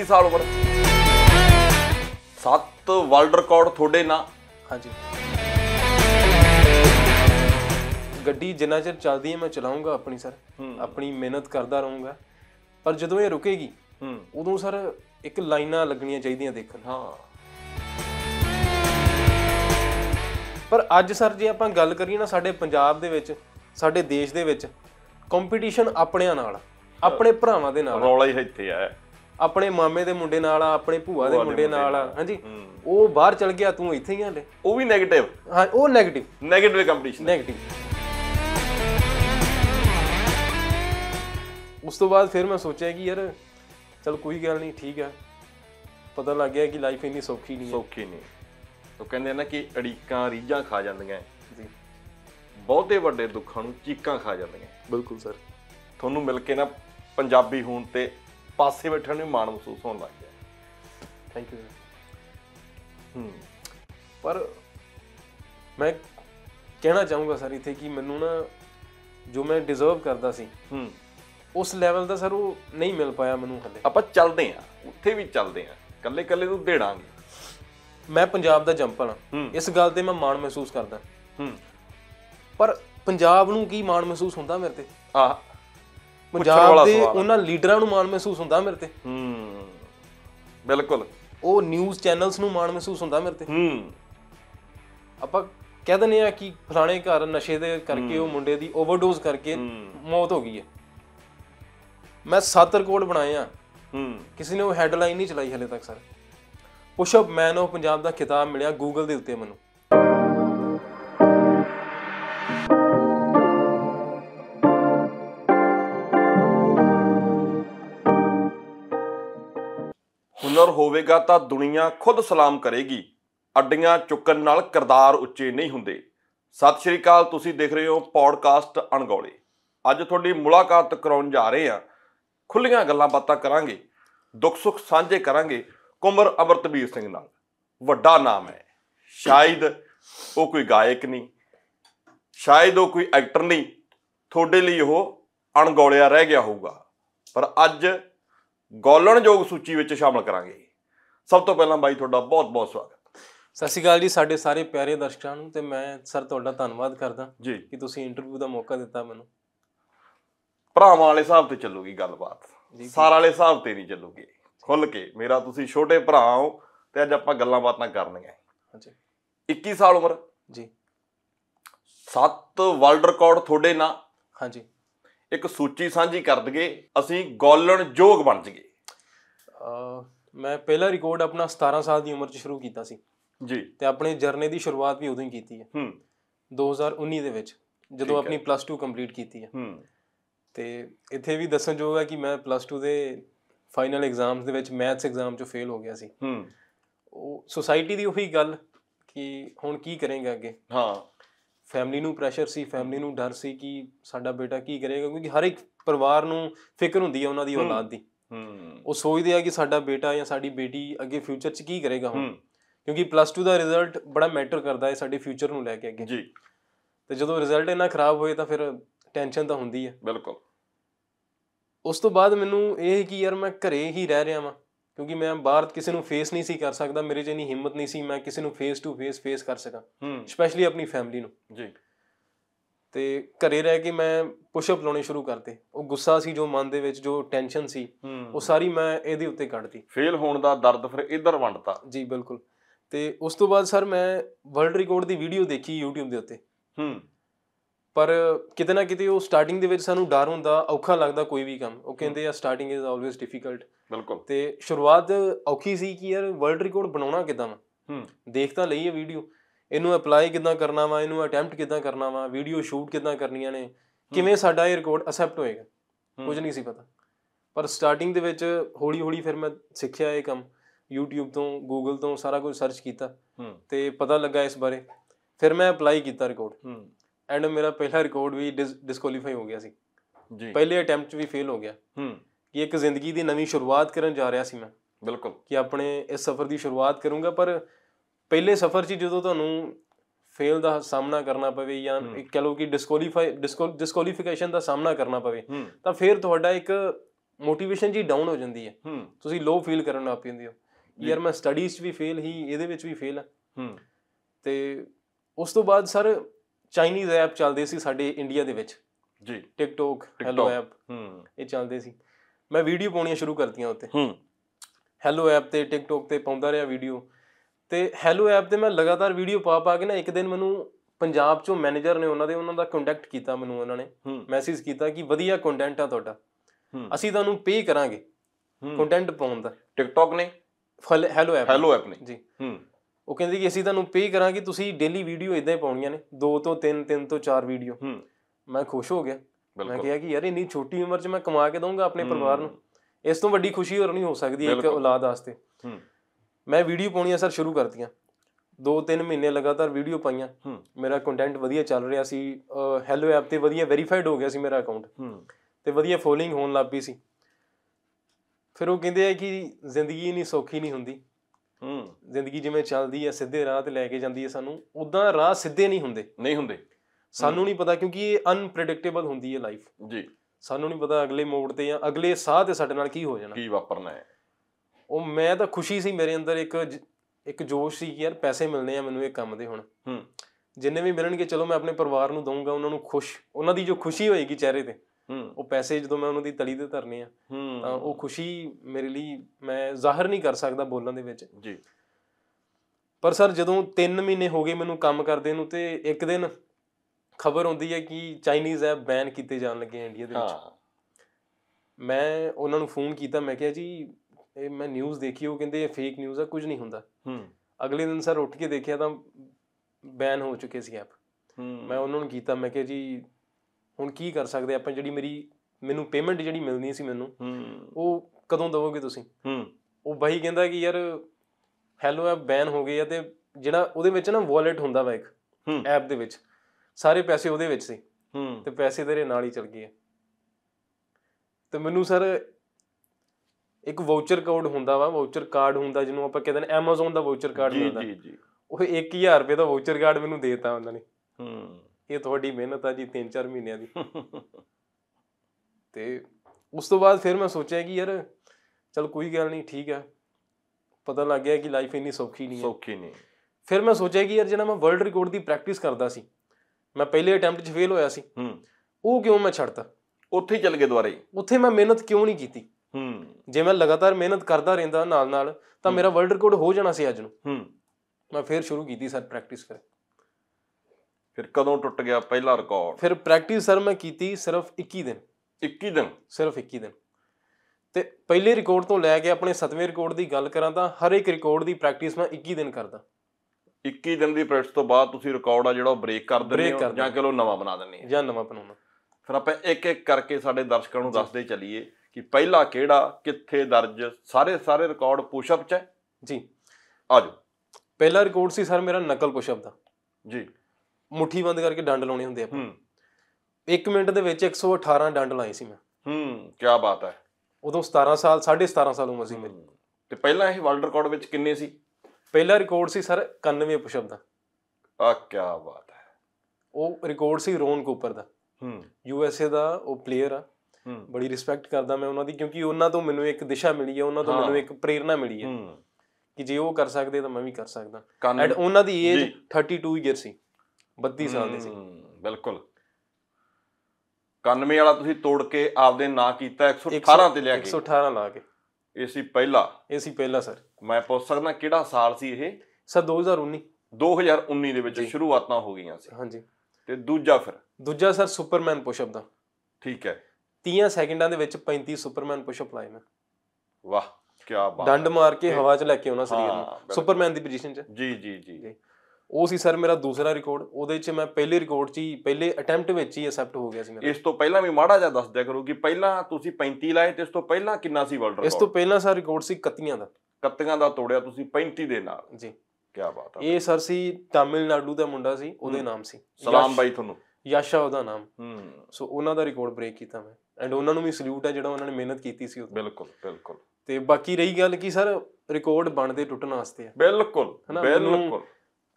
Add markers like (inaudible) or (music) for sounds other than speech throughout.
21 ਸਾਲ ਉਮਰ 7 world record ਤੁਹਾਡੇ ਨਾਂ ਹਾਂਜੀ ਗੱਡੀ ਜਿੰਨਾ ਚਿਰ ਚੱਲਦੀ ਹੈ ਮੈਂ ਚਲਾਉਂਗਾ ਆਪਣੀ ਸਰ ਆਪਣੀ ਮਿਹਨਤ ਕਰਦਾ ਰਹੂੰਗਾ ਪਰ ਜਦੋਂ ਇਹ ਰੁਕੇਗੀ ਉਦੋਂ ਸਰ ਇੱਕ ਲਾਈਨਾਂ ਲੱਗਣੀਆਂ ਚਾਹੀਦੀਆਂ ਦੇਖਣ ਹਾਂ ਪਰ ਅੱਜ ਸਰ ਜੇ ਆਪਾਂ ਗੱਲ ਕਰੀਏ ਨਾ ਸਾਡੇ ਪੰਜਾਬ ਦੇ ਵਿੱਚ ਸਾਡੇ ਦੇਸ਼ ਦੇ ਵਿੱਚ ਕੰਪੀਟੀਸ਼ਨ ਆਪਣਿਆਂ ਨਾਲ ਆਪਣੇ ਭਰਾਵਾਂ ਦੇ ਨਾਲ ਰੌਲਾ ਹੀ ਇੱਥੇ ਆਇਆ ਆਪਣੇ ਮਾਮੇ ਦੇ ਮੁੰਡੇ ਨਾਲ ਆ ਆਪਣੇ ਭੂਆ ਦੇ ਮੁੰਡੇ ਨਾਲ ਆ ਹਾਂਜੀ ਉਹ ਬਾਹਰ ਚਲ ਗਿਆ ਤੂੰ ਇੱਥੇ ਹੀ ਆ ਲੈ ਉਹ ਵੀ 네ਗੇਟਿਵ ਹਾਂ ਉਹ 네ਗੇਟਿਵ 네ਗੇਟਿਵ ਕੰਪੀਟੀਸ਼ਨ 네ਗੇਟਿਵ ਉਸ ਤੋਂ ਬਾਅਦ ਫਿਰ ਮੈਂ ਸੋਚਿਆ ਕਿ ਯਾਰ ਚਲ ਕੋਈ ਗੱਲ ਨਹੀਂ ਠੀਕ ਆ ਪਤਾ ਲੱਗ ਗਿਆ ਕਿ ਲਾਈਫ ਇੰਨੀ ਸੌਖੀ ਨਹੀਂ ਹੈ ਸੌਖੀ ਨਹੀਂ ਉਹ ਕਹਿੰਦੇ ਨਾ ਕਿ ਅੜੀਕਾਂ ਰੀਝਾਂ ਖਾ ਜਾਂਦੀਆਂ ਜੀ ਬਹੁਤੇ ਵੱਡੇ ਦੁੱਖਾਂ ਨੂੰ ਚੀਕਾਂ ਖਾ ਜਾਂਦੀਆਂ ਬਿਲਕੁਲ ਸਰ ਤੁਹਾਨੂੰ ਮਿਲ ਕੇ ਨਾ ਪੰਜਾਬੀ ਹੋਣ ਤੇ ਪਾਸੇ ਬੈਠਣ ਨੂੰ ਮਾਣ ਮਹਿਸੂਸ ਹੋਣ ਲੱਗ ਗਿਆ ਥੈਂਕ ਯੂ ਹੂੰ ਪਰ ਮੈਂ ਕਹਿਣਾ ਚਾਹੂੰਗਾ ਸਰ ਇਥੇ ਕਿ ਮੈਨੂੰ ਨਾ ਜੋ ਮੈਂ ਡਿਜ਼ਰਵ ਕਰਦਾ ਸੀ ਹੂੰ ਉਸ ਲੈਵਲ ਦਾ ਸਰ ਉਹ ਨਹੀਂ ਮਿਲ ਪਾਇਆ ਮੈਨੂੰ ਹਲੇ ਆਪਾਂ ਚੱਲਦੇ ਆ ਉੱਥੇ ਵੀ ਚੱਲਦੇ ਆ ਕੱਲੇ ਕੱਲੇ ਨੂੰ ਦੇੜਾਂਗੇ ਮੈਂ ਪੰਜਾਬ ਦਾ ਜੰਪਲ ਇਸ ਗੱਲ ਤੇ ਮੈਂ ਮਾਣ ਮਹਿਸੂਸ ਕਰਦਾ ਹੂੰ ਪਰ ਪੰਜਾਬ ਨੂੰ ਕੀ ਮਾਣ ਮਹਿਸੂਸ ਹੁੰਦਾ ਮੇਰੇ ਤੇ ਆ ਪੰਜਾਬ ਦੇ ਉਹਨਾਂ ਲੀਡਰਾਂ ਨੂੰ ਮਾਣ ਮਹਿਸੂਸ ਹੁੰਦਾ ਮੇਰੇ ਤੇ ਹੂੰ ਬਿਲਕੁਲ ਉਹ ਨਿਊਜ਼ ਚੈਨਲਸ ਨੂੰ ਮਾਣ ਮਹਿਸੂਸ ਹੁੰਦਾ ਮੇਰੇ ਤੇ ਹੂੰ ਆਪਾਂ ਕਹਿ ਦਿੰਦੇ ਆ ਕਿ ਫਲਾਣੇ ਘਰ ਨਸ਼ੇ ਦੇ ਕਰਕੇ ਉਹ ਮੁੰਡੇ ਦੀ ਓਵਰਡੋਜ਼ ਕਰਕੇ ਮੌਤ ਹੋ ਗਈ ਹੈ ਮੈਂ 7 ਰਿਕਾਰਡ ਬਣਾਏ ਆ ਹੂੰ ਕਿਸੇ ਨੇ ਉਹ ਹੈਡਲਾਈਨ ਨਹੀਂ ਚਲਾਈ ਹਲੇ ਤੱਕ sir pushup man of Punjab ਦਾ ਖਿਤਾਬ ਮਿਲਿਆ ਗੂਗਲ ਦੇ ਉੱਤੇ ਮੈਨੂੰ ਹੋਵੇਗਾ ਤਾਂ ਦੁਨੀਆ ਖੁਦ ਸਲਾਮ ਕਰੇਗੀ ਅੱਡੀਆਂ ਚੁੱਕਣ ਨਾਲ ਕਰਦਾਰ ਉੱਚੇ ਨਹੀਂ ਹੁੰਦੇ ਸਤਿ ਸ਼੍ਰੀ ਅਕਾਲ ਤੁਸੀਂ ਦੇਖ ਰਹੇ ਹੋ ਪੌਡਕਾਸਟ ਅਣਗੌਲੇ ਅੱਜ ਤੁਹਾਡੀ ਮੁਲਾਕਾਤ ਕਰਾਉਣ ਜਾ ਰਹੇ ਆ ਖੁੱਲੀਆਂ ਗੱਲਾਂ ਬਾਤਾਂ ਕਰਾਂਗੇ ਦੁੱਖ ਸੁੱਖ ਸਾਂਝੇ ਕਰਾਂਗੇ ਕੁਮਰ ਅਮਰਤਵੀਰ ਸਿੰਘ ਨਾਲ ਵੱਡਾ ਨਾਮ ਹੈ ਸ਼ਾਇਦ ਉਹ ਕੋਈ ਗਾਇਕ ਨਹੀਂ ਸ਼ਾਇਦ ਉਹ ਕੋਈ ਐਕਟਰ ਨਹੀਂ ਤੁਹਾਡੇ ਲਈ ਉਹ ਅਣਗੌਲਿਆ ਰਹਿ ਗਿਆ ਹੋਊਗਾ ਪਰ ਅੱਜ ਗੌਲਣਯੋਗ ਸੂਚੀ ਵਿੱਚ ਸ਼ਾਮਲ ਕਰਾਂਗੇ ਸਭ ਤੋਂ ਪਹਿਲਾਂ ਬਾਈ ਤੁਹਾਡਾ ਬਹੁਤ-ਬਹੁਤ ਸਵਾਗਤ ਸਤਿ ਸ਼੍ਰੀ ਅਕਾਲ ਜੀ ਸਾਡੇ ਸਾਰੇ ਪਿਆਰੇ ਦਰਸ਼ਕਾਂ ਨੂੰ ਤੇ ਮੈਂ ਸਰ ਤੁਹਾਡਾ ਧੰਨਵਾਦ ਕਰਦਾ ਕਿ ਤੁਸੀਂ ਇੰਟਰਵਿਊ ਦਾ ਮੌਕਾ ਦਿੱਤਾ ਮੈਨੂੰ ਭਰਾਵਾਂ ਵਾਲੇ ਹਿਸਾਬ ਤੇ ਚੱਲੂਗੀ ਗੱਲਬਾਤ ਸਾਰ ਵਾਲੇ ਹਿਸਾਬ ਤੇ ਨਹੀਂ ਚੱਲੂਗੀ ਖੁੱਲ ਕੇ ਮੇਰਾ ਤੁਸੀਂ ਛੋਟੇ ਭਰਾ ਹੋ ਤੇ ਅੱਜ ਆਪਾਂ ਗੱਲਾਂ ਬਾਤਾਂ ਕਰਨੀਆਂ ਹਾਂਜੀ 21 ਸਾਲ ਉਮਰ ਜੀ 7 ਵਰਲਡ ਰਿਕਾਰਡ ਤੁਹਾਡੇ ਨਾਲ ਹਾਂਜੀ ਇੱਕ ਸੂਚੀ ਸਾਂਝੀ ਕਰ ਦਗੇ ਅਸੀਂ ਗੋਲਣ ਜੋਗ ਬਣ ਜਗੇ ਮੈਂ ਪਹਿਲਾ ਰਿਕਾਰਡ ਆਪਣਾ 17 ਸਾਲ ਦੀ ਉਮਰ 'ਚ ਸ਼ੁਰੂ ਕੀਤਾ ਸੀ ਜੀ ਤੇ ਆਪਣੇ ਜਰਨੇ ਦੀ ਸ਼ੁਰੂਆਤ ਵੀ ਉਦੋਂ ਹੀ ਕੀਤੀ ਹੈ ਹੂੰ 2019 ਦੇ ਵਿੱਚ ਜਦੋਂ ਆਪਣੀ ਪਲੱਸ 2 ਕੰਪਲੀਟ ਕੀਤੀ ਹੈ ਹੂੰ ਤੇ ਇੱਥੇ ਵੀ ਦੱਸਣਯੋਗ ਹੈ ਕਿ ਮੈਂ ਪਲੱਸ 2 ਦੇ ਫਾਈਨਲ ਐਗਜ਼ਾਮਸ ਦੇ ਵਿੱਚ ਮੈਥਸ ਐਗਜ਼ਾਮ 'ਚ ਫੇਲ ਹੋ ਗਿਆ ਸੀ ਹੂੰ ਉਹ ਸੋਸਾਇਟੀ ਦੀ ਉਹੀ ਗੱਲ ਕਿ ਹੁਣ ਕੀ ਕਰੇਗਾ ਅੱਗੇ ਹਾਂ ਫੈਮਿਲੀ ਨੂੰ ਪ੍ਰੈਸ਼ਰ ਸੀ ਫੈਮਿਲੀ ਨੂੰ ਡਰ ਸੀ ਕਿ ਸਾਡਾ ਬੇਟਾ ਕੀ ਕਰੇਗਾ ਕਿਉਂਕਿ ਹਰ ਇੱਕ ਪਰਿਵਾਰ ਨੂੰ ਫਿਕਰ ਹੁੰਦੀ ਹੈ ਉਹਨਾਂ ਦੀ ਔਲਾਦ ਦੀ ਹੂੰ ਉਹ ਸੋਚਦੇ ਆ ਕਿ ਸਾਡਾ ਬੇਟਾ ਜਾਂ ਸਾਡੀ ਬੇਟੀ ਅੱਗੇ ਫਿਊਚਰ 'ਚ ਕੀ ਕਰੇਗਾ ਹੁਣ ਕਿਉਂਕਿ ਪਲੱਸ 2 ਦਾ ਰਿਜ਼ਲਟ ਬੜਾ ਮੈਟਰ ਕਰਦਾ ਹੈ ਸਾਡੇ ਫਿਊਚਰ ਨੂੰ ਲੈ ਕੇ ਅੱਗੇ ਜੀ ਤੇ ਜਦੋਂ ਰਿਜ਼ਲਟ ਇਹਨਾਂ ਖਰਾਬ ਹੋਏ ਤਾਂ ਫਿਰ ਟੈਨਸ਼ਨ ਤਾਂ ਹੁੰਦੀ ਹੈ ਬਿਲਕੁਲ ਉਸ ਤੋਂ ਬਾਅਦ ਮੈਨੂੰ ਇਹ ਕਿ ਯਾਰ ਮੈਂ ਘਰੇ ਹੀ ਰਹਿ ਰਿਹਾ ਵਾਂ ਕਿਉਂਕਿ ਮੈਂ ਬਾਹਰ ਕਿਸੇ ਨੂੰ ਫੇਸ ਨਹੀਂ ਸੀ ਕਰ ਸਕਦਾ ਮੇਰੇ 'ਚ ਇਨੀ ਹਿੰਮਤ ਨਹੀਂ ਸੀ ਮੈਂ ਕਿਸੇ ਨੂੰ ਫੇਸ ਟੂ ਫੇਸ ਫੇਸ ਕਰ ਸਕਾਂ ਸਪੈਸ਼ਲੀ ਆਪਣੀ ਫੈਮਿਲੀ ਨੂੰ ਜੀ ਤੇ ਘਰੇ ਰਹਿ ਕੇ ਮੈਂ ਪੁਸ਼ਅਪ ਲਾਉਣੇ ਸ਼ੁਰੂ ਕਰਤੇ ਉਹ ਗੁੱਸਾ ਸੀ ਜੋ ਮਨ ਦੇ ਵਿੱਚ ਜੋ ਟੈਨਸ਼ਨ ਸੀ ਉਹ ਸਾਰੀ ਮੈਂ ਇਹਦੇ ਉੱਤੇ ਕੱਢਤੀ ਫੇਲ ਹੋਣ ਦਾ ਦਰਦ ਫਿਰ ਇਧਰ ਵੰਡਤਾ ਜੀ ਬਿਲਕੁਲ ਤੇ ਉਸ ਤੋਂ ਬਾਅਦ ਸਰ ਮੈਂ ਵਰਲਡ ਰਿਕਾਰਡ ਦੀ ਵੀਡੀਓ ਦੇਖੀ YouTube ਦੇ ਉੱਤੇ ਹੂੰ ਪਰ ਕਿਤੇ ਨਾ ਕਿਤੇ ਉਹ ਸਟਾਰਟਿੰਗ ਦੇ ਵਿੱਚ ਸਾਨੂੰ ਡਰ ਹੁੰਦਾ ਔਖਾ ਲੱਗਦਾ ਕੋਈ ਵੀ ਕੰਮ ਉਹ ਕਹਿੰਦੇ ਆ ਸਟਾਰਟਿੰਗ ਇਜ਼ ਆਲਵੇਸ ਡਿਫਿਕਲਟ ਬਿਲਕੁਲ ਤੇ ਸ਼ੁਰੂਆਤ ਔਖੀ ਸੀ ਕਿ ਯਾਰ ਵਰਲਡ ਰਿਕਾਰਡ ਬਣਾਉਣਾ ਕਿਦਾਂ ਹੂੰ ਦੇਖ ਤਾਂ ਲਈ ਇਹ ਵੀਡੀਓ ਇਹਨੂੰ ਅਪਲਾਈ ਕਿਦਾਂ ਕਰਨਾ ਵਾ ਇਹਨੂੰ ਅਟੈਂਪਟ ਕਿਦਾਂ ਕਰਨਾ ਵਾ ਵੀਡੀਓ ਸ਼ੂਟ ਕਿਦਾਂ ਕਰਨੀਆਂ ਨੇ ਕਿਵੇਂ ਸਾਡਾ ਇਹ ਰਿਕਾਰਡ ਅਸੈਪਟ ਹੋਏਗਾ ਕੁਝ ਨਹੀਂ ਸੀ ਪਤਾ ਪਰ ਸਟਾਰਟਿੰਗ ਦੇ ਵਿੱਚ ਹੌਲੀ ਹੌਲੀ ਫਿਰ ਮੈਂ ਸਿੱਖਿਆ ਇਹ ਕੰਮ YouTube ਤੋਂ Google ਤੋਂ ਸਾਰਾ ਕੁਝ ਸਰਚ ਕੀਤਾ ਤੇ ਪਤਾ ਲੱਗਾ ਇਸ ਬਾਰੇ ਫਿਰ ਮੈਂ ਅਪਲਾਈ ਕੀਤਾ ਰਿਕਾਰਡ ਐਂਡ ਮੇਰਾ ਪਹਿਲਾ ਰਿਕਾਰਡ ਵੀ ਡਿਸਕੁਆਲੀਫਾਈ ਹੋ ਗਿਆ ਸੀ ਜੀ ਪਹਿਲੇ ਅਟੈਂਪਟ ਵੀ ਫੇਲ ਹੋ ਗਿਆ ਹੂੰ ਕਿ ਇੱਕ ਜ਼ਿੰਦਗੀ ਦੀ ਨਵੀਂ ਸ਼ੁਰੂਆਤ ਕਰਨ ਜਾ ਰਿਹਾ ਸੀ ਮੈਂ ਬਿਲਕੁਲ ਕਿ ਆਪਣੇ ਇਸ ਸਫ਼ਰ ਦੀ ਸ਼ੁਰੂਆਤ ਕਰੂੰਗਾ ਪਰ ਪਹਿਲੇ ਸਫ਼ਰ 'ਚ ਜਦੋਂ ਤੁਹਾਨੂੰ ਫੇਲ ਦਾ ਸਾਹਮਣਾ ਕਰਨਾ ਪਵੇ ਜਾਂ ਕਹ ਲਓ ਕਿ ਡਿਸਕੁਆਲੀਫਾਈ ਡਿਸਕੁਆਲੀਫਿਕੇਸ਼ਨ ਦਾ ਸਾਹਮਣਾ ਕਰਨਾ ਪਵੇ ਤਾਂ ਫਿਰ ਤੁਹਾਡਾ ਇੱਕ ਮੋਟੀਵੇਸ਼ਨ ਜੀ ਡਾਊਨ ਹੋ ਜਾਂਦੀ ਹੈ ਤੁਸੀਂ ਲੋ ਫੀਲ ਕਰਨ ਲੱਗ ਪੈਂਦੇ ਹੋ ਯਾਰ ਮੈਂ ਸਟੱਡੀਜ਼ 'ਚ ਵੀ ਫੇਲ ਹੀ ਇਹਦੇ ਵਿੱਚ ਵੀ ਫੇਲ ਹਾਂ ਤੇ ਉਸ ਤੋਂ ਬਾਅਦ ਸਰ ਚਾਈਨੀਜ਼ ਐਪ ਚੱਲਦੇ ਸੀ ਸਾਡੇ ਇੰਡੀਆ ਦੇ ਵਿੱਚ ਜੀ ਟਿਕਟੋਕ ਹੈਲੋ ਐਪ ਹੂੰ ਇਹ ਚੱਲਦੇ ਸੀ ਮੈਂ ਵੀਡੀਓ ਪਾਉਣੀਆਂ ਸ਼ੁਰੂ ਕਰਤੀਆਂ ਉੱਤੇ ਹੂੰ ਹੈਲੋ ਐਪ ਤੇ ਟਿਕਟੋਕ ਤੇ ਪਾਉਂਦਾ ਰਿਹਾ ਵੀਡੀਓ ਤੇ ਹੈਲੋ ਐਪ ਤੇ ਮੈਂ ਲਗਾਤਾਰ ਵੀਡੀਓ ਪਾ ਪਾ ਕੇ ਨਾ ਇੱਕ ਦਿਨ ਮੈਨੂੰ ਪੰਜਾਬ ਚੋਂ ਮੈਨੇਜਰ ਨੇ ਉਹਨਾਂ ਦੇ ਉਹਨਾਂ ਦਾ ਕੰਟੈਕਟ ਕੀਤਾ ਮੈਨੂੰ ਉਹਨਾਂ ਨੇ ਮੈਸੇਜ ਕੀਤਾ ਕਿ ਵਧੀਆ ਕੰਟੈਂਟ ਆ ਤੁਹਾਡਾ ਅਸੀਂ ਤੁਹਾਨੂੰ ਪੇ ਕਰਾਂਗੇ ਕੰਟੈਂਟ ਪਾਉਣ ਦਾ ਟਿਕਟੌਕ ਨੇ ਹੈਲੋ ਐਪ ਹੈਲੋ ਐਪ ਨੇ ਜੀ ਉਹ ਕਹਿੰਦੇ ਕਿ ਅਸੀਂ ਤੁਹਾਨੂੰ ਪੇ ਕਰਾਂਗੇ ਤੁਸੀਂ ਡੇਲੀ ਵੀਡੀਓ ਇਦਾਂ ਹੀ ਪਾਉਣੀਆਂ ਨੇ 2 ਤੋਂ 3 3 ਤੋਂ 4 ਵੀਡੀਓ ਮੈਂ ਖੁਸ਼ ਹੋ ਗਿਆ ਮੈਂ ਕਿਹਾ ਕਿ ਯਾਰ ਇੰਨੀ ਛੋਟੀ ਉਮਰ 'ਚ ਮੈਂ ਕਮਾ ਕੇ ਦਊਂਗਾ ਆਪਣੇ ਪਰਿਵਾਰ ਨੂੰ ਇਸ ਤੋਂ ਵੱਡੀ ਖੁਸ਼ੀ ਹੋਰ ਨਹੀਂ ਹੋ ਸਕਦੀ ਇੱਕ ਔਲਾਦ ਵਾਸਤੇ ਮੈਂ ਵੀਡੀਓ ਪਾਉਣੀਆਂ ਸਰ ਸ਼ੁਰੂ ਕਰਤੀਆਂ 2-3 ਮਹੀਨੇ ਲਗਾਤਾਰ ਵੀਡੀਓ ਪਾਈਆਂ ਮੇਰਾ ਕੰਟੈਂਟ ਵਧੀਆ ਚੱਲ ਰਿਹਾ ਸੀ ਹੈਲੋ ਐਪ ਤੇ ਵਧੀਆ ਵੈਰੀਫਾਈਡ ਹੋ ਗਿਆ ਸੀ ਮੇਰਾ ਅਕਾਊਂਟ ਤੇ ਵਧੀਆ ਫੋਲੋਇੰਗ ਹੋਣ ਲੱਗ ਪਈ ਸੀ ਫਿਰ ਉਹ ਕਹਿੰਦੇ ਆ ਕਿ ਜ਼ਿੰਦਗੀ ਨਹੀਂ ਸੌਖੀ ਨਹੀਂ ਹੁੰਦੀ ਹੂੰ ਜ਼ਿੰਦਗੀ ਜਿਵੇਂ ਚੱਲਦੀ ਆ ਸਿੱਧੇ ਰਾਹ ਤੇ ਲੈ ਕੇ ਜਾਂਦੀ ਹੈ ਸਾਨੂੰ ਉਦਾਂ ਰਾਹ ਸਿੱਧੇ ਨਹੀਂ ਹੁੰਦੇ ਨਹੀਂ ਹੁੰਦੇ ਸਾਨੂੰ ਨਹੀਂ ਪਤਾ ਕਿਉਂਕਿ ਇਹ ਅਨਪ੍ਰੈਡਿਕਟੇਬਲ ਹੁੰਦੀ ਹੈ ਲਾਈਫ ਜੀ ਸਾਨੂੰ ਨਹੀਂ ਪਤਾ ਅਗਲੇ ਮੋੜ ਤੇ ਜਾਂ ਅਗਲੇ ਸਾਹ ਤੇ ਸਾਡੇ ਨਾਲ ਕੀ ਹੋ ਜਾਣਾ ਕੀ ਵਾਪਰਨਾ ਹੈ ਉਹ ਮੈਂ ਤਾਂ ਖੁਸ਼ੀ ਸੀ ਮੇਰੇ ਅੰਦਰ ਇੱਕ ਇੱਕ ਜੋਸ਼ ਸੀ ਯਾਰ ਪੈਸੇ ਮਿਲਨੇ ਆ ਮੈਨੂੰ ਇਹ ਕੰਮ ਦੇ ਹੁਣ ਹੂੰ ਜਿੰਨੇ ਵੀ ਮਿਲਣਗੇ ਚਲੋ ਮੈਂ ਆਪਣੇ ਪਰਿਵਾਰ ਨੂੰ ਦਊਂਗਾ ਉਹਨਾਂ ਨੂੰ ਖੁਸ਼ ਉਹਨਾਂ ਦੀ ਜੋ ਖੁਸ਼ੀ ਹੋਏਗੀ ਚਿਹਰੇ ਤੇ ਹੂੰ ਉਹ ਪੈਸੇ ਜਦੋਂ ਮੈਂ ਉਹਨਾਂ ਦੀ ਤਲੀ ਤੇ ਧਰਨੇ ਆ ਤਾਂ ਉਹ ਖੁਸ਼ੀ ਮੇਰੇ ਲਈ ਮੈਂ ਜ਼ਾਹਰ ਨਹੀਂ ਕਰ ਸਕਦਾ ਬੋਲਣ ਦੇ ਵਿੱਚ ਜੀ ਪਰ ਸਰ ਜਦੋਂ 3 ਮਹੀਨੇ ਹੋ ਗਏ ਮੈਨੂੰ ਕੰਮ ਕਰਦੇ ਨੂੰ ਤੇ ਇੱਕ ਦਿਨ ਖਬਰ ਆਉਂਦੀ ਹੈ ਕਿ ਚਾਈਨੀਜ਼ ਐਪ ਬੈਨ ਕੀਤੇ ਜਾਣ ਲੱਗੇ ਇੰਡੀਆ ਦੇ ਵਿੱਚ ਮੈਂ ਉਹਨਾਂ ਨੂੰ ਫੋਨ ਕੀਤਾ ਮੈਂ ਕਿਹਾ ਜੀ ਇਹ ਮੈਂ ਨਿਊਜ਼ ਦੇਖੀ ਉਹ ਕਹਿੰਦੇ ਇਹ ਫੇਕ ਨਿਊਜ਼ ਆ ਕੁਝ ਨਹੀਂ ਹੁੰਦਾ ਹੂੰ ਅਗਲੇ ਦਿਨ ਸਰ ਉੱਠ ਕੇ ਦੇਖਿਆ ਤਾਂ ਬੈਨ ਹੋ ਚੁੱਕੇ ਸੀ ਐਪ ਹੂੰ ਮੈਂ ਉਹਨਾਂ ਨੂੰ ਕੀਤਾ ਮੈਂ ਕਿਹਾ ਜੀ ਹੁਣ ਕੀ ਕਰ ਸਕਦੇ ਆਪਾਂ ਜਿਹੜੀ ਮੇਰੀ ਮੈਨੂੰ ਪੇਮੈਂਟ ਜਿਹੜੀ ਮਿਲਣੀ ਸੀ ਮੈਨੂੰ ਹੂੰ ਉਹ ਕਦੋਂ ਦਵੋਗੇ ਤੁਸੀਂ ਹੂੰ ਉਹ ਬਾਈ ਕਹਿੰਦਾ ਕਿ ਯਾਰ ਹੈਲੋ ਐਪ ਬੈਨ ਹੋ ਗਈ ਆ ਤੇ ਜਿਹੜਾ ਉਹਦੇ ਵਿੱਚ ਨਾ ਵਾਲਟ ਹੁੰਦਾ ਵਾ ਇੱਕ ਐਪ ਦੇ ਵਿੱਚ ਸਾਰੇ ਪੈਸੇ ਉਹਦੇ ਵਿੱਚ ਸੀ ਹੂੰ ਤੇ ਪੈਸੇ ਤੇਰੇ ਨਾਲ ਹੀ ਚਲ ਗਏ ਤੇ ਮੈਨੂੰ ਸਰ ਇੱਕ ਵਾਊਚਰ ਕੋਡ ਹੁੰਦਾ ਵਾ ਵਾਊਚਰ ਕਾਰਡ ਹੁੰਦਾ ਜਿਹਨੂੰ ਆਪਾਂ ਕਹਿੰਦੇ ਨੇ Amazon ਦਾ ਵਾਊਚਰ ਕਾਰਡ ਹੁੰਦਾ ਜੀ ਜੀ ਉਹ 1000 ਰੁਪਏ ਦਾ ਵਾਊਚਰ ਕਾਰਡ ਮੈਨੂੰ ਦੇਤਾ ਉਹਨਾਂ ਨੇ ਹੂੰ ਇਹ ਤੁਹਾਡੀ ਮਿਹਨਤ ਆ ਜੀ 3-4 ਮਹੀਨਿਆਂ ਦੀ ਤੇ ਉਸ ਤੋਂ ਬਾਅਦ ਫਿਰ ਮੈਂ ਸੋਚਿਆ ਕਿ ਯਾਰ ਚਲ ਕੋਈ ਗੱਲ ਨਹੀਂ ਠੀਕ ਆ ਪਤਾ ਲੱਗ ਗਿਆ ਕਿ ਲਾਈਫ ਇੰਨੀ ਸੌਖੀ ਨਹੀਂ ਹੈ ਸੌਖੀ ਨਹੀਂ ਫਿਰ ਮੈਂ ਸੋਚਿਆ ਕਿ ਯਾਰ ਜਿਹੜਾ ਮੈਂ ਵਰਲਡ ਰਿਕਾਰਡ ਦੀ ਪ੍ਰੈਕਟਿਸ ਕਰਦਾ ਸੀ ਮੈਂ ਪਹਿਲੇ ਅਟੈਂਪਟ 'ਚ ਫੇਲ ਹੋਇਆ ਸੀ ਹੂੰ ਉਹ ਕਿਉਂ ਮੈਂ ਛੱਡਤਾ ਉੱਥੇ ਹੀ ਚੱਲ ਗਏ ਦੁਬਾਰੇ ਉੱਥੇ ਮੈਂ ਮਿਹਨਤ ਕਿਉਂ ਨਹੀਂ ਕੀਤੀ ਹੂੰ ਜੇ ਮੈਂ ਲਗਾਤਾਰ ਮਿਹਨਤ ਕਰਦਾ ਰਹਿੰਦਾ ਨਾਲ ਨਾਲ ਤਾਂ ਮੇਰਾ ਵਰਲਡ ਰਿਕਾਰਡ ਹੋ ਜਾਣਾ ਸੀ ਅੱਜ ਨੂੰ ਹੂੰ ਮੈਂ ਫੇਰ ਸ਼ੁਰੂ ਕੀਤੀ ਸਰ ਪ੍ਰੈਕਟਿਸ ਫਿਰ ਫਿਰ ਕਦੋਂ ਟੁੱਟ ਗਿਆ ਪਹਿਲਾ ਰਿਕਾਰਡ ਫਿਰ ਪ੍ਰੈਕਟਿਸ ਸਰ ਮੈਂ ਕੀਤੀ ਸਿਰਫ 21 ਦਿਨ 21 ਦਿਨ ਸਿਰਫ 21 ਦਿਨ ਤੇ ਪਹਿਲੇ ਰਿਕਾਰਡ ਤੋਂ ਲੈ ਕੇ ਆਪਣੇ 7ਵੇਂ ਰਿਕਾਰਡ ਦੀ ਗੱਲ ਕਰਾਂ ਤਾਂ ਹਰ ਇੱਕ ਰਿਕਾਰਡ ਦੀ ਪ੍ਰੈਕਟਿਸ ਮੈਂ 21 ਦਿਨ ਕਰਦਾ 21 ਦਿਨ ਦੀ ਪ੍ਰੈਕਟਿਸ ਤੋਂ ਬਾਅਦ ਤੁਸੀਂ ਰਿਕਾਰਡ ਆ ਜਿਹੜਾ ਉਹ ਬ੍ਰੇਕ ਕਰ ਦਿੰਦੇ ਹੋ ਜਾਂ ਕਿ ਲੋ ਨਵਾਂ ਬਣਾ ਦਿੰਦੇ ਹੋ ਜਾਂ ਨਵਾਂ ਬਣਾਉਣਾ ਫਿਰ ਆਪਾਂ ਇੱਕ ਇੱਕ ਕਰਕੇ ਸਾਡੇ ਦਰਸ਼ਕਾਂ ਨੂੰ ਦੱਸਦੇ ਚੱਲੀਏ ਕਿ ਪਹਿਲਾ ਕਿਹੜਾ ਕਿੱਥੇ ਦਰਜ ਸਾਰੇ ਸਾਰੇ ਰਿਕਾਰਡ ਪੁਸ਼ਅਪ ਚ ਹੈ ਜੀ ਆਜੋ ਪਹਿਲਾ ਰਿਕਾਰਡ ਸੀ ਸਰ ਮੇਰਾ ਨਕਲ ਪੁਸ਼ਅਪ ਦਾ ਜੀ ਮੁਠੀ ਬੰਦ ਕਰਕੇ ਡੰਡ ਲਾਉਣੇ ਹੁੰਦੇ ਆਪਾਂ ਹੂੰ 1 ਮਿੰਟ ਦੇ ਵਿੱਚ 118 ਡੰਡ ਲਾਈ ਸੀ ਮੈਂ ਹੂੰ ਕੀ ਬਾਤ ਹੈ ਉਦੋਂ 17 ਸਾਲ 17.5 ਸਾਲ ਉਮਰ ਸੀ ਮੇਰੀ ਤੇ ਪਹਿਲਾਂ ਇਹ ਵਰਲਡ ਰਿਕਾਰਡ ਵਿੱਚ ਕਿੰਨੇ ਸੀ ਪਹਿਲਾ ਰਿਕਾਰਡ ਸੀ ਸਰ 91 ਪੁਸ਼ਅਪ ਦਾ ਆ ਕੀ ਬਾਤ ਹੈ ਉਹ ਰਿਕਾਰਡ ਸੀ ਰੋਨ ਕੂਪਰ ਦਾ ਹੂੰ ਯੂ ਐਸ ਏ ਦਾ ਉਹ ਪਲੇਅਰ ਆ ਬੜੀ ਰਿਸਪੈਕਟ ਕਰਦਾ ਮੈਂ ਉਹਨਾਂ ਦੀ ਕਿਉਂਕਿ ਉਹਨਾਂ ਤੋਂ ਮੈਨੂੰ ਇੱਕ ਦਿਸ਼ਾ ਮਿਲੀ ਹੈ ਉਹਨਾਂ ਤੋਂ ਮੈਨੂੰ ਇੱਕ ਪ੍ਰੇਰਣਾ ਮਿਲੀ ਹੈ ਕਿ ਜੇ ਉਹ ਕਰ ਸਕਦੇ ਤਾਂ ਮੈਂ ਵੀ ਕਰ ਸਕਦਾ ਐਂਡ ਉਹਨਾਂ ਦੀ ਏਜ 32 ਈਅਰ ਸੀ 32 ਸਾਲ ਦੀ ਸੀ ਬਿਲਕੁਲ 91 ਵਾਲਾ ਤੁਸੀਂ ਤੋੜ ਕੇ ਆਪਦੇ ਨਾਂ ਕੀਤਾ 118 ਤੇ ਲਿਆ ਕੇ 118 ਲਾ ਕੇ ਇਹ ਸੀ ਪਹਿਲਾ ਇਹ ਸੀ ਪਹਿਲਾ ਸਰ ਮੈਂ ਪੁੱਛ ਸਕਦਾ ਕਿਹੜਾ ਸਾਲ ਸੀ ਇਹ ਸਰ 2019 2019 ਦੇ ਵਿੱਚ ਸ਼ੁਰੂਆਤਾਂ ਹੋ ਗਈਆਂ ਸੀ ਹਾਂਜੀ ਤੇ ਦੂਜਾ ਫਿਰ ਦੂਜਾ ਸਰ ਸੁਪਰਮੈਨ ਪੁਸ਼ਪ ਦਾ ਠੀਕ ਹੈ 30 ਸੈਕਿੰਡਾਂ ਦੇ ਵਿੱਚ 35 ਸੁਪਰਮੈਨ ਪੁਸ਼ਅਪ ਅਪ ਮੈਂ ਵਾਹ ਕੀ ਬਾਤ ਡੰਡ ਮਾਰ ਕੇ ਹਵਾ 'ਚ ਲੈ ਕੇ ਆਉਣਾ ਸਰੀਰ ਨੂੰ ਸੁਪਰਮੈਨ ਦੀ ਪੋਜੀਸ਼ਨ 'ਚ ਜੀ ਜੀ ਜੀ ਉਹ ਸੀ ਸਰ ਮੇਰਾ ਦੂਸਰਾ ਰਿਕਾਰਡ ਉਹਦੇ 'ਚ ਮੈਂ ਪਹਿਲੇ ਰਿਕਾਰਡ 'ਚ ਹੀ ਪਹਿਲੇ ਅਟੈਂਪਟ ਵਿੱਚ ਹੀ ਅਸੈਪਟ ਹੋ ਗਿਆ ਸੀ ਮੇਰਾ ਇਸ ਤੋਂ ਪਹਿਲਾਂ ਵੀ ਮਾੜਾ ਜਿਹਾ ਦੱਸ ਦਿਆ ਕਰੋ ਕਿ ਪਹਿਲਾਂ ਤੁਸੀਂ 35 ਲਾਏ ਤੇ ਇਸ ਤੋਂ ਪਹਿਲਾਂ ਕਿੰਨਾ ਸੀ ਵਰਲਡ ਰਿਕਾਰਡ ਇਸ ਤੋਂ ਪਹਿਲਾਂ ਸਰ ਰਿਕਾਰਡ ਸੀ ਕੱਤੀਆਂ ਦਾ ਕੱਤੀਆਂ ਦਾ ਤੋੜਿਆ ਤੁਸੀਂ 35 ਦੇ ਨਾਲ ਜੀ ਕੀ ਬਾਤ ਹੈ ਇਹ ਸਰ ਸੀ ਤਾਮਿਲਨਾਡੂ ਦਾ ਮੁੰਡਾ ਸੀ ਉਹਦੇ ਨਾਮ ਸੀ ਸਲਾਮ ਬਾਈ ਤੁਹਾਨੂੰ ਯਾਸ਼ਾ ਉਹਦਾ ਨਾਮ ਹੂੰ ਸੋ ਉਹਨਾਂ ਦਾ ਰਿਕਾਰਡ ਬ੍ਰੇਕ ਕੀਤਾ ਮੈਂ ਐਂਡ ਉਹਨਾਂ ਨੂੰ ਵੀ ਸਲੂਟ ਹੈ ਜਿਹੜਾ ਉਹਨਾਂ ਨੇ ਮਿਹਨਤ ਕੀਤੀ ਸੀ ਬਿਲਕੁਲ ਬਿਲਕੁਲ ਤੇ ਬਾਕੀ ਰਹੀ ਗੱਲ ਕੀ ਸਰ ਰਿਕਾਰਡ ਬਣਦੇ ਟੁੱਟਣ ਵਾਸਤੇ ਆ ਬਿਲਕੁਲ ਬਿਲਕੁਲ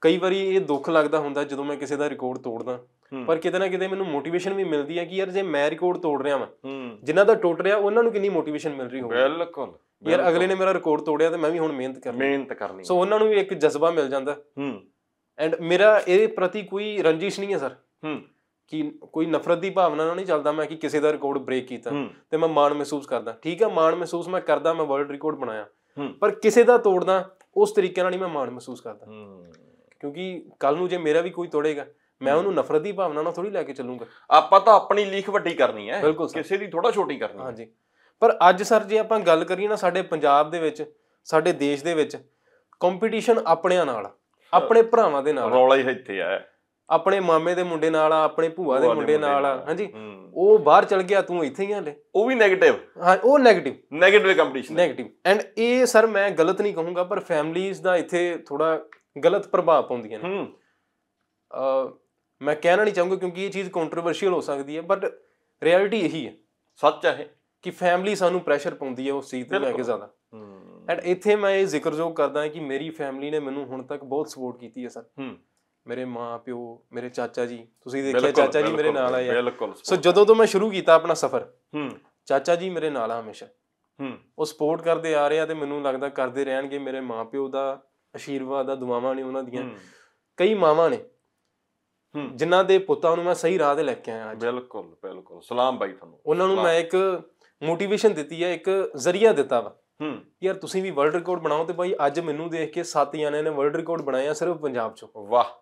ਕਈ ਵਾਰੀ ਇਹ ਦੁੱਖ ਲੱਗਦਾ ਹੁੰਦਾ ਜਦੋਂ ਮੈਂ ਕਿਸੇ ਦਾ ਰਿਕਾਰਡ ਤੋੜਦਾ ਪਰ ਕਿਤੇ ਨਾ ਕਿਤੇ ਮੈਨੂੰ ਮੋਟੀਵੇਸ਼ਨ ਵੀ ਮਿਲਦੀ ਹੈ ਕਿ ਯਾਰ ਜੇ ਮੈਂ ਰਿਕਾਰਡ ਤੋੜ ਰਿਹਾ ਵਾਂ ਜਿਨ੍ਹਾਂ ਦਾ ਟੁੱਟ ਰਿਹਾ ਉਹਨਾਂ ਨੂੰ ਕਿੰਨੀ ਮੋਟੀਵੇਸ਼ਨ ਮਿਲ ਰਹੀ ਹੋਵੇ ਬਿਲਕੁਲ ਯਾਰ ਅਗਲੇ ਨੇ ਮੇਰਾ ਰਿਕਾਰਡ ਤੋੜਿਆ ਤੇ ਮੈਂ ਵੀ ਹੁਣ ਮਿਹਨਤ ਕਰਨੀ ਮਿਹਨਤ ਕਰਨੀ ਸੋ ਉਹਨਾਂ ਨੂੰ ਵੀ ਇੱਕ ਜਜ਼ਬਾ ਮਿਲ ਜਾਂਦਾ ਹੂੰ ਐਂਡ ਮੇਰਾ ਇਹਦੇ ਪ੍ਰਤੀ ਕੋਈ ਰੰਜਿਸ਼ ਨਹੀਂ ਹੈ ਸਰ ਹੂੰ ਕਿ ਕੋਈ ਨਫ਼ਰਤ ਦੀ ਭਾਵਨਾ ਨਾਲ ਨਹੀਂ ਚੱਲਦਾ ਮੈਂ ਕਿ ਕਿਸੇ ਦਾ ਰਿਕਾਰਡ ਬ੍ਰੇਕ ਕੀਤਾ ਤੇ ਮੈਂ ਮਾਣ ਮਹਿਸੂਸ ਕਰਦਾ ਠੀਕ ਹੈ ਮਾਣ ਮਹਿਸੂਸ ਮੈਂ ਕਰਦਾ ਮੈਂ ਵਰਲਡ ਰਿਕਾਰਡ ਬਣਾਇਆ ਪਰ ਕਿਸੇ ਦਾ ਤੋੜਦਾ ਉਸ ਤਰੀਕੇ ਨਾਲ ਨਹੀਂ ਮੈਂ ਮਾਣ ਮਹਿਸੂਸ ਕਰਦਾ ਕਿਉਂਕਿ ਕੱਲ ਨੂੰ ਜੇ ਮੇਰਾ ਵੀ ਕੋਈ ਤੋੜੇਗਾ ਮੈਂ ਉਹਨੂੰ ਨਫ਼ਰਤ ਦੀ ਭਾਵਨਾ ਨਾਲ ਥੋੜੀ ਲੈ ਕੇ ਚੱਲੂਗਾ ਆਪਾਂ ਤਾਂ ਆਪਣੀ ਲੀਖ ਵੱਡੀ ਕਰਨੀ ਹੈ ਕਿਸੇ ਦੀ ਥੋੜਾ ਛੋਟੀ ਕਰਨੀ ਹੈ ਹਾਂਜੀ ਪਰ ਅੱਜ ਸਰ ਜੇ ਆਪਾਂ ਗੱਲ ਕਰੀਏ ਨਾ ਸਾਡੇ ਪੰਜਾਬ ਦੇ ਵਿੱਚ ਸਾਡੇ ਦੇਸ਼ ਦੇ ਵਿੱਚ ਕੰਪੀਟੀਸ਼ਨ ਆਪਣਿਆਂ ਨਾਲ ਆਪਣੇ ਭਰਾਵਾਂ ਦੇ ਨਾਲ ਰੌਲਾ ਹੀ ਇੱਥੇ ਆਇਆ ਆਪਣੇ ਮਾਮੇ ਦੇ ਮੁੰਡੇ ਨਾਲ ਆ ਆਪਣੇ ਭੂਆ ਦੇ ਮੁੰਡੇ ਨਾਲ ਆ ਹਾਂਜੀ ਉਹ ਬਾਹਰ ਚਲ ਗਿਆ ਤੂੰ ਇੱਥੇ ਹੀ ਆ ਲੈ ਉਹ ਵੀ 네ਗੇਟਿਵ ਹਾਂ ਉਹ negative negative competition negative and ਇਹ ਸਰ ਮੈਂ ਗਲਤ ਨਹੀਂ ਕਹੂੰਗਾ ਪਰ ਫੈਮਲੀਆਂ ਦਾ ਇੱਥੇ ਥੋੜਾ ਗਲਤ ਪ੍ਰਭਾਵ ਪਾਉਂਦੀਆਂ ਨੇ ਹੂੰ ਅ ਮੈਂ ਕਹਿਣਾ ਨਹੀਂ ਚਾਹੂੰਗਾ ਕਿਉਂਕਿ ਇਹ ਚੀਜ਼ ਕੰਟਰੋਵਰਸ਼ੀਅਲ ਹੋ ਸਕਦੀ ਹੈ ਬਟ ਰਿਐਲਿਟੀ ਇਹੀ ਹੈ ਸੱਚ ਹੈ ਕਿ ਫੈਮਲੀ ਸਾਨੂੰ ਪ੍ਰੈਸ਼ਰ ਪਾਉਂਦੀ ਹੈ ਉਸ ਚੀਜ਼ ਤੇ ਲੈ ਕੇ ਜ਼ਿਆਦਾ ਐਂਡ ਇੱਥੇ ਮੈਂ ਇਹ ਜ਼ਿਕਰ ਜੋ ਕਰਦਾ ਕਿ ਮੇਰੀ ਫੈਮਲੀ ਨੇ ਮੈਨੂੰ ਹੁਣ ਤੱਕ ਬਹੁਤ ਸਪੋਰਟ ਕੀਤੀ ਹੈ ਸਰ ਹੂੰ ਮੇਰੇ ਮਾਂ ਪਿਓ ਮੇਰੇ ਚਾਚਾ ਜੀ ਤੁਸੀਂ ਦੇਖਿਆ ਚਾਚਾ ਜੀ ਮੇਰੇ ਨਾਲ ਆਏ ਸੋ ਜਦੋਂ ਤੋਂ ਮੈਂ ਸ਼ੁਰੂ ਕੀਤਾ ਆਪਣਾ ਸਫ਼ਰ ਹੂੰ ਚਾਚਾ ਜੀ ਮੇਰੇ ਨਾਲ ਆ ਹਮੇਸ਼ਾ ਹੂੰ ਉਹ ਸਪੋਰਟ ਕਰਦੇ ਆ ਰਹੇ ਆ ਤੇ ਮੈਨੂੰ ਲੱਗਦਾ ਕਰਦੇ ਰਹਿਣਗੇ ਮੇਰੇ ਮਾਂ ਪਿਓ ਦਾ ਅਸ਼ੀਰਵਾਦ ਦਾ ਦੁਆਵਾਂ ਨੇ ਉਹਨਾਂ ਦੀਆਂ ਕਈ ਮਾਵਾਂ ਨੇ ਜਿਨ੍ਹਾਂ ਦੇ ਪੁੱਤਾਂ ਨੂੰ ਮੈਂ ਸਹੀ ਰਾਹ ਤੇ ਲੈ ਕੇ ਆਇਆ ਅੱਜ ਬਿਲਕੁਲ ਬਿਲਕੁਲ ਸਲਾਮ ਬਾਈ ਤੁਹਾਨੂੰ ਉਹਨਾਂ ਨੂੰ ਮੈਂ ਇੱਕ ਮੋਟੀਵੇਸ਼ਨ ਦਿੱਤੀ ਹੈ ਇੱਕ ਜ਼ਰੀਆ ਦਿੱਤਾ ਵਾ ਹੂੰ ਯਾਰ ਤੁਸੀਂ ਵੀ ਵਰਲਡ ਰਿਕਾਰਡ ਬਣਾਓ ਤੇ ਬਾਈ ਅੱਜ ਮੈਨੂੰ ਦੇਖ ਕੇ ਸੱਤ ਜਣੇ ਨੇ ਵਰਲਡ ਰਿਕਾਰਡ ਬਣਾਇਆ ਸਿਰਫ ਪੰਜਾਬ 'ਚ ਵਾਹ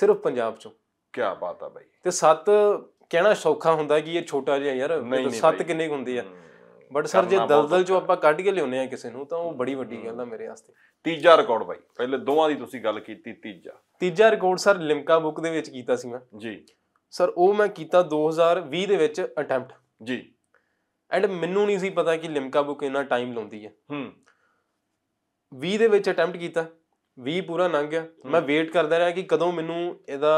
ਸਿਰਫ ਪੰਜਾਬ ਚੋਂ ਕੀ ਬਾਤ ਆ ਬਾਈ ਤੇ ਸੱਤ ਕਹਿਣਾ ਸੌਖਾ ਹੁੰਦਾ ਕਿ ਇਹ ਛੋਟਾ ਜਿਹਾ ਯਾਰ ਸੱਤ ਕਿੰਨੇ ਹੁੰਦੇ ਆ ਬਟ ਸਰ ਜੇ ਦਲਦਲ ਚੋਂ ਆਪਾਂ ਕੱਢ ਕੇ ਲਿਆਉਨੇ ਆ ਕਿਸੇ ਨੂੰ ਤਾਂ ਉਹ ਬੜੀ ਵੱਡੀ ਗੱਲ ਆ ਮੇਰੇ ਵਾਸਤੇ ਤੀਜਾ ਰਿਕਾਰਡ ਬਾਈ ਪਹਿਲੇ ਦੋਵਾਂ ਦੀ ਤੁਸੀਂ ਗੱਲ ਕੀਤੀ ਤੀਜਾ ਤੀਜਾ ਰਿਕਾਰਡ ਸਰ ਲਿਮਕਾ ਬੁੱਕ ਦੇ ਵਿੱਚ ਕੀਤਾ ਸੀ ਮੈਂ ਜੀ ਸਰ ਉਹ ਮੈਂ ਕੀਤਾ 2020 ਦੇ ਵਿੱਚ ਅਟੈਂਪਟ ਜੀ ਐਂਡ ਮੈਨੂੰ ਨਹੀਂ ਸੀ ਪਤਾ ਕਿ ਲਿਮਕਾ ਬੁੱਕ ਇੰਨਾ ਟਾਈਮ ਲਾਉਂਦੀ ਹੈ ਹੂੰ 20 ਦੇ ਵਿੱਚ ਅਟੈਂਪਟ ਕੀਤਾ 20 ਪੂਰਾ ਲੰਘ ਗਿਆ ਮੈਂ ਵੇਟ ਕਰਦਾ ਰਿਹਾ ਕਿ ਕਦੋਂ ਮੈਨੂੰ ਇਹਦਾ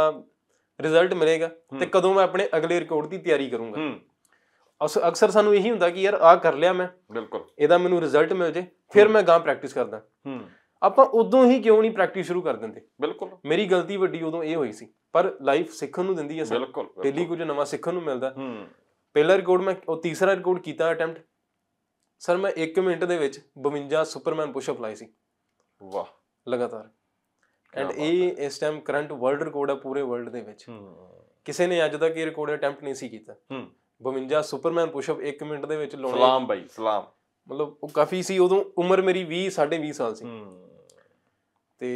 ਰਿਜ਼ਲਟ ਮਿਲੇਗਾ ਤੇ ਕਦੋਂ ਮੈਂ ਆਪਣੇ ਅਗਲੇ ਰਿਕਾਰਡ ਦੀ ਤਿਆਰੀ ਕਰੂੰਗਾ ਅਕਸਰ ਸਾਨੂੰ ਇਹੀ ਹੁੰਦਾ ਕਿ ਯਾਰ ਆਹ ਕਰ ਲਿਆ ਮੈਂ ਬਿਲਕੁਲ ਇਹਦਾ ਮੈਨੂੰ ਰਿਜ਼ਲਟ ਮਿਲ ਜੇ ਫਿਰ ਮੈਂ ਗਾਂ ਪ੍ਰੈਕਟਿਸ ਕਰਦਾ ਹੂੰ ਆਪਾਂ ਉਦੋਂ ਹੀ ਕਿਉਂ ਨਹੀਂ ਪ੍ਰੈਕਟਿਸ ਸ਼ੁਰੂ ਕਰ ਦਿੰਦੇ ਬਿਲਕੁਲ ਮੇਰੀ ਗਲਤੀ ਵੱਡੀ ਉਦੋਂ ਇਹ ਹੋਈ ਸੀ ਪਰ ਲਾਈਫ ਸਿੱਖਣ ਨੂੰ ਦਿੰਦੀ ਹੈ ਸਰ ਬਿਲਕੁਲ ਡੇਲੀ ਕੁਝ ਨਵਾਂ ਸਿੱਖਣ ਨੂੰ ਮਿਲਦਾ ਹੂੰ ਪਹਿਲਾ ਰਿਕਾਰਡ ਮੈਂ ਉਹ ਤੀਸਰਾ ਰਿਕਾਰਡ ਕੀਤਾ ਅਟੈਂਪਟ ਸਰ ਮੈਂ 1 ਮਿੰਟ ਦੇ ਵਿੱਚ 52 ਸੁਪਰਮੈਨ ਪੁਸ਼ ਅਪ ਲਾਈ ਸੀ ਵਾਹ ਲਗਾਤਾਰ ਐਂਡ ਇਹ ਇਸ ਟਾਈਮ ਕਰੰਟ ਵਰਲਡ ਰਿਕਾਰਡ ਹੈ ਪੂਰੇ ਵਰਲਡ ਦੇ ਵਿੱਚ ਕਿਸੇ ਨੇ ਅੱਜ ਤੱਕ ਇਹ ਰਿਕਾਰਡ ਅਟੈਂਪਟ ਨਹੀਂ ਸੀ ਕੀਤਾ 52 ਸੁਪਰਮੈਨ ਪੁਸ਼ਅਪ 1 ਮਿੰਟ ਦੇ ਵਿੱਚ ਲਾਉਣੇ ਸਲਾਮ ਬਾਈ ਸਲਾਮ ਮਤਲਬ ਉਹ ਕਾਫੀ ਸੀ ਉਦੋਂ ਉਮਰ ਮੇਰੀ 20 20 ਸਾਲ ਸੀ ਤੇ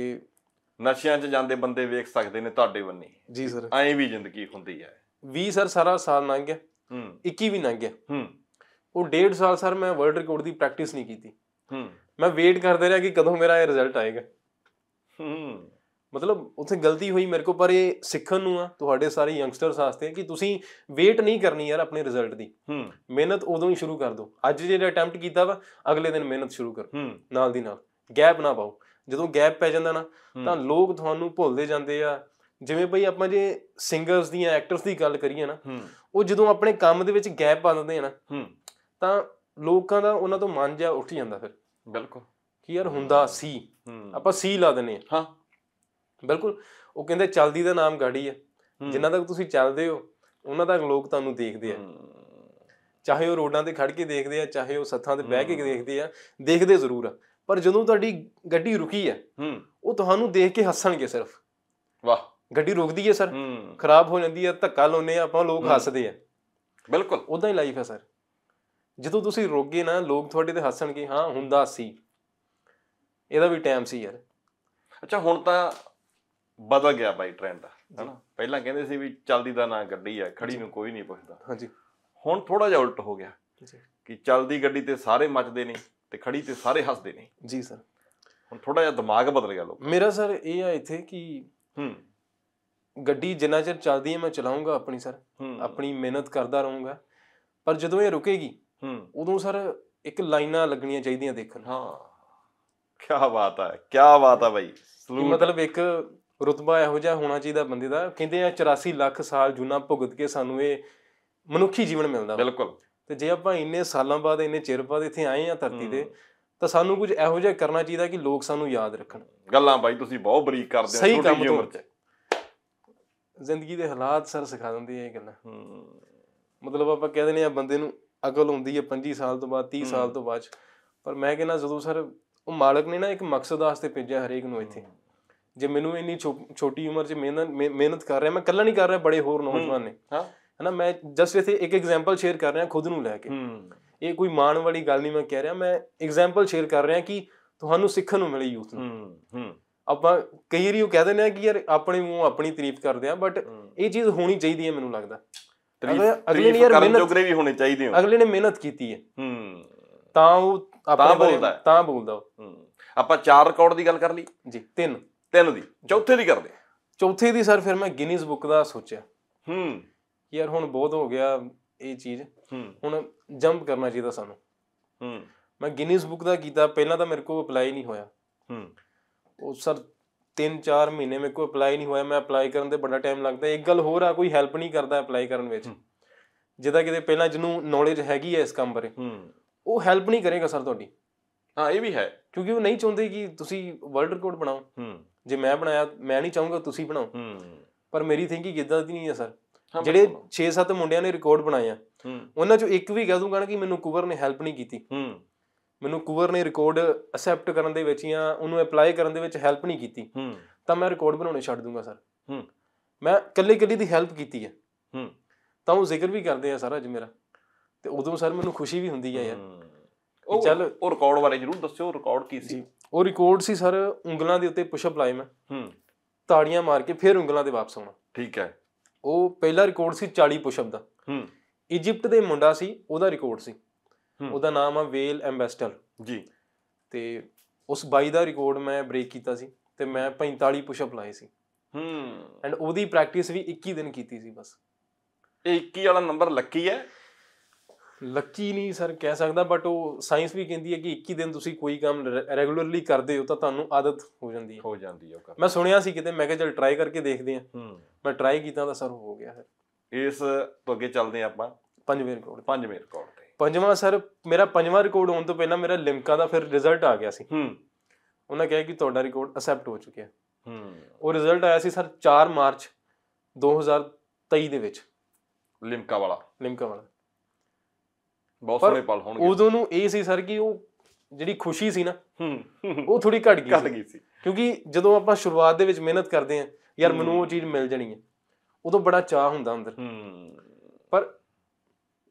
ਨਸ਼ਿਆਂ 'ਚ ਜਾਂਦੇ ਬੰਦੇ ਵੇਖ ਸਕਦੇ ਨੇ ਤੁਹਾਡੇ ਬੰਨੀ ਜੀ ਸਰ ਐਂ ਵੀ ਜ਼ਿੰਦਗੀ ਹੁੰਦੀ ਹੈ 20 ਸਰ ਸਾਰਾ ਸਾਲ ਲੰਘ ਗਿਆ ਹੂੰ 21 ਵੀ ਲੰਘ ਗਿਆ ਹੂੰ ਉਹ 1.5 ਸਾਲ ਸਰ ਮੈਂ ਵਰਲਡ ਰਿਕਾਰਡ ਦੀ ਪ੍ਰੈਕਟਿਸ ਨਹੀਂ ਕੀਤੀ ਹੂੰ ਮੈਂ ਵੇਟ ਕਰਦੇ ਰਿਹਾ ਕਿ ਕਦੋਂ ਮੇਰਾ ਇਹ ਰਿਜ਼ਲਟ ਆਏਗਾ ਹੂੰ ਮਤਲਬ ਉੱਥੇ ਗਲਤੀ ਹੋਈ ਮੇਰੇ ਕੋ ਪਰ ਇਹ ਸਿੱਖਣ ਨੂੰ ਆ ਤੁਹਾਡੇ ਸਾਰੇ ਯੰਗਸਟਰਸ ਆਸਤੇ ਕਿ ਤੁਸੀਂ ਵੇਟ ਨਹੀਂ ਕਰਨੀ ਯਾਰ ਆਪਣੇ ਰਿਜ਼ਲਟ ਦੀ ਹੂੰ ਮਿਹਨਤ ਉਦੋਂ ਹੀ ਸ਼ੁਰੂ ਕਰ ਦਿਓ ਅੱਜ ਜਿਹੜਾ ਅਟੈਂਪਟ ਕੀਤਾ ਵਾ ਅਗਲੇ ਦਿਨ ਮਿਹਨਤ ਸ਼ੁਰੂ ਕਰੋ ਨਾਲ ਦੀ ਨਾਲ ਗੈਪ ਨਾ ਪਾਓ ਜਦੋਂ ਗੈਪ ਪੈ ਜਾਂਦਾ ਨਾ ਤਾਂ ਲੋਕ ਤੁਹਾਨੂੰ ਭੁੱਲਦੇ ਜਾਂਦੇ ਆ ਜਿਵੇਂ ਭਈ ਆਪਾਂ ਜੇ ਸਿੰਗਰਸ ਦੀਆਂ ਐਕਟਰਸ ਦੀ ਗੱਲ ਕਰੀਏ ਨਾ ਉਹ ਜਦੋਂ ਆਪਣੇ ਕੰਮ ਦੇ ਵਿੱਚ ਗੈਪ ਪਾ ਦਿੰਦੇ ਆ ਨਾ ਹੂੰ ਤਾਂ ਲੋਕਾਂ ਦਾ ਉਹਨਾਂ ਤੋਂ ਮਨ ਜਾ ਉੱਠ ਜਾਂਦਾ ਫਿਰ ਬਿਲਕੁਲ ਕੀ ਯਾਰ ਹੁੰਦਾ ਸੀ ਆਪਾਂ ਸੀ ਲਾ ਦਨੇ ਹਾਂ ਬਿਲਕੁਲ ਉਹ ਕਹਿੰਦੇ ਚਲਦੀ ਦਾ ਨਾਮ ਗਾੜੀ ਆ ਜਿੰਨਾ ਤੱਕ ਤੁਸੀਂ ਚੱਲਦੇ ਹੋ ਉਹਨਾਂ ਤੱਕ ਲੋਕ ਤੁਹਾਨੂੰ ਦੇਖਦੇ ਆ ਚਾਹੇ ਉਹ ਰੋਡਾਂ ਤੇ ਖੜ ਕੇ ਦੇਖਦੇ ਆ ਚਾਹੇ ਉਹ ਸੱਥਾਂ ਤੇ ਬਹਿ ਕੇ ਦੇਖਦੇ ਆ ਦੇਖਦੇ ਜ਼ਰੂਰ ਆ ਪਰ ਜਦੋਂ ਤੁਹਾਡੀ ਗੱਡੀ ਰੁਕੀ ਆ ਉਹ ਤੁਹਾਨੂੰ ਦੇਖ ਕੇ ਹੱਸਣਗੇ ਸਿਰਫ ਵਾਹ ਗੱਡੀ ਰੁਕਦੀ ਹੈ ਸਰ ਖਰਾਬ ਹੋ ਜਾਂਦੀ ਹੈ ਧੱਕਾ ਲਾਉਨੇ ਆ ਆਪਾਂ ਲੋਕ ਹੱਸਦੇ ਆ ਬਿਲਕੁਲ ਉਦਾਂ ਹੀ ਲਾਈਫ ਹੈ ਸਰ ਜਦੋਂ ਤੁਸੀਂ ਰੋਗੇ ਨਾ ਲੋਕ ਤੁਹਾਡੇ ਤੇ ਹੱਸਣਗੇ ਹਾਂ ਹੁੰਦਾ ਸੀ ਇਹਦਾ ਵੀ ਟਾਈਮ ਸੀ ਯਾਰ ਅੱਛਾ ਹੁਣ ਤਾਂ ਬਦਲ ਗਿਆ ਬਾਈ ਟ੍ਰੈਂਡ ਹੈ ਨਾ ਪਹਿਲਾਂ ਕਹਿੰਦੇ ਸੀ ਵੀ ਚੱਲਦੀ ਦਾ ਨਾਂ ਗੱਡੀ ਆ ਖੜੀ ਨੂੰ ਕੋਈ ਨਹੀਂ ਪੁੱਛਦਾ ਹਾਂਜੀ ਹੁਣ ਥੋੜਾ ਜਿਹਾ ਉਲਟ ਹੋ ਗਿਆ ਜੀ ਕਿ ਚੱਲਦੀ ਗੱਡੀ ਤੇ ਸਾਰੇ ਮੱਚਦੇ ਨੇ ਤੇ ਖੜੀ ਤੇ ਸਾਰੇ ਹੱਸਦੇ ਨੇ ਜੀ ਸਰ ਹੁਣ ਥੋੜਾ ਜਿਹਾ ਦਿਮਾਗ ਬਦਲ ਗਿਆ ਲੋਕ ਮੇਰਾ ਸਰ ਇਹ ਆ ਇੱਥੇ ਕਿ ਹੂੰ ਗੱਡੀ ਜਿੰਨਾ ਚਿਰ ਚੱਲਦੀ ਹੈ ਮੈਂ ਚਲਾਉਂਗਾ ਆਪਣੀ ਸਰ ਆਪਣੀ ਮਿਹਨਤ ਕਰਦਾ ਰਹੂੰਗਾ ਪਰ ਜਦੋਂ ਇਹ ਰੁਕੇਗੀ ਹੂੰ ਉਦੋਂ ਸਰ ਇੱਕ ਲਾਈਨਾਂ ਲੱਗਣੀਆਂ ਚਾਹੀਦੀਆਂ ਦੇਖਣ ਹਾਂ ਕੀ ਬਾਤ ਹੈ ਕੀ ਬਾਤ ਹੈ ਭਾਈ ਮਤਲਬ ਇੱਕ ਰਤਬਾ ਇਹੋ ਜਿਹਾ ਹੋਣਾ ਚਾਹੀਦਾ ਬੰਦੇ ਦਾ ਕਹਿੰਦੇ ਆ 84 ਲੱਖ ਸਾਲ ਜੁਨਾ ਭੁਗਤ ਕੇ ਸਾਨੂੰ ਇਹ ਮਨੁੱਖੀ ਜੀਵਨ ਮਿਲਦਾ ਬਿਲਕੁਲ ਤੇ ਜੇ ਆਪਾਂ ਇੰਨੇ ਸਾਲਾਂ ਬਾਅਦ ਇੰਨੇ ਚਿਰ ਬਾਅਦ ਇੱਥੇ ਆਏ ਆ ਧਰਤੀ ਤੇ ਤਾਂ ਸਾਨੂੰ ਕੁਝ ਇਹੋ ਜਿਹਾ ਕਰਨਾ ਚਾਹੀਦਾ ਕਿ ਲੋਕ ਸਾਨੂੰ ਯਾਦ ਰੱਖਣ ਗੱਲਾਂ ਬਾਈ ਤੁਸੀਂ ਬਹੁਤ ਬਰੀਕ ਕਰਦੇ ਹੋ ਛੋਟੀ ਜਿਹੀ ਉਮਰ 'ਚ ਜ਼ਿੰਦਗੀ ਦੇ ਹਾਲਾਤ ਸਰ ਸਿਖਾ ਦਿੰਦੇ ਇਹ ਗੱਲਾਂ ਹੂੰ ਮਤਲਬ ਆਪਾਂ ਕਹਿੰਦੇ ਨੇ ਆ ਬੰਦੇ ਨੂੰ ਅਕਲ ਹੁੰਦੀ ਹੈ 25 ਸਾਲ ਤੋਂ ਬਾਅਦ 30 ਸਾਲ ਤੋਂ ਬਾਅਦ ਪਰ ਮੈਂ ਕਹਿੰਦਾ ਜਦੋਂ ਸਰ ਉਹ ਮਾਲਕ ਨੇ ਨਾ ਇੱਕ ਮਕਸਦ ਵਾਸਤੇ ਭੇਜਿਆ ਹਰੇਕ ਨੂੰ ਇੱਥੇ ਜੇ ਮੈਨੂੰ ਇੰਨੀ ਛੋਟੀ ਉਮਰ 'ਚ ਮਿਹਨਤ ਮਿਹਨਤ ਕਰ ਰਿਹਾ ਮੈਂ ਕੱਲਾ ਨਹੀਂ ਕਰ ਰਿਹਾ ਬੜੇ ਹੋਰ ਨੌਜਵਾਨ ਨੇ ਹਾਂ ਹਨਾ ਮੈਂ ਜਸਟ ਇਥੇ ਇੱਕ ਐਗਜ਼ਾਮਪਲ ਸ਼ੇਅਰ ਕਰ ਰਿਹਾ ਖੁਦ ਨੂੰ ਲੈ ਕੇ ਇਹ ਕੋਈ ਮਾਣ ਵਾਲੀ ਗੱਲ ਨਹੀਂ ਮੈਂ ਕਹਿ ਰਿਹਾ ਮੈਂ ਐਗਜ਼ਾਮਪਲ ਸ਼ੇਅਰ ਕਰ ਰਿਹਾ ਕਿ ਤੁਹਾਨੂੰ ਸਿੱਖਣ ਨੂੰ ਮਿਲੇ ਯੂਥ ਨੂੰ ਹੂੰ ਆਪਾਂ ਕਈ ਵਾਰੀ ਉਹ ਕਹਿ ਦਿੰਦੇ ਆ ਕਿ ਯਾਰ ਆਪਣੇ ਮੂੰਹ ਆਪਣੀ ਤਾਰੀਫ ਕਰਦੇ ਆ ਬਟ ਇਹ ਚੀਜ਼ ਹੋਣੀ ਚਾਹੀਦੀ ਹੈ ਮੈਨੂੰ ਲੱਗਦਾ ਅਗਲੇ ਨੇ ਯਾਰ ਮਿਹਨਤ ਜੋਗਰੇ ਵੀ ਹੋਣੇ ਚਾਹੀਦੇ ਹੋ ਅਗਲੇ ਨੇ ਮਿਹਨਤ ਕੀਤੀ ਹੈ ਹੂੰ ਤਾਂ ਉਹ ਤਾਂ ਬੋਲਦਾ ਤਾਂ ਬੋਲਦਾ ਹੂੰ ਆਪਾਂ ਚਾਰ ਰਿਕਾਰਡ ਦੀ ਗੱਲ ਕਰ ਲਈ ਜੀ ਤਿੰਨ ਤਿੰਨ ਦੀ ਚੌਥੇ ਦੀ ਕਰਦੇ ਚੌਥੇ ਦੀ ਸਰ ਫਿਰ ਮੈਂ ਗਿਨੀਜ਼ ਬੁੱਕ ਦਾ ਸੋਚਿਆ ਹੂੰ ਯਾਰ ਹੁਣ ਬਹੁਤ ਹੋ ਗਿਆ ਇਹ ਚੀਜ਼ ਹੁਣ ਜੰਪ ਕਰਨਾ ਚਾਹੀਦਾ ਸਾਨੂੰ ਹੂੰ ਮੈਂ ਗਿਨੀਜ਼ ਬੁੱਕ ਦਾ ਕੀਤਾ ਪਹਿਲਾਂ ਤਾਂ ਮੇਰੇ ਕੋਲ ਅਪਲਾਈ ਨਹੀਂ ਹੋਇਆ ਹੂੰ ਉਹ ਸਰ 3-4 ਮਹੀਨੇ ਮੇਰੇ ਕੋਲ ਅਪਲਾਈ ਨਹੀਂ ਹੋਇਆ ਮੈਂ ਅਪਲਾਈ ਕਰਨ ਤੇ ਬੜਾ ਟਾਈਮ ਲੱਗਦਾ ਇੱਕ ਗੱਲ ਹੋਰ ਆ ਕੋਈ ਹੈਲਪ ਨਹੀਂ ਕਰਦਾ ਅਪਲਾਈ ਕਰਨ ਵਿੱਚ ਜਿਹਦਾ ਕਿਤੇ ਪਹਿਲਾਂ ਜਿਹਨੂੰ ਨੌਲੇਜ ਹੈਗੀ ਹੈ ਇਸ ਕੰਮ ਬਾਰੇ ਉਹ ਹੈਲਪ ਨਹੀਂ ਕਰੇਗਾ ਸਰ ਤੁਹਾਡੀ ਹਾਂ ਇਹ ਵੀ ਹੈ ਕਿਉਂਕਿ ਉਹ ਨਹੀਂ ਚਾਹੁੰਦੇ ਕਿ ਤੁਸੀਂ ਵਰਲਡ ਰਿਕਾਰਡ ਬਣਾਓ ਜੇ ਮੈਂ ਬਣਾਇਆ ਮੈਂ ਨਹੀਂ ਚਾਹੂੰਗਾ ਤੁਸੀਂ ਬਣਾਓ ਪਰ ਮੇਰੀ ਥਿੰਕਿੰਗ ਇਦਾਂ ਦੀ ਨਹੀਂ ਹੈ ਸਰ ਜਿਹੜੇ 6-7 ਮੁੰਡਿਆਂ ਨੇ ਰਿਕਾਰਡ ਬਣਾਏ ਆ ਉਹਨਾਂ ਚੋਂ ਇੱਕ ਵੀ ਕਹਿ ਦੂੰਗਾ ਕਿ ਮੈਨੂੰ ਕੁਵਰ ਨੇ ਹੈਲਪ ਨਹੀਂ ਕੀਤੀ ਮੈਨੂੰ ਕੂਵਰ ਨੇ ਰਿਕਾਰਡ ਅਸੈਪਟ ਕਰਨ ਦੇ ਵਿੱਚ ਜਾਂ ਉਹਨੂੰ ਅਪਲਾਈ ਕਰਨ ਦੇ ਵਿੱਚ ਹੈਲਪ ਨਹੀਂ ਕੀਤੀ ਹੂੰ ਤਾਂ ਮੈਂ ਰਿਕਾਰਡ ਬਣਾਉਣੇ ਛੱਡ ਦੂੰਗਾ ਸਰ ਹੂੰ ਮੈਂ ਇਕੱਲੇ ਇਕੱਲੇ ਦੀ ਹੈਲਪ ਕੀਤੀ ਹੈ ਹੂੰ ਤਾਂ ਉਹ ਜ਼ਿਕਰ ਵੀ ਕਰਦੇ ਆ ਸਰ ਅੱਜ ਮੇਰਾ ਤੇ ਉਦੋਂ ਸਰ ਮੈਨੂੰ ਖੁਸ਼ੀ ਵੀ ਹੁੰਦੀ ਹੈ ਯਾਰ ਉਹ ਚੱਲ ਉਹ ਰਿਕਾਰਡ ਬਾਰੇ ਜਰੂਰ ਦੱਸਿਓ ਰਿਕਾਰਡ ਕੀ ਸੀ ਉਹ ਰਿਕਾਰਡ ਸੀ ਸਰ ਉਂਗਲਾਂ ਦੇ ਉੱਤੇ ਪੁਸ਼ਅਪ ਲਾਏ ਮੈਂ ਹੂੰ ਤਾੜੀਆਂ ਮਾਰ ਕੇ ਫਿਰ ਉਂਗਲਾਂ ਦੇ ਵਾਪਸ ਆਉਣਾ ਠੀਕ ਹੈ ਉਹ ਪਹਿਲਾ ਰਿਕਾਰਡ ਸੀ 40 ਪੁਸ਼ਅਪ ਦਾ ਹੂੰ ਇਜੀਪਟ ਦੇ ਮੁੰਡਾ ਸੀ ਉਹਦਾ ਰਿਕਾਰਡ ਸੀ ਉਹਦਾ ਨਾਮ ਆ ਵੇਲ ਐਮਬੈਸਟਰ ਜੀ ਤੇ ਉਸ ਬਾਈ ਦਾ ਰਿਕਾਰਡ ਮੈਂ ਬ੍ਰੇਕ ਕੀਤਾ ਸੀ ਤੇ ਮੈਂ 45 ਪੁਸ਼ਅਪ ਲਾਏ ਸੀ ਹੂੰ ਐਂਡ ਉਹਦੀ ਪ੍ਰੈਕਟਿਸ ਵੀ 21 ਦਿਨ ਕੀਤੀ ਸੀ ਬਸ ਇਹ 21 ਵਾਲਾ ਨੰਬਰ ਲੱਕੀ ਹੈ ਲੱਕੀ ਨਹੀਂ ਸਰ ਕਹਿ ਸਕਦਾ ਬਟ ਉਹ ਸਾਇੰਸ ਵੀ ਕਹਿੰਦੀ ਹੈ ਕਿ 21 ਦਿਨ ਤੁਸੀਂ ਕੋਈ ਕੰਮ ਰੈਗੂਲਰਲੀ ਕਰਦੇ ਹੋ ਤਾਂ ਤੁਹਾਨੂੰ ਆਦਤ ਹੋ ਜਾਂਦੀ ਹੈ ਹੋ ਜਾਂਦੀ ਹੈ ਉਹ ਮੈਂ ਸੁਣਿਆ ਸੀ ਕਿਤੇ ਮੈਂ ਕਿਹਾ ਚਲ ਟਰਾਈ ਕਰਕੇ ਦੇਖਦੇ ਆ ਮੈਂ ਟਰਾਈ ਕੀਤਾ ਤਾਂ ਸਰ ਹੋ ਗਿਆ ਫਿਰ ਇਸ ਤੋਂ ਅੱਗੇ ਚੱਲਦੇ ਆਪਾਂ ਪੰਜਵੇਂ ਰਿਕਾਰਡ ਪੰਜਵੇਂ ਰਿਕਾਰਡ ਪੰਜਵਾਂ ਸਰ ਮੇਰਾ ਪੰਜਵਾਂ ਰਿਕਾਰਡ ਹੋਣ ਤੋਂ ਪਹਿਲਾਂ ਮੇਰਾ ਲਿਮਕਾ ਦਾ ਫਿਰ ਰਿਜ਼ਲਟ ਆ ਗਿਆ ਸੀ ਹੂੰ ਉਹਨਾਂ ਕਿਹਾ ਕਿ ਤੁਹਾਡਾ ਰਿਕਾਰਡ ਅਸੈਪਟ ਹੋ ਚੁੱਕਿਆ ਹੂੰ ਉਹ ਰਿਜ਼ਲਟ ਆਇਆ ਸੀ ਸਰ 4 ਮਾਰਚ 2023 ਦੇ ਵਿੱਚ ਲਿਮਕਾ ਵਾਲਾ ਲਿਮਕਾ ਵਾਲਾ ਬਹੁਤ ਸੋਹਣੇ ਪਲ ਹੋਣਗੇ ਉਦੋਂ ਨੂੰ ਇਹ ਸੀ ਸਰ ਕਿ ਉਹ ਜਿਹੜੀ ਖੁਸ਼ੀ ਸੀ ਨਾ ਹੂੰ ਉਹ ਥੋੜੀ ਘਟ ਗਈ ਘਟ ਗਈ ਸੀ ਕਿਉਂਕਿ ਜਦੋਂ ਆਪਾਂ ਸ਼ੁਰੂਆਤ ਦੇ ਵਿੱਚ ਮਿਹਨਤ ਕਰਦੇ ਆ ਯਾਰ ਮੈਨੂੰ ਉਹ ਚੀਜ਼ ਮਿਲ ਜਣੀ ਹੈ ਉਦੋਂ ਬੜਾ ਚਾਹ ਹੁੰਦਾ ਅੰਦਰ ਹੂੰ ਪਰ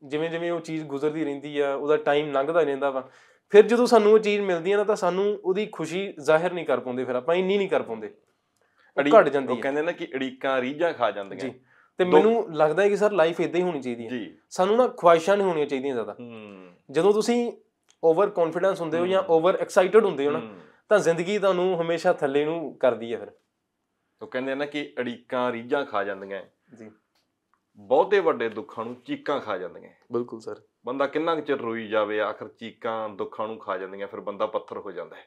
ਜਿਵੇਂ ਜਿਵੇਂ ਉਹ ਚੀਜ਼ ਗੁਜ਼ਰਦੀ ਰਹਿੰਦੀ ਆ ਉਹਦਾ ਟਾਈਮ ਲੰਘਦਾ ਰਹਿੰਦਾ ਵਾ ਫਿਰ ਜਦੋਂ ਸਾਨੂੰ ਉਹ ਚੀਜ਼ ਮਿਲਦੀ ਆ ਨਾ ਤਾਂ ਸਾਨੂੰ ਉਹਦੀ ਖੁਸ਼ੀ ਜ਼ਾਹਿਰ ਨਹੀਂ ਕਰ ਪਾਉਂਦੇ ਫਿਰ ਆਪਾਂ ਇੰਨੀ ਨਹੀਂ ਕਰ ਪਾਉਂਦੇ ਘਟ ਜਾਂਦੀ ਆ ਉਹ ਕਹਿੰਦੇ ਨਾ ਕਿ ਅੜੀਕਾਂ ਰੀਝਾਂ ਖਾ ਜਾਂਦੀਆਂ ਜੀ ਤੇ ਮੈਨੂੰ ਲੱਗਦਾ ਹੈ ਕਿ ਸਰ ਲਾਈਫ ਇਦਾਂ ਹੀ ਹੋਣੀ ਚਾਹੀਦੀ ਹੈ ਸਾਨੂੰ ਨਾ ਖੁਆਇਸ਼ਾਂ ਨਹੀਂ ਹੋਣੀਆਂ ਚਾਹੀਦੀਆਂ ਜ਼ਿਆਦਾ ਜਦੋਂ ਤੁਸੀਂ ਓਵਰ ਕੌਨਫੀਡੈਂਸ ਹੁੰਦੇ ਹੋ ਜਾਂ ਓਵਰ ਐਕਸਾਈਟਡ ਹੁੰਦੇ ਹੋ ਨਾ ਤਾਂ ਜ਼ਿੰਦਗੀ ਤੁਹਾਨੂੰ ਹਮੇਸ਼ਾ ਥੱਲੇ ਨੂੰ ਕਰਦੀ ਹੈ ਫਿਰ ਉਹ ਕਹਿੰਦੇ ਨਾ ਕਿ ਅੜੀਕਾਂ ਰੀਝਾਂ ਖਾ ਜਾਂਦੀਆਂ ਜੀ ਬਹੁਤੇ ਵੱਡੇ ਦੁੱਖਾਂ ਨੂੰ ਚੀਕਾਂ ਖਾ ਜਾਂਦੀਆਂ ਬਿਲਕੁਲ ਸਰ ਬੰਦਾ ਕਿੰਨਾ ਚਿਰ ਰੋਈ ਜਾਵੇ ਆਖਰ ਚੀਕਾਂ ਦੁੱਖਾਂ ਨੂੰ ਖਾ ਜਾਂਦੀਆਂ ਫਿਰ ਬੰਦਾ ਪੱਥਰ ਹੋ ਜਾਂਦਾ ਹੈ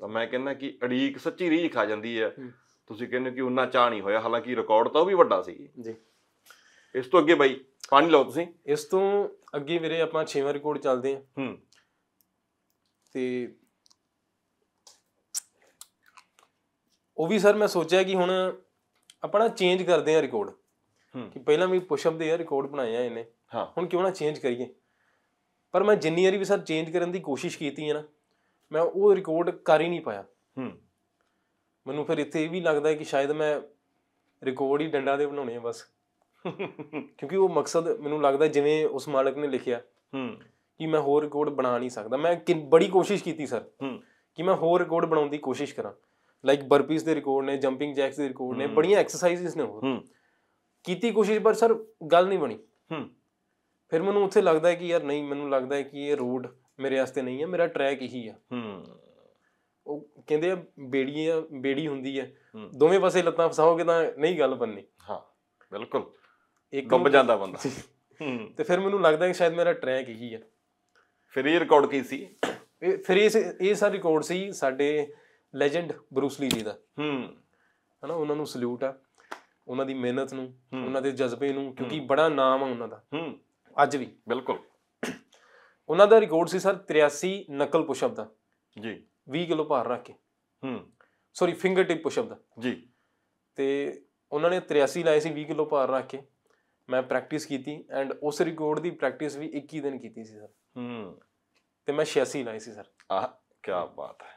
ਤਾਂ ਮੈਂ ਕਹਿੰਦਾ ਕਿ ਅੜੀਕ ਸੱਚੀ ਰੀਝ ਖਾ ਜਾਂਦੀ ਹੈ ਤੁਸੀਂ ਕਹਿੰਦੇ ਕਿ ਉਹਨਾਂ ਚਾਹ ਨਹੀਂ ਹੋਇਆ ਹਾਲਾਂਕਿ ਰਿਕਾਰਡ ਤਾਂ ਉਹ ਵੀ ਵੱਡਾ ਸੀ ਜੀ ਇਸ ਤੋਂ ਅੱਗੇ ਬਾਈ ਪਾਣੀ ਲਓ ਤੁਸੀਂ ਇਸ ਤੋਂ ਅੱਗੇ ਵੀਰੇ ਆਪਾਂ 6ਵਾਂ ਰਿਕਾਰਡ ਚੱਲਦੇ ਹਾਂ ਹੂੰ ਤੇ ਉਹ ਵੀ ਸਰ ਮੈਂ ਸੋਚਿਆ ਕਿ ਹੁਣ ਆਪਣਾ ਚੇਂਜ ਕਰਦੇ ਹਾਂ ਰਿਕਾਰਡ ਕਿ ਪਹਿਲਾਂ ਵੀ ਪੁਸ਼ਅਪ ਦੇ ਰਿਕਾਰਡ ਬਣਾਏ ਆ ਇਹਨੇ ਹਾਂ ਹੁਣ ਕਿਉਂ ਨਾ ਚੇਂਜ ਕਰੀਏ ਪਰ ਮੈਂ ਜਿੰਨੀ ਵਾਰੀ ਵੀ ਸਰ ਚੇਂਜ ਕਰਨ ਦੀ ਕੋਸ਼ਿਸ਼ ਕੀਤੀ ਹੈ ਨਾ ਮੈਂ ਉਹ ਰਿਕਾਰਡ ਕਰ ਹੀ ਨਹੀਂ ਪਾਇਆ ਹੂੰ ਮੈਨੂੰ ਫਿਰ ਇੱਥੇ ਇਹ ਵੀ ਲੱਗਦਾ ਹੈ ਕਿ ਸ਼ਾਇਦ ਮੈਂ ਰਿਕਾਰਡ ਹੀ ਡੰਡਾ ਦੇ ਬਣਾਉਣੇ ਆ ਬਸ ਕਿਉਂਕਿ ਉਹ ਮਕਸਦ ਮੈਨੂੰ ਲੱਗਦਾ ਜਿਵੇਂ ਉਸ ਮਾਲਕ ਨੇ ਲਿਖਿਆ ਹੂੰ ਕਿ ਮੈਂ ਹੋਰ ਰਿਕਾਰਡ ਬਣਾ ਨਹੀਂ ਸਕਦਾ ਮੈਂ ਬੜੀ ਕੋਸ਼ਿਸ਼ ਕੀਤੀ ਸਰ ਹੂੰ ਕਿ ਮੈਂ ਹੋਰ ਰਿਕਾਰਡ ਬਣਾਉਣ ਦੀ ਕੋਸ਼ਿਸ਼ ਕਰਾਂ ਲਾਈਕ ਬਰਪੀਸ ਦੇ ਰਿਕਾਰਡ ਨੇ ਜੰਪਿੰਗ ਜੈਕਸ ਦੇ ਰਿਕਾਰਡ ਨੇ ਬੜੀਆਂ ਐਕਸਰਸਾਈਜ਼ਸ ਨੇ ਹੋਰ ਹੂੰ ਕੀਤੀ ਕੋਸ਼ਿਸ਼ ਪਰ ਸਰ ਗੱਲ ਨਹੀਂ ਬਣੀ ਹੂੰ ਫਿਰ ਮੈਨੂੰ ਉੱਥੇ ਲੱਗਦਾ ਹੈ ਕਿ ਯਾਰ ਨਹੀਂ ਮੈਨੂੰ ਲੱਗਦਾ ਹੈ ਕਿ ਇਹ ਰੋਡ ਮੇਰੇ ਵਾਸਤੇ ਨਹੀਂ ਹੈ ਮੇਰਾ ਟਰੈਕ ਇਹੀ ਆ ਹੂੰ ਉਹ ਕਹਿੰਦੇ ਆ ਬੇੜੀ ਬੇੜੀ ਹੁੰਦੀ ਹੈ ਦੋਵੇਂ ਪਾਸੇ ਲੱਤਾਂ ਫਸਾਓਗੇ ਤਾਂ ਨਹੀਂ ਗੱਲ ਬੰਨੀ ਹਾਂ ਬਿਲਕੁਲ ਇੱਕ ਡੁੱਬ ਜਾਂਦਾ ਬੰਦਾ ਹੂੰ ਤੇ ਫਿਰ ਮੈਨੂੰ ਲੱਗਦਾ ਹੈ ਕਿ ਸ਼ਾਇਦ ਮੇਰਾ ਟਰੈਕ ਇਹੀ ਆ ਫਿਰ ਇਹ ਰਿਕਾਰਡ ਕੀ ਸੀ ਇਹ ਫਿਰ ਇਹ ਇਹ ਸਾਰਾ ਰਿਕਾਰਡ ਸੀ ਸਾਡੇ ਲੈਜੈਂਡ ਬਰੂਸ ਲੀ ਜੀ ਦਾ ਹੂੰ ਹਨਾ ਉਹਨਾਂ ਨੂੰ ਸਲੂਟ ਆ ਉਹਨਾਂ ਦੀ ਮਿਹਨਤ ਨੂੰ ਉਹਨਾਂ ਦੇ ਜਜ਼ਬੇ ਨੂੰ ਕਿਉਂਕਿ ਬੜਾ ਨਾਮ ਆ ਉਹਨਾਂ ਦਾ ਹੂੰ ਅੱਜ ਵੀ ਬਿਲਕੁਲ ਉਹਨਾਂ ਦਾ ਰਿਕਾਰਡ ਸੀ ਸਰ 83 ਨਕਲ ਪੁਸ਼ਅਪ ਦਾ ਜੀ 20 ਕਿਲੋ ਭਾਰ ਰੱਖ ਕੇ ਹੂੰ ਸੌਰੀ ਫਿੰਗਰ ਟਿਪ ਪੁਸ਼ਅਪ ਦਾ ਜੀ ਤੇ ਉਹਨਾਂ ਨੇ 83 ਲਾਏ ਸੀ 20 ਕਿਲੋ ਭਾਰ ਰੱਖ ਕੇ ਮੈਂ ਪ੍ਰੈਕਟਿਸ ਕੀਤੀ ਐਂਡ ਉਸ ਰਿਕਾਰਡ ਦੀ ਪ੍ਰੈਕਟਿਸ ਵੀ 21 ਦਿਨ ਕੀਤੀ ਸੀ ਸਰ ਹੂੰ ਤੇ ਮੈਂ 86 ਲਾਏ ਸੀ ਸਰ ਆਹ ਕੀ ਬਾਤ ਹੈ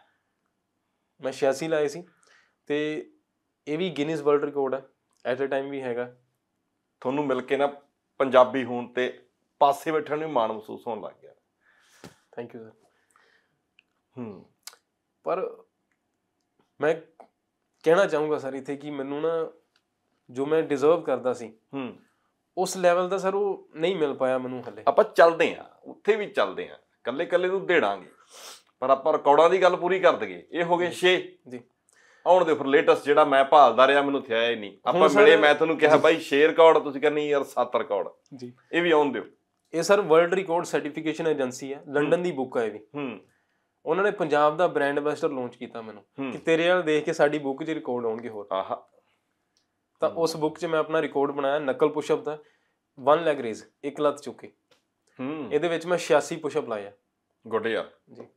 ਮੈਂ 86 ਲਾਏ ਸੀ ਤੇ ਇਹ ਵੀ ਗਿਨੀਜ਼ ਵਰਲਡ ਰਿਕਾਰਡ ਹੈ ਐਟ ਅ ਟਾਈਮ ਵੀ ਹੈਗਾ ਤੁਹਾਨੂੰ ਮਿਲ ਕੇ ਨਾ ਪੰਜਾਬੀ ਹੋਣ ਤੇ ਪਾਸੇ ਬੈਠਣ ਨੂੰ ਮਾਣ ਮਹਿਸੂਸ ਹੋਣ ਲੱਗ ਗਿਆ ਥੈਂਕ ਯੂ ਸਰ ਹੂੰ ਪਰ ਮੈਂ ਕਹਿਣਾ ਚਾਹੂੰਗਾ ਸਰ ਇੱਥੇ ਕਿ ਮੈਨੂੰ ਨਾ ਜੋ ਮੈਂ ਡਿਜ਼ਰਵ ਕਰਦਾ ਸੀ ਹੂੰ ਉਸ ਲੈਵਲ ਦਾ ਸਰ ਉਹ ਨਹੀਂ ਮਿਲ ਪਾਇਆ ਮੈਨੂੰ ਹਲੇ ਆਪਾਂ ਚੱਲਦੇ ਆ ਉੱਥੇ ਵੀ ਚੱਲਦੇ ਆ ਕੱਲੇ ਕੱਲੇ ਨੂੰ ਦੇੜਾਂਗੇ ਪਰ ਆਪਾਂ ਰਿਕਾਰਡਾਂ ਦੀ ਗੱਲ ਪੂਰੀ ਕਰ ਦਈਏ ਇਹ ਹੋ ਗਏ 6 ਜੀ ਆਉਣ ਦੇ ਫਿਰ ਲੇਟੈਸਟ ਜਿਹੜਾ ਮੈਂ ਭਾਲਦਾ ਰਿਹਾ ਮੈਨੂੰ ਥਿਆ ਹੀ ਨਹੀਂ ਆਪਾਂ ਮਿਲੇ ਮੈਂ ਤੁਹਾਨੂੰ ਕਿਹਾ ਬਾਈ ਸ਼ੇਅਰ ਰਿਕਾਰਡ ਤੁਸੀਂ ਕਹਿੰਦੇ ਯਾਰ ਸੱਤ ਰਿਕਾਰਡ ਜੀ ਇਹ ਵੀ ਆਉਣ ਦਿਓ ਇਹ sir world record certification agency ਹੈ ਲੰਡਨ ਦੀ ਬੁੱਕ ਹੈ ਇਹ ਵੀ ਹੂੰ ਉਹਨਾਂ ਨੇ ਪੰਜਾਬ ਦਾ ਬ੍ਰਾਂਡ ਐਂਬੈਸਡਰ ਲਾਂਚ ਕੀਤਾ ਮੈਨੂੰ ਕਿ ਤੇਰੇ ਨਾਲ ਦੇਖ ਕੇ ਸਾਡੀ ਬੁੱਕ 'ਚ ਰਿਕਾਰਡ ਆਉਣਗੇ ਹੋਰ ਆਹਾ ਤਾਂ ਉਸ ਬੁੱਕ 'ਚ ਮੈਂ ਆਪਣਾ ਰਿਕਾਰਡ ਬਣਾਇਆ ਨਕਲ ਪੁਸ਼ਅਪ ਦਾ ਵਨ ਲੈਗ ਰੇਜ਼ ਇੱਕ ਲੱਤ ਚੁੱਕੇ ਹੂੰ ਇਹਦੇ ਵਿੱਚ ਮੈਂ 86 ਪੁਸ਼ਅਪ ਲਾਇਆ ਗੁੱਡ ਯਾਰ ਜੀ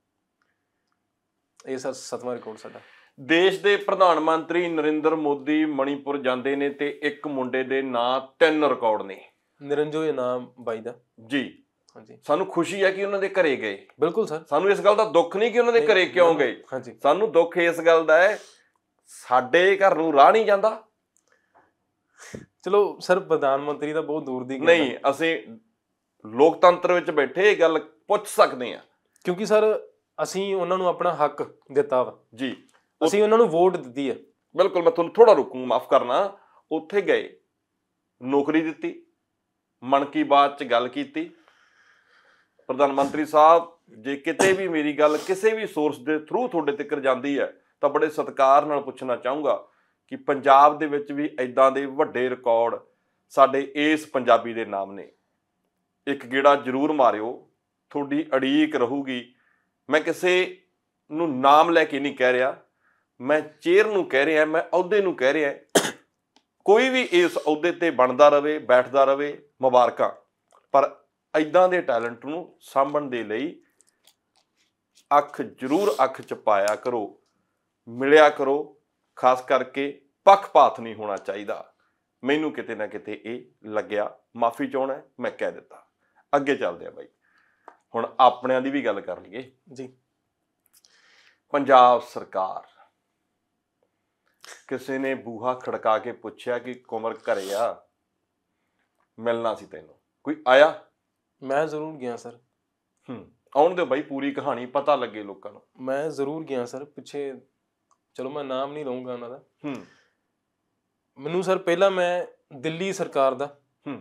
ਇਹ ਸਰ ਸਤਵਾਂ ਰਿਕਾਰਡ ਸਾਡਾ ਦੇਸ਼ ਦੇ ਪ੍ਰਧਾਨ ਮੰਤਰੀ ਨਰਿੰਦਰ ਮੋਦੀ ਮਣੀਪੁਰ ਜਾਂਦੇ ਨੇ ਤੇ ਇੱਕ ਮੁੰਡੇ ਦੇ ਨਾਂ ਤਿੰਨ ਰਿਕਾਰਡ ਨੇ ਨਿਰੰਜੋਏ ਨਾਮ ਬਾਈ ਦਾ ਜੀ ਹਾਂਜੀ ਸਾਨੂੰ ਖੁਸ਼ੀ ਹੈ ਕਿ ਉਹਨਾਂ ਦੇ ਘਰੇ ਗਏ ਬਿਲਕੁਲ ਸਰ ਸਾਨੂੰ ਇਸ ਗੱਲ ਦਾ ਦੁੱਖ ਨਹੀਂ ਕਿ ਉਹਨਾਂ ਦੇ ਘਰੇ ਕਿਉਂ ਗਏ ਹਾਂਜੀ ਸਾਨੂੰ ਦੁੱਖ ਇਸ ਗੱਲ ਦਾ ਹੈ ਸਾਡੇ ਘਰ ਨੂੰ ਰਾਹ ਨਹੀਂ ਜਾਂਦਾ ਚਲੋ ਸਰ ਪ੍ਰਧਾਨ ਮੰਤਰੀ ਤਾਂ ਬਹੁਤ ਦੂਰ ਦੀ ਗੱਲ ਨਹੀਂ ਅਸੀਂ ਲੋਕਤੰਤਰ ਵਿੱਚ ਬੈਠੇ ਇਹ ਗੱਲ ਪੁੱਛ ਸਕਦੇ ਆ ਕਿਉਂਕਿ ਸਰ ਅਸੀਂ ਉਹਨਾਂ ਨੂੰ ਆਪਣਾ ਹੱਕ ਦਿੱਤਾ ਵਾ ਜੀ ਅਸੀਂ ਉਹਨਾਂ ਨੂੰ ਵੋਟ ਦਿੱਤੀ ਹੈ ਬਿਲਕੁਲ ਮੈਂ ਤੁਹਾਨੂੰ ਥੋੜਾ ਰੁਕੂ ਮਾਫ ਕਰਨਾ ਉੱਥੇ ਗਏ ਨੌਕਰੀ ਦਿੱਤੀ ਮਨ ਕੀ ਬਾਤ ਚ ਗੱਲ ਕੀਤੀ ਪ੍ਰਧਾਨ ਮੰਤਰੀ ਸਾਹਿਬ ਜੇ ਕਿਤੇ ਵੀ ਮੇਰੀ ਗੱਲ ਕਿਸੇ ਵੀ ਸੋਰਸ ਦੇ ਥਰੂ ਤੁਹਾਡੇ ਤੱਕ ਜਾਂਦੀ ਹੈ ਤਾਂ ਬੜੇ ਸਤਿਕਾਰ ਨਾਲ ਪੁੱਛਣਾ ਚਾਹੂੰਗਾ ਕਿ ਪੰਜਾਬ ਦੇ ਵਿੱਚ ਵੀ ਐਦਾਂ ਦੇ ਵੱਡੇ ਰਿਕਾਰਡ ਸਾਡੇ ਇਸ ਪੰਜਾਬੀ ਦੇ ਨਾਮ ਨੇ ਇੱਕ ਗੇੜਾ ਜ਼ਰੂਰ ਮਾਰਿਓ ਤੁਹਾਡੀ ਅੜੀਕ ਰਹੂਗੀ ਮੈਂ ਕਿਸੇ ਨੂੰ ਨਾਮ ਲੈ ਕੇ ਨਹੀਂ ਕਹਿ ਰਿਹਾ ਮੈਂ ਚੇਅਰ ਨੂੰ ਕਹਿ ਰਿਹਾ ਮੈਂ ਅਹੁਦੇ ਨੂੰ ਕਹਿ ਰਿਹਾ ਕੋਈ ਵੀ ਇਸ ਅਹੁਦੇ ਤੇ ਬਣਦਾ ਰਵੇ ਬੈਠਦਾ ਰਵੇ ਮੁਬਾਰਕਾਂ ਪਰ ਐਦਾਂ ਦੇ ਟੈਲੈਂਟ ਨੂੰ ਸਾਂਭਣ ਦੇ ਲਈ ਅੱਖ ਜ਼ਰੂਰ ਅੱਖ ਚ ਪਾਇਆ ਕਰੋ ਮਿਲਿਆ ਕਰੋ ਖਾਸ ਕਰਕੇ ਪੱਖਪਾਤ ਨਹੀਂ ਹੋਣਾ ਚਾਹੀਦਾ ਮੈਨੂੰ ਕਿਤੇ ਨਾ ਕਿਤੇ ਇਹ ਲੱਗਿਆ ਮਾਫੀ ਚਾਹਣਾ ਮੈਂ ਕਹਿ ਦਿੱਤਾ ਅੱਗੇ ਚੱਲਦੇ ਆ ਬਾਈ ਹੁਣ ਆਪਣਿਆਂ ਦੀ ਵੀ ਗੱਲ ਕਰ ਲਈਏ ਜੀ ਪੰਜਾਬ ਸਰਕਾਰ ਕਿਸੇ ਨੇ ਬੂਹਾ ਖੜਕਾ ਕੇ ਪੁੱਛਿਆ ਕਿ ਕੁਮਰ ਘਰੇ ਆ ਮਿਲਣਾ ਸੀ ਤੈਨੂੰ ਕੋਈ ਆਇਆ ਮੈਂ ਜ਼ਰੂਰ ਗਿਆ ਸਰ ਹੂੰ ਆਉਣ ਦਿਓ ਬਾਈ ਪੂਰੀ ਕਹਾਣੀ ਪਤਾ ਲੱਗੇ ਲੋਕਾਂ ਨੂੰ ਮੈਂ ਜ਼ਰੂਰ ਗਿਆ ਸਰ ਪਿੱਛੇ ਚਲੋ ਮੈਂ ਨਾਮ ਨਹੀਂ ਲਵਾਂਗਾ ਉਹਨਾਂ ਦਾ ਹੂੰ ਮੈਨੂੰ ਸਰ ਪਹਿਲਾਂ ਮੈਂ ਦਿੱਲੀ ਸਰਕਾਰ ਦਾ ਹੂੰ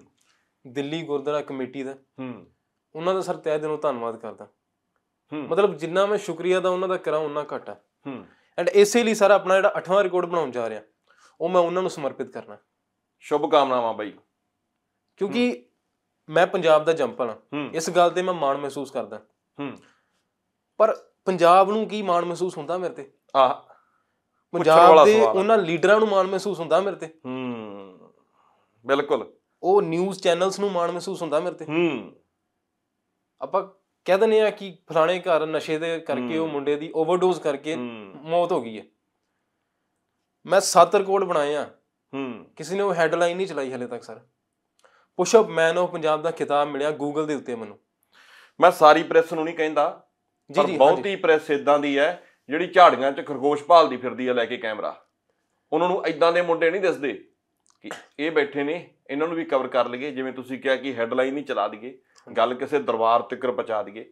ਦਿੱਲੀ ਗੁਰਦੁਆਰਾ ਕਮੇਟੀ ਦਾ ਹੂੰ ਉਹਨਾਂ ਦਾ ਸਰ ਤਹਿ ਦਿਲੋਂ ਧੰਨਵਾਦ ਕਰਦਾ ਹੂੰ ਮਤਲਬ ਜਿੰਨਾ ਮੈਂ ਸ਼ੁਕਰੀਆ ਦਾ ਉਹਨਾਂ ਦਾ ਕਰਾਂ ਉਹਨਾਂ ਘਟਾ ਹੂੰ ਐਂਡ ਇਸੇ ਲਈ ਸਰ ਆਪਣਾ ਜਿਹੜਾ 8ਵਾਂ ਰਿਕਾਰਡ ਬਣਾਉਣ ਜਾ ਰਿਹਾ ਉਹ ਮੈਂ ਉਹਨਾਂ ਨੂੰ ਸਮਰਪਿਤ ਕਰਨਾ ਸ਼ੁਭ ਕਾਮਨਾਵਾਂ ਬਾਈ ਕਿਉਂਕਿ ਮੈਂ ਪੰਜਾਬ ਦਾ ਜੰਪਲ ਹਾਂ ਇਸ ਗੱਲ ਤੇ ਮੈਂ ਮਾਣ ਮਹਿਸੂਸ ਕਰਦਾ ਹੂੰ ਪਰ ਪੰਜਾਬ ਨੂੰ ਕੀ ਮਾਣ ਮਹਿਸੂਸ ਹੁੰਦਾ ਮੇਰੇ ਤੇ ਆ ਪੰਜਾਬ ਦੇ ਉਹਨਾਂ ਲੀਡਰਾਂ ਨੂੰ ਮਾਣ ਮਹਿਸੂਸ ਹੁੰਦਾ ਮੇਰੇ ਤੇ ਹੂੰ ਬਿਲਕੁਲ ਉਹ ਨਿਊਜ਼ ਚੈਨਲਸ ਨੂੰ ਮਾਣ ਮਹਿਸੂਸ ਹੁੰਦਾ ਮੇਰੇ ਤੇ ਹੂੰ ਆਪਾਂ ਕਹਿ ਦਨੇ ਆ ਕਿ ਫਲਾਣੇ ਘਰ ਨਸ਼ੇ ਦੇ ਕਰਕੇ ਉਹ ਮੁੰਡੇ ਦੀ ਓਵਰਡੋਜ਼ ਕਰਕੇ ਮੌਤ ਹੋ ਗਈ ਹੈ ਮੈਂ 7 ਰਿਕਾਰਡ ਬਣਾਏ ਆ ਹੂੰ ਕਿਸੇ ਨੇ ਉਹ ਹੈਡਲਾਈਨ ਨਹੀਂ ਚਲਾਈ ਹਲੇ ਤੱਕ sir pushup man of Punjab ਦਾ ਖਿਤਾਬ ਮਿਲਿਆ ਗੂਗਲ ਦੇ ਉੱਤੇ ਮੈਨੂੰ ਮੈਂ ਸਾਰੀ ਪ੍ਰੈਸ ਨੂੰ ਨਹੀਂ ਕਹਿੰਦਾ ਬਹੁਤ ਬਹੁਤੀ ਪ੍ਰੈਸ ਇਦਾਂ ਦੀ ਹੈ ਜਿਹੜੀ ਝਾੜੀਆਂ 'ਚ ਖਰਗੋਸ਼ ਭਾਲਦੀ ਫਿਰਦੀ ਹੈ ਲੈ ਕੇ ਕੈਮਰਾ ਉਹਨਾਂ ਨੂੰ ਇਦਾਂ ਦੇ ਮੁੰਡੇ ਨਹੀਂ ਦਿਸਦੇ ਕਿ ਇਹ ਬੈਠੇ ਨੇ ਇਹਨਾਂ ਨੂੰ ਵੀ ਕਵਰ ਕਰ ਲਈਏ ਜਿਵੇਂ ਤੁਸੀਂ ਕਿਹਾ ਕਿ ਹੈਡਲਾਈਨ ਨਹੀਂ ਚਲਾ ਦਈਏ ਗੱਲ ਕਿਸੇ ਦਰਬਾਰ ਤੱਕ ਪਹੁੰਚਾ ਦਈਏ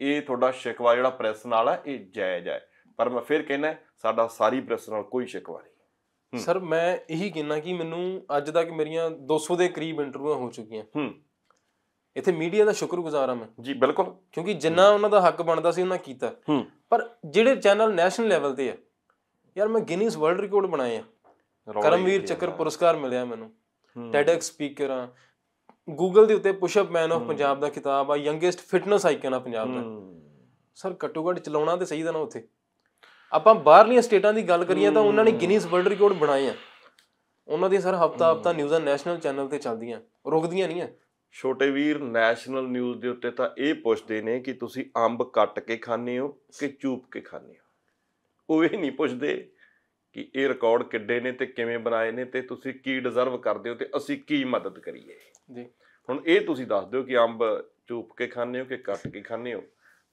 ਇਹ ਤੁਹਾਡਾ ਸ਼ਿਕਵਾ ਜਿਹੜਾ ਪ੍ਰੈਸ ਨਾਲ ਹੈ ਇਹ ਜਾਇਜ਼ ਹੈ ਪਰ ਮੈਂ ਫਿਰ ਕਹਿੰਦਾ ਸਾਡਾ ਸਾਰੀ ਪ੍ਰੈਸ ਨਾਲ ਕੋਈ ਸ਼ਿਕਵਾ ਨਹੀਂ ਸਰ ਮੈਂ ਇਹੀ ਕਹਿਣਾ ਕਿ ਮੈਨੂੰ ਅੱਜ ਤੱਕ ਮੇਰੀਆਂ 200 ਦੇ ਕਰੀਬ ਇੰਟਰਵਿਊਆਂ ਹੋ ਚੁੱਕੀਆਂ ਹੂੰ ਇੱਥੇ ਮੀਡੀਆ ਦਾ ਸ਼ੁਕਰਗੁਜ਼ਾਰ ਹਾਂ ਮੈਂ ਜੀ ਬਿਲਕੁਲ ਕਿਉਂਕਿ ਜਿੰਨਾ ਉਹਨਾਂ ਦਾ ਹੱਕ ਬਣਦਾ ਸੀ ਉਹਨਾਂ ਕੀਤਾ ਹੂੰ ਪਰ ਜਿਹੜੇ ਚੈਨਲ ਨੈਸ਼ਨਲ ਲੈਵਲ ਤੇ ਆ ਯਾਰ ਮੈਂ ਗਿਨੀਸ ਵਰਲਡ ਰਿਕਾਰਡ ਬਣਾਏ ਆ ਕਰਮਵੀਰ ਚੱਕਰ ਪੁਰਸਕਾਰ ਮਿਲਿਆ ਮੈਨੂੰ ਟੈਡਐਕਸ ਸਪੀਕਰ ਆ ਗੂਗਲ ਦੇ ਉੱਤੇ pushup man of Punjab ਦਾ ਕਿਤਾਬ ਆ ਯੰਗੇਸਟ ਫਿਟਨੈਸ ਆਈਕਨ ਆ ਪੰਜਾਬ ਦਾ ਸਰ ਕਟੂਗੜ ਚਲਾਉਣਾ ਤੇ ਸਹੀ ਦਾ ਨਾ ਉੱਥੇ ਆਪਾਂ ਬਾਹਰਲੀਆਂ ਸਟੇਟਾਂ ਦੀ ਗੱਲ ਕਰੀਏ ਤਾਂ ਉਹਨਾਂ ਨੇ ਗਿਨੀਸ ਵਰਲਡ ਰਿਕਾਰਡ ਬਣਾਏ ਆ ਉਹਨਾਂ ਦੀ ਸਰ ਹਫਤਾ ਹਫਤਾ ਨਿਊਜ਼ਾਂ ਨੈਸ਼ਨਲ ਚੈਨਲ ਤੇ ਚੱਲਦੀਆਂ ਰੁਕਦੀਆਂ ਨਹੀਂ ਆ ਛੋਟੇ ਵੀਰ ਨੈਸ਼ਨਲ ਨਿਊਜ਼ ਦੇ ਉੱਤੇ ਤਾਂ ਇਹ ਪੁੱਛਦੇ ਨੇ ਕਿ ਤੁਸੀਂ ਅੰਬ ਕੱਟ ਕੇ ਖਾਣੇ ਹੋ ਕਿ ਚੂਪ ਕੇ ਖਾਣੇ ਹੋ ਉਹ ਇਹ ਨਹੀਂ ਪੁੱਛਦੇ ਕਿ ਇਹ ਰਿਕਾਰਡ ਕਿੱਡੇ ਨੇ ਤੇ ਕਿਵੇਂ ਬਣਾਏ ਨੇ ਤੇ ਤੁਸੀਂ ਕੀ ਡਿਜ਼ਰਵ ਕਰਦੇ ਹੋ ਤੇ ਅਸੀਂ ਕੀ ਮਦਦ ਕਰੀਏ ਜੀ ਹੁਣ ਇਹ ਤੁਸੀਂ ਦੱਸ ਦਿਓ ਕਿ ਅੰਬ ਚੂਪ ਕੇ ਖਾਣੇ ਹੋ ਕਿ ਕੱਟ ਕੇ ਖਾਣੇ ਹੋ